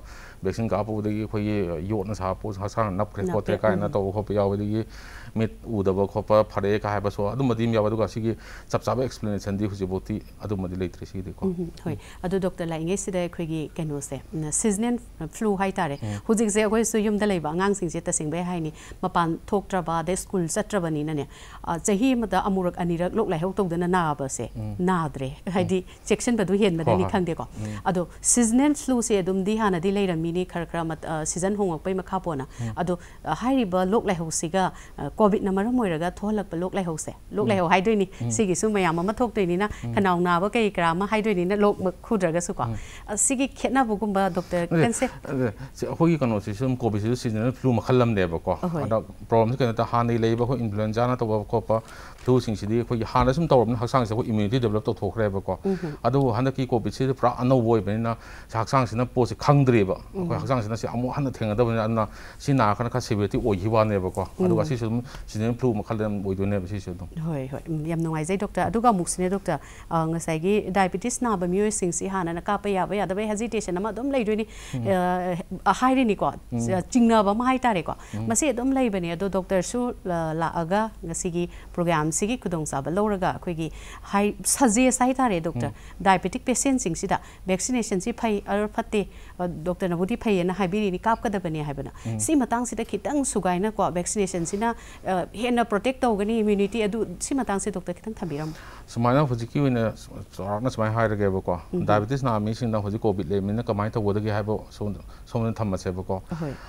ꯚꯦꯛꯁꯤꯟ ꯀꯥꯞꯄꯨꯕꯗꯒꯤ ꯑꯩꯈꯣꯏꯒꯤ ꯌꯣꯠꯅ ꯁꯥꯕ ꯄꯣꯠ ꯍꯛꯆꯥꯡ ꯅꯞꯈ꯭ꯔꯦ ꯈꯣꯠꯇ꯭ꯔꯦ ꯀꯥꯏꯅ ꯇꯧꯕ ꯈꯣꯠꯄ ꯌꯥꯎꯕꯗꯒꯤ ꯃꯤꯠ ꯎꯗꯕ ꯈꯣꯠꯄ ꯐꯔꯛꯑꯦꯀ ꯍꯥꯏꯕꯁꯨ ꯑꯗꯨꯝꯕꯗꯤ ꯌꯥꯎꯋꯦ ꯑꯗꯨꯒ ꯁꯤꯒꯤ ꯆꯞ ꯆꯥꯕ ꯑꯦꯛꯁꯄ꯭ꯂꯦꯅꯦꯁꯟꯗꯤ ꯍꯧꯖꯤꯛꯐꯥꯎꯗꯤ ꯑꯗꯨꯝꯕꯗꯤ ꯂꯩꯇ꯭ꯔꯤ ꯁꯤꯒꯤꯗꯤꯀꯣ ꯍꯣꯏ ꯑꯗꯨ ꯗꯣꯛꯇꯔ ꯂꯥꯛꯏꯉꯩꯁꯤꯗ ꯑꯩꯈꯣꯏꯒꯤ ꯀꯩꯅꯣꯁꯦ ꯁꯤꯖꯅꯦꯜ ꯐ꯭ꯂꯨ ꯍꯥꯏꯇꯥꯔꯦ ꯍꯧꯖꯤꯛꯁꯦ ꯑꯩꯈꯣꯏꯁꯨ ꯌꯨꯝꯗ ꯂꯩꯕ ꯑꯉꯥꯡꯁꯤꯡꯁꯦ ꯇꯁꯦꯡꯕꯩ ꯍꯥꯏꯅꯤ ꯃꯄꯥꯟ ꯊꯣꯛꯇ꯭ꯔꯕ ꯑꯗꯩ ꯁ꯭ꯀꯨꯜ ꯆꯠꯇ꯭ꯔꯕꯅꯤꯅꯅꯦ ꯆꯍꯤ ꯑꯃꯗ ꯑꯃꯨꯔꯛ ꯑꯅꯤꯔꯛ ꯂꯣꯛ ꯂꯥꯏꯍꯧ ꯇꯧꯗꯅ ꯅꯥꯕꯁꯦ ꯅꯥꯗ꯭ꯔꯦ ꯍꯥꯏꯗꯤ ꯆꯦꯛꯁꯤꯟꯕꯗꯨ ꯍꯦꯟꯕꯗꯅꯤ ꯈꯪꯗꯦꯀꯣ ꯑꯗꯣ ꯁꯤꯖꯅꯦꯜ ꯐ꯭ꯂꯨꯁꯦ ꯑꯗꯨꯝꯗꯤ ꯍꯥꯟꯅꯗꯤ ꯂꯩꯔꯝꯃꯤꯅꯤ ꯈꯔ ꯈꯔ ꯁꯤꯖꯟ ꯍꯣꯡꯉꯛꯄꯩ ꯃꯈꯥ ꯄꯣꯟꯅ ꯑꯗꯣ ꯍꯥꯏꯔꯤꯕ ꯂꯣꯛ ꯂꯥꯏꯍꯧꯁꯤꯒ ควิดนมารมวยระกทั่วลกเป็นโรคไรหกเสียโรคไรหกให้ด้วยนี่สิกิสุมายามมาทุกตัวนี้นะขนาวนาว่าแกกรามาให้ด้วยนี่นะโรคมคูดระกสุกว่าสิกิเข็นนาบุกุมบาดอกเตอร์กันเสียเอ้ยกันโอซิสุมโควิดซิสุสิเนี้ยฟลูมาขลังเดียบก็อ่ะอันดับปัญหาที่เกิดจากฮานีเลยบอกว่าอินฟลูเอนซ่านะตัวบอกว่าทูสิ่งสิ่งที่คุยฮานาซึ่งตัวผมหักสั้างสิ่งทีอิมมูนิตี้เดเวลลอปตัวถูกเรียบกว่าอันนั้นฮันนักกีโกบิชิที่พระอันโนวัยเป็นนะหักสั้างสิ่งนั้นปุ๊บสิคังดีบก็หักสั้างสิ่งนั้นสิอามูฮันนีกเทงันเดเป็นอันนั้นสินาคันคาเซเวติโอฮิวานเรี่บก็่าอันนั้นก็สิ่งทสิ่นั้นพลูมาคันเดนบุยดูเนี่ยเป็นสิ่งที่ต้องเฮ้ยเฮ้ยยำนงไอ้เจ๊ด็อกเตอร์อันน้นก็มุกสินะด็อกเตอร์เอ่อเงสัยกีไดเบติสนาบมิวสิ่งสิฮานะนะกาปียบะยาดต้ว่เอฮเรจิะเออ ꯁꯤꯒꯤ ꯈꯨꯗꯣꯡꯆꯥꯕ ꯂꯧꯔꯒ ꯑꯩꯈꯣꯏꯒꯤ ꯍꯥꯏ ꯁꯖꯦꯁ ꯍꯥꯏꯇꯥꯔꯦ ꯗꯣꯛꯇꯔ ꯗꯥꯏꯕꯦꯇꯤꯛ ꯄꯦꯁꯦꯟꯁꯤꯡꯁꯤꯗ ꯚꯦꯛꯁꯤꯅꯦꯁꯟꯁꯤ ꯐꯩ ꯑꯗꯨ ꯐꯠꯇꯦ ꯗꯣꯛꯇꯔꯅꯕꯨꯗꯤ ꯐꯩꯑꯅ ꯍꯥꯏꯕꯤꯔꯤꯅꯤ ꯀꯥꯞꯀꯗꯕꯅꯤ ꯍꯥꯏ ꯁꯨꯃꯥꯏꯅ ꯍꯧꯖꯤꯛꯀꯤ ꯑꯣꯏꯅ ꯆꯥꯎꯔꯥꯛꯅ ꯁꯨꯃꯥꯏꯅ ꯍꯥꯏꯔꯒꯦꯕꯀꯣ ꯗꯥꯏꯕꯦꯇꯤꯁ ꯅꯥꯕ ꯃꯤꯁꯤꯡꯅ ꯍꯧꯖꯤꯛ ꯀꯣꯚꯤꯗ ꯂꯩꯕꯅꯤꯅꯀꯃꯥꯏꯅ ꯇꯧꯒꯗꯒꯦ ꯍꯥꯏꯕ ꯁꯣꯝꯗ ꯊꯝꯃꯁꯦꯕꯀꯣ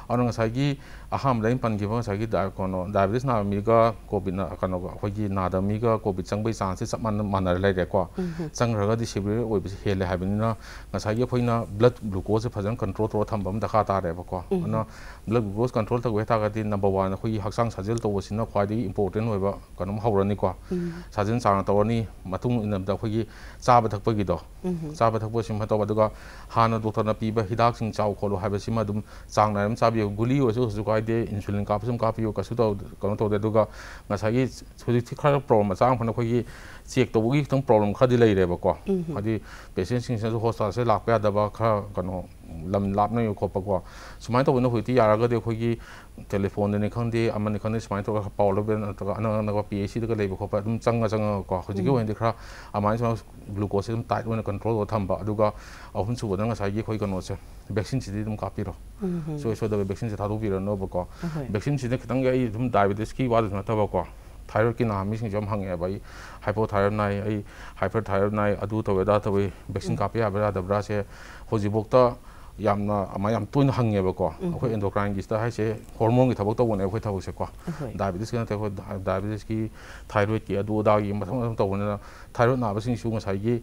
ꯑꯗꯨꯅ ꯉꯁꯥꯏꯒꯤ ꯑꯍꯥꯟꯕꯗ ꯑꯩꯅ ꯄꯟꯈꯤꯕ ꯉꯁꯥꯏꯒꯤ ꯀꯩꯅꯣ ꯗꯥꯏꯕꯦꯇꯤꯁ ꯅꯥꯕ ꯃꯤꯒ ꯀꯣꯚꯤꯗ ꯀꯩꯅꯣ ꯑꯩꯈꯣꯏꯒꯤ ꯅꯥꯗꯕ ꯃꯤꯒ ꯀꯣꯚꯤꯗ ꯆꯪꯕꯒꯤ ꯆꯥꯟꯁꯁꯦ ꯆꯞ ꯃꯥꯟꯅ ꯃꯥꯟꯅꯔ ꯂꯩꯔꯦꯀꯣ ꯆꯪꯈ꯭ꯔꯒꯗꯤ ꯁꯤꯚꯤꯌꯔ ꯑꯣꯏꯕꯁꯦ ꯍꯦꯜꯂꯦ ꯍꯥꯏꯕꯅꯤꯅ ꯉꯁꯥꯏꯒꯤ ꯑꯩꯈꯣꯏꯅ ꯕ꯭ꯂꯗ ꯒ꯭ꯂꯨꯀꯣꯁꯁꯦ ꯐꯖꯅ ꯀꯟꯇ꯭ꯔꯣꯜ ꯇꯧꯔꯒ ꯊꯝꯕ ꯑꯃ ꯗꯔꯀꯥꯔ ꯇꯥꯔꯦꯕꯀꯣ ꯑꯗꯨꯅ ꯕ꯭ꯂꯗ ꯒ꯭ꯂꯨꯀꯣꯁ ꯀꯟꯇ꯭ꯔꯣꯜ ꯇꯧꯒꯦ ꯇꯥꯔꯒꯗꯤ ꯅꯝꯕꯔ ꯋꯥꯟ ꯑꯩꯈꯣꯏꯒꯤ ꯍꯛꯆꯥꯡ ꯁꯥꯖꯦꯜ ꯇꯧꯕꯁꯤꯅ ꯈ꯭ꯋꯥꯏꯗꯒꯤ ꯏꯝꯄꯣꯔꯇꯦꯟ ꯑꯣꯏꯕ ꯀꯩꯅꯣꯝ ꯍꯧꯔꯅꯤꯀꯣ ꯁꯥꯖꯦꯜ ꯆꯥꯡꯅ ꯇꯧꯔꯅꯤ ꯃꯇꯨꯡ ꯏꯟꯅꯕꯗ ꯑꯩꯈꯣꯏꯒꯤ ꯆꯥꯕ ꯊꯛꯄꯒꯤꯗꯣ ꯆꯥꯕ ꯊꯛꯄꯁꯤꯃ ꯇꯧꯕ ꯑꯗꯨꯒ ꯍꯥꯟꯅ ꯗꯣꯛꯇꯔꯅ ꯄꯤꯕ ꯍꯤꯗꯥꯛꯁꯤꯡ ꯆꯥꯎ ꯈꯣꯠꯂꯨ ꯍꯥꯏꯕꯁꯤꯃ ꯑꯗꯨꯝ ꯆꯥꯡ ꯅꯥꯏꯅ ꯑꯗꯨꯝ ꯆꯥꯕꯤꯌꯨ ꯒꯨꯂꯤ ꯑꯣꯏꯔꯁꯨ ꯀꯩꯁꯨ ꯀꯥꯏꯗꯦ ꯏꯟꯁꯨꯂꯤꯟ ꯀꯥꯞꯄꯁꯨ ꯑꯗꯨꯝ ꯀꯥꯞꯄꯤꯌꯨ ꯀꯩꯁꯨ ꯇꯧ ꯀꯩꯅꯣ ꯇꯧꯗꯦ ꯑꯗꯨꯒ ꯉꯁꯥꯏꯒꯤ ꯍꯧꯖꯤꯛꯇꯤ ꯈꯔ ꯄ꯭ꯔꯣꯕ꯭ꯂꯦꯝ ꯃꯆꯥ ꯑꯃꯈꯛꯅ ꯑꯩꯈꯣꯏꯒꯤ ꯆꯦꯛ ꯇꯧꯕꯒꯤ ꯈꯤꯇꯪ ꯄ꯭ꯔꯣꯕ꯭ꯂꯦꯝ ꯈꯔꯗꯤ ꯂꯩꯔꯦꯕꯀꯣ ꯍꯥꯏꯗꯤ ꯄꯦꯁꯦꯟꯁꯤꯡꯁꯤꯅꯁꯨ ꯍꯣꯁꯄꯤꯇꯥꯜꯁꯦ ꯂꯥꯛꯄ ꯌꯥꯗꯕ ꯈꯔ ꯀꯩꯅꯣ ꯂꯝ ꯂꯥꯞꯅ ꯈꯣꯠꯄꯀꯣ ꯁꯨꯃꯥꯏꯅ ꯇꯧꯕꯅ ꯍꯧꯖꯤꯛꯇꯤ ꯌꯥꯔꯒꯗꯤ ꯑꯩꯈꯣꯏꯒꯤ ꯇꯦꯂꯤꯐꯣꯟꯗꯅꯤ ꯈꯪꯗꯦ ꯑꯃꯅꯤ ꯈꯪꯗꯦ ꯁꯨꯃꯥꯏꯅ ꯇꯧꯔꯒ ꯄꯥꯎ ꯂꯧꯕ ꯅꯠꯇ꯭ꯔꯒ ꯑꯅꯛ ꯑꯅꯛꯄ ꯄꯤ ꯑꯩꯆ ꯁꯤꯗꯒ ꯂꯩꯕ ꯈꯣꯠꯄ ꯑꯗꯨꯝ ꯆꯪꯉ ꯆꯪꯉꯒꯀꯣ ꯍꯧꯖꯤꯛꯀꯤ ꯑꯣꯏꯅꯗꯤ ꯈꯔ ꯑꯗꯨꯃꯥꯏꯅ ꯁꯨꯃꯥꯏꯅ ꯒ꯭ꯂꯨꯀꯣꯁꯁꯦ ꯑꯗꯨꯝ ꯇꯥꯏꯠ ꯑꯣꯏꯅ ꯀꯟꯇ꯭ꯔꯣꯜ ꯇꯧꯔ ꯊꯝꯕ ꯑꯗꯨꯒ ꯑꯍꯨꯝ ꯁꯨꯕꯗ ꯉꯁꯥꯏꯒꯤ ꯑꯩꯈꯣꯏ ꯀꯩꯅꯣꯁꯦ ꯚꯦꯛꯁꯤꯟꯁꯤꯗꯤ ꯑꯗꯨꯝ ꯀꯥꯞꯄꯤꯔꯣ ꯁꯣꯏ ꯁꯣꯏꯗꯕ ꯚꯦꯛꯁꯤꯟꯁꯦ ꯊꯥꯗꯣꯛꯄꯤꯔꯅꯣꯕꯀꯣ ꯚꯦꯛꯁꯤꯟꯁꯤꯗ ꯈꯤꯇꯪꯒꯤ ꯑꯩ ꯑꯗꯨꯝ ꯗꯥꯏꯕꯦꯇꯤꯁꯀꯤ ꯋꯥꯗꯁꯨ ꯅꯠꯇꯕꯀꯣ ꯊꯥꯏꯔꯣꯏꯗꯀꯤ ꯅꯥꯕ ꯃꯤꯁꯤꯡꯁꯨ ꯌꯥꯝ ꯍꯪꯉꯛꯑꯦꯕ ꯑꯩ ꯍꯥꯏꯄꯣꯊꯥꯏꯔꯣꯏꯗ ꯅꯥꯏ ꯑꯩ ꯍꯥꯏꯄꯔ ꯊꯥꯏꯔꯣꯏꯗ ꯅꯥꯏ ꯑꯗꯨ ꯇꯧꯋꯦ ꯑꯗꯥ ꯇꯧꯋꯤ ꯚꯦꯛꯁꯤꯟ ꯀꯥꯞꯄ ꯌꯥꯕ꯭ꯔꯥ ꯌꯥꯗꯕ꯭ꯔꯥꯁꯦ ꯍꯧꯖꯤꯛꯐꯥꯎꯗ yamna ama yam tuin hang ye ko ko endocrine gi sta hormone thabok to one ko thabok se ko diabetes gi thyroid gi adu da gi ma thong to one thyroid na ba sing shu ma sai gi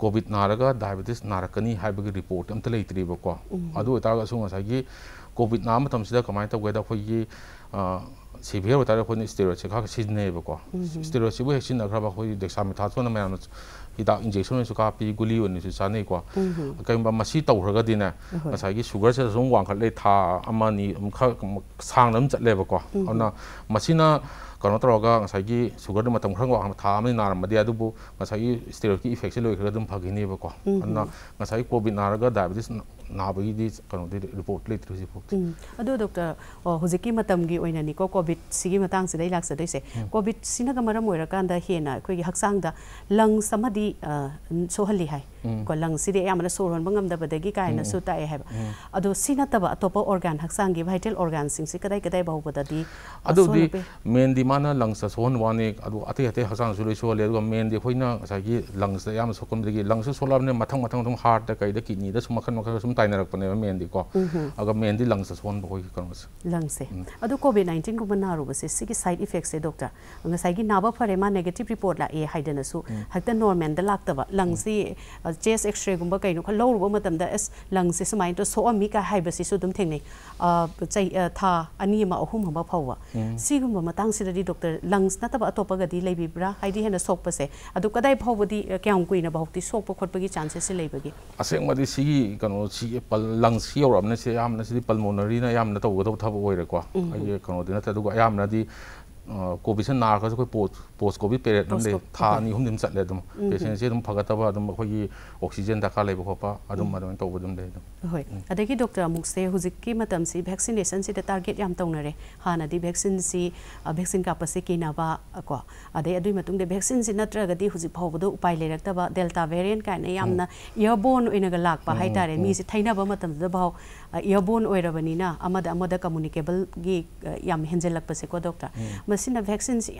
ꯀꯣꯕꯤꯠ ꯅꯥꯔꯒ diabetes ꯅꯥꯔꯛꯀꯅꯤ ꯍꯥꯏꯕꯒꯤ report ꯑꯝꯇ ꯂꯩꯇ꯭ꯔꯤꯕꯀꯣ ꯑꯗꯨ ꯑꯣꯏꯇꯥꯔꯒꯁꯨ ꯉꯁꯥꯏꯒꯤ Covid ꯅꯥꯕ ꯃꯇꯝꯁꯤꯗ ꯀꯃꯥꯏꯅ ꯇꯧꯒꯦꯗ ꯑꯩꯈꯣꯏꯒꯤ ꯁꯤꯚꯤꯌꯔ ꯑꯣꯏꯇꯥꯔꯗꯤ ꯑꯩꯈꯣꯏꯅ ꯁ꯭ꯇꯦꯔꯣꯏꯠꯁꯦ ꯈꯔ ꯁꯤꯖꯤꯟꯅꯩꯌꯦꯕꯀോ ꯁ꯭ꯇꯦꯔꯣꯏꯠꯁꯤꯕꯨ ꯍꯦꯛ ꯁꯤꯖꯤꯟꯅꯈ꯭ꯔꯕ ꯑꯩꯈꯣꯏꯒꯤ ꯗꯦꯛꯁꯥꯃꯤꯊꯥꯁꯣꯟꯅ ꯃꯌꯥꯝꯅ ꯍꯤꯗꯥꯛ ꯏꯟꯖꯦꯛꯁꯟ ꯑꯣꯏꯅꯁꯨ ꯀꯥꯞꯄꯤ ꯒꯨꯂꯤ ꯑꯣꯏꯅꯁꯨ ꯆꯥꯅꯩꯀꯣ ꯀꯔꯤꯒꯨꯝꯕ ꯃꯁꯤ ꯇꯧꯈ꯭ꯔꯒꯗꯤꯅꯦ ꯉꯁꯥꯏꯒꯤ ꯁꯨꯒꯔꯁꯦ ꯁꯨꯝ ꯋꯥꯡꯈꯠꯂꯦ ꯊꯥ ꯑꯃ ꯑꯅꯤ ꯑꯃꯨꯛ ꯈꯔ ꯁꯥꯡꯅ ꯑꯗꯨꯝ ꯆꯠꯂꯦꯕꯀꯣ ꯑꯗꯨꯅ ꯃꯁꯤꯅ Karena terlalu ga saya gi suka ni matam khang wa ham tham ni nar ma dia du bu ngasa gi steroid ki effect si lo ikhla dum phagi ni ba ko anna ngasa covid nar ga diabetes नाबगी कनोदे report लेते अदो doctor होजिकी मतम की ओइना निको Covid सिगी मतांग से दै lakhs दैसे Covid सिना ग मरम ओइरा कांदा हेना अखोय हक्सांग दा लंग समदि सोहली हाय को लंग सिदे यामना सोरन बंगम दा बदगी कायना सु ताय हाय अदो सिना तब अतोपा ऑर्गन हक्सांग की वाइटल ऑर्गन सिंग से कदाई कदाई बहु बददि अदो दि मेन दि माना लंग सा सोहन वाने अदो अते अते हक्सांग सु लोइसो ले अदो मेन दि खोइना सागी लंग से सोकम दि लंग सु सोलाब ने मथंग मथंग तुम हार्ट दा काई किडनी दा सु मखन मखन तैनारेहंदी को मेहंदी लंग से सोन लंग से कोविड नाइन्टीन को नाब से साइड इफेक्ट से डॉक्टर हाई नाब फर नेगेटिव रिपोर्ट लाए हाइन हत नॉर्मेल लाग लंग से चेस्ट एक्सरे गुम कौरब एस लंग से सूमाय तो सोमी कम थे था अम अहम फवगुबी डॉक्टर लंग्स नाब अतोपगदीब्रा हेन सोपे कदाई फाउबद क्या कुछ सोप खोट की चांसेस असेंगे कहो लंग्स की यौरबनसे पलमोनरी तौद थब होरको अगे कौनोदी नाम ꯀꯣꯚꯤꯠꯁꯦ ꯅꯥꯔꯒꯁꯨ ꯑꯩꯈꯣꯏ ꯄꯣꯁ ꯄꯣꯁ ꯀꯣꯚꯤꯠ ꯄꯦꯔꯦꯠ ꯑꯗꯨꯝ ꯂꯩ ꯊꯥ ꯑꯅꯤ ꯑꯍꯨꯝꯗꯤ ꯑꯗꯨꯝ ꯆꯠꯂꯦ ꯑꯗꯨꯝ ꯄꯦꯁꯦꯟꯁꯦ ꯑꯗꯨꯝ ꯐꯒꯠꯇꯕ ꯑꯗꯨꯝ ꯑꯩꯈꯣꯏꯒꯤ ꯑꯣꯛꯁꯤꯖꯦꯟ ꯗꯔꯀꯥꯔ ꯂꯩꯕ ꯈꯣꯠꯄ ꯑꯗꯨꯝ ꯑꯗꯨꯃꯥꯏꯅ ꯇꯧꯕ ꯑꯗꯨꯝ ꯂꯩ ꯑꯗꯨꯝ ꯍꯣꯏ ꯑꯗꯒꯤ ꯗꯣꯛꯇꯔ ꯑꯃꯨꯛꯁꯦ ꯍꯧꯖꯤꯛꯀꯤ ꯃꯇꯝꯁꯤ ꯚꯦꯛꯁꯤꯅꯦꯁꯟꯁꯤꯗ ꯇꯥꯔꯒꯦꯠ ꯌꯥꯝ ꯇꯧꯅꯔꯦ ꯍꯥꯟꯅꯗꯤ ꯚꯦꯛꯁꯤꯟꯁꯤ ꯚꯦꯛꯁꯤꯟ ꯀꯥꯞꯄꯁꯤ ꯀꯤꯅꯕ ꯀꯣ ꯑꯗꯩ ꯑꯗꯨꯒꯤ ꯃꯇꯨꯡꯗ ꯚꯦꯛꯁꯤꯟꯁꯤ ꯅꯠꯇ꯭ꯔꯒꯗꯤ ꯍꯧꯖꯤꯛ ꯐꯥꯎꯕꯗ ꯎꯄꯥꯏ ꯂꯩꯔꯛꯇꯕ ꯗꯦꯜꯇꯥ ꯚꯦꯔꯤꯌꯦꯟ ꯀꯥꯏꯅ ꯌꯥꯝꯅ ꯏꯌꯔꯕꯣꯟ ꯑꯣꯏꯅꯒ ꯂꯥꯛꯄ ꯍꯥꯏꯇꯥꯔꯦ ꯃꯤꯁꯦ ꯊꯩꯅꯕ ꯃꯇꯝꯗꯨꯗ ꯐꯥꯎ इयोन होना कम्युनिकेबल हेंजलप से को डॉक्टर मसीन वैक्सीन से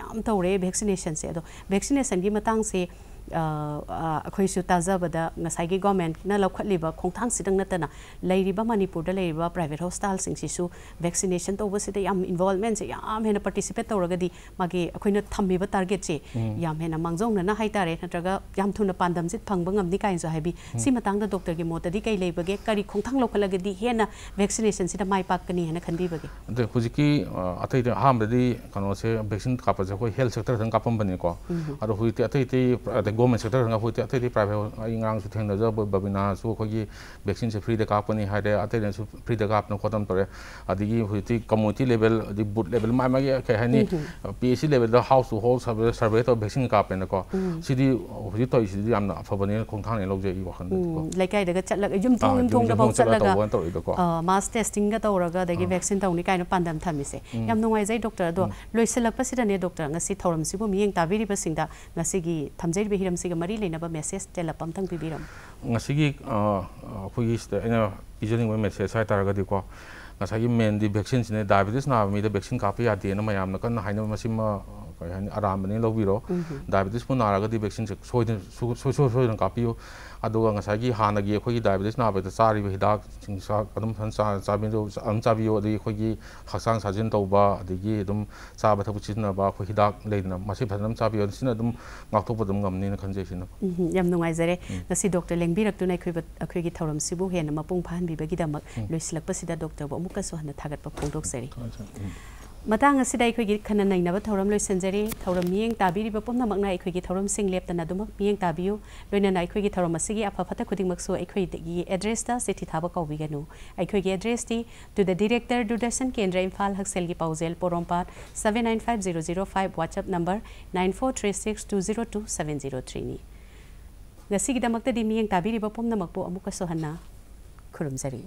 भैक्सीनेसन से भैक्सीनेसन की मांग से तजबदाई गमेंटन लौटली खोथांग मनपुर प्राइवेट हॉस्टल वैक्सीनेशन तब से इन्वॉलमेंट हेन पार्टीसीपेट तौरगे थम्ब टारगेट से मांजौन है नाम थून पांदम से फंगी कहो है डॉक्टर की मोदी कई लेबगे कई खोथांग लौटलगे हेन वैक्सीनेशन से मा पाकनी है खनबीबे अत अहमदी कैक्सीन का हेल्थ सेक्टर का अत ꯒꯣꯔꯃꯦꯟ ꯁꯦꯛꯇꯔꯗ ꯉꯥꯐꯨ ꯑꯇꯩ ꯑꯇꯩ ꯄ꯭ꯔꯥꯏꯚꯦꯠ ꯑꯉꯥꯡꯁꯨ ꯊꯦꯡꯅꯖꯕ ꯕꯕꯤꯅꯥꯁꯨ ꯑꯩꯈꯣꯏꯒꯤ ꯚꯦꯛꯁꯤꯟꯁꯦ ꯐ꯭ꯔꯤꯗ ꯀꯥꯞꯄꯅꯤ ꯍꯥꯏꯔꯦ ꯑꯇꯩꯅꯁꯨ ꯐ꯭ꯔꯤꯗ ꯀꯥꯞꯄꯅ ꯈꯣꯠꯇꯅ ꯇꯧꯔꯦ ꯑꯗꯒꯤ ꯍꯧꯖꯤꯛꯇꯤ ꯀꯝꯃꯨꯅꯤꯇꯤ ꯂꯦꯚꯦꯜ ꯑꯗꯒꯤ ꯕꯨꯠ ꯂꯦꯚꯦꯜ ꯃꯥꯏ ꯃꯥꯒꯤ ꯀꯩ ꯍꯥꯏꯅꯤ ꯄꯤ ꯑꯩꯆ ꯁꯤ ꯂꯦꯚꯦꯜꯗ ꯍꯥꯎꯁ ꯇꯨ ꯍꯣꯜ ꯁꯔꯚꯦ ꯁꯔꯚꯦ ꯇꯧꯔ ꯚꯦꯛꯁꯤꯟ ꯀꯥꯞꯄꯦꯅꯀꯣ ꯁꯤꯗꯤ ꯍꯧꯖꯤꯛ ꯇꯧꯔꯤꯁꯤꯗꯤ ꯌꯥꯝꯅ ꯑꯐꯕꯅꯦꯅ ꯈꯣꯡꯊꯥꯡꯅꯦ ꯂꯧꯖꯩ ꯑꯩꯒꯤ ꯋꯥꯈꯜꯗꯗꯤꯀꯣ ꯂꯩꯀꯥꯏꯗꯒ ꯆꯠꯂꯒ ꯌꯨꯝ ꯊꯣꯡ ꯌꯨꯝ ꯊꯣꯡꯗꯐꯥꯎ ꯆꯠꯂꯒ ꯃꯥꯁ ꯇꯦꯁꯇꯤꯡꯒ ꯇꯧꯔꯒ ꯑꯗꯒꯤ ꯚꯦꯛꯁꯤꯟ ꯇꯧꯅꯤ ꯀꯥꯏꯅ ꯄꯥꯟꯗꯝ ꯊꯝꯃꯤꯁꯦ ꯌꯥꯝ ꯅꯨꯡꯉꯥꯏꯖꯩ ꯗꯣꯛꯇꯔ ꯑꯗꯣ ꯂꯣꯏꯁꯤꯜꯂꯛꯄꯁꯤꯗꯅꯦ ꯗꯣꯛꯇꯔ ꯉꯁꯤ ꯊꯧꯔꯝꯁꯤꯕꯨ ꯃꯤꯠꯌꯦꯡ ꯇꯥꯕꯤꯔꯤꯕꯁꯤꯡꯗ ꯉꯁꯤꯒꯤ ꯊꯝꯖꯔꯤꯕ ꯃꯤꯔꯝꯁꯤꯒ ꯃꯔꯤ ꯂꯩꯅꯕ ꯃꯦꯁꯦꯖ ꯇꯦꯜꯂꯞ ꯑꯝꯇꯪ ꯄꯤꯕꯤꯔꯝ ꯉꯁꯤꯒꯤ ꯑꯩꯈꯣꯏꯒꯤ ꯑꯩꯅ ꯄꯤꯖꯅꯤꯡꯕ ꯃꯦꯁꯦꯖ ꯍꯥꯏꯇꯥꯔꯒꯗꯤꯀꯣ ꯉꯁꯥꯏꯒꯤ ꯃꯦꯟꯗꯤ ꯚꯦꯛꯁꯤꯟꯁꯤꯅ ꯗꯥꯏꯕꯦꯇꯤꯁ ꯅꯥꯕ ꯃꯤꯗ ꯚꯦꯛꯁꯤꯟ ꯀꯥꯞꯄ ꯌꯥꯗꯦꯅ ꯃꯌꯥꯝꯅ ꯀꯟꯅ ꯍꯥꯏꯅꯕ ꯃꯁꯤꯃ ka yan ara ma diabetes ara ga a ro ni pun bi di lo v ꯍꯥꯏꯅ ꯑꯔꯥꯟꯕꯅꯤ ꯂꯧꯕꯤꯔꯣ ꯗ ꯥ ꯏ ꯕ ꯦ ꯇ a ꯁ ꯄ ꯨ ꯅ a ꯔ ꯒ ꯗ ꯤ ꯚꯦꯛꯁꯤꯟꯁꯦ ꯁꯣꯏꯗꯅ ꯁ ꯣ i ꯁ i d i ꯅ ꯀꯥꯞꯄꯤꯌꯨ ꯑ a ꯨ ꯒ ꯉꯁꯥꯏꯒꯤ ꯍꯥꯟꯅꯒꯤ ꯑ ꯩ ꯈ k ꯏ dum ꯥ ꯏ ꯕ ꯦ ꯇ ꯤ ꯁ ꯅꯥꯕꯗ ꯆꯥꯔꯤꯕ ꯍ ꯤ ꯗ ꯥ ꯛ k ꯤ ꯡ ꯑꯗꯨꯝ ꯆꯥꯕꯤꯌꯨ ꯑꯗꯨꯝ ꯆꯥꯕꯤꯌꯨ ꯑꯗꯒꯤ ꯑꯩꯈꯣꯏꯒꯤ ꯍꯛꯆꯥꯡ ꯁꯥꯖꯦꯟ ꯇꯧꯕ ꯑ i d ꯤ ꯑꯗꯨꯝ ꯆꯥꯕ ꯊꯛꯄ ꯁꯤꯖꯤꯟꯅꯕ ꯑ i ꯈ ꯣ ꯏ ꯍꯤꯗꯥꯛ ꯂꯩꯗꯅ ꯃꯁꯤ ꯐ dum ngam ni na k ꯁꯤꯅ ꯑ ꯗ sin ꯥ ꯛ ꯊ ꯣ ꯛ ꯄ ꯑꯗꯨꯝ ꯉꯝꯅꯤꯅ ꯈꯟꯖꯩ ꯁꯤꯅ ꯌꯥꯝ ꯅꯨꯡꯉꯥꯏꯖꯔꯦ ꯉꯁꯤ ꯗ ꯣ ꯛ i ꯔ a ꯦ ꯡ ꯕ ꯤ ꯔ ꯛ ꯇ ꯨ ꯅ ꯑ a ꯈ ꯣ ꯏ ꯑꯩꯈꯣꯏꯒꯤ ꯊꯧꯔꯝꯁꯤꯕꯨ ꯍꯦꯟꯅ ꯃ ꯄ i ꯡ a ꯥ ꯍ ꯟ ꯕ ꯤ ꯕ l ꯤ ꯗ ꯃ ꯛ ꯂ ꯣ ꯏ ꯁ ꯤ ꯜ ꯂ ꯛ o ꯁ ꯤ ꯗ ꯗꯣꯛꯇꯔꯕꯨ ꯑ ꯃ ꯨ a ꯀ ꯁ ꯨ ꯍ a ꯅ ꯊ ꯥ p ꯠ ꯄ ꯐ ꯣ dok sari ꯃꯇꯥꯡ ꯑꯁꯤꯗ ꯑꯩꯈꯣꯏꯒꯤ ꯈꯟꯅ ꯅꯩꯅꯕ ꯊꯧꯔꯝ ꯂꯣꯏꯁꯤꯟꯖꯔꯤ ꯊꯧꯔꯝ ꯃꯤꯠꯌꯦꯡ ꯇꯥꯕꯤꯔꯤꯕ ꯄꯨꯝꯅꯃꯛꯅ ꯑꯩꯈꯣꯏꯒꯤ ꯊꯧꯔꯝꯁꯤꯡ ꯂꯦꯞꯇꯅ ꯑꯗꯨꯃꯛ ꯃꯤꯠꯌꯦꯡ ꯇꯥꯕꯤꯌꯨ ꯂꯣꯏꯅꯅ ꯑꯩꯈꯣꯏꯒꯤ ꯊꯧꯔꯝ ꯑꯁꯤꯒꯤ ꯑꯐ ꯐꯠꯇ ꯈꯨꯗꯤꯡꯃꯛꯁꯨ ꯑꯩꯈꯣꯏꯒꯤ ꯑꯦꯗ꯭ꯔꯦꯁꯇ ꯆꯤꯊꯤ ꯊꯥꯕ ꯀꯧꯕꯤꯒꯅꯨ ꯑꯩꯈꯣꯏꯒꯤ ꯑꯦꯗ꯭ꯔꯦꯁꯇꯤ to the director Doordarshan Kendra Imphal ꯍꯛꯁꯦꯜꯒꯤ ꯄꯥꯎꯖꯦꯜ ꯄꯣꯔꯣꯝꯄꯥꯠ seven nine five zero zero five WhatsApp number nine four three six two zero two seven zero ꯊ꯭ꯔꯤꯅꯤ ꯉꯁꯤꯒꯤꯗꯃꯛꯇꯗꯤ ꯃꯤꯠꯌꯦꯡ ꯇꯥꯕꯤꯔꯤꯕ ꯄꯨꯝꯅꯃꯛꯄꯨ ꯑꯃꯨꯛꯀꯁꯨ ꯍꯟꯅ ꯈꯨꯔꯨꯝꯖꯔꯤ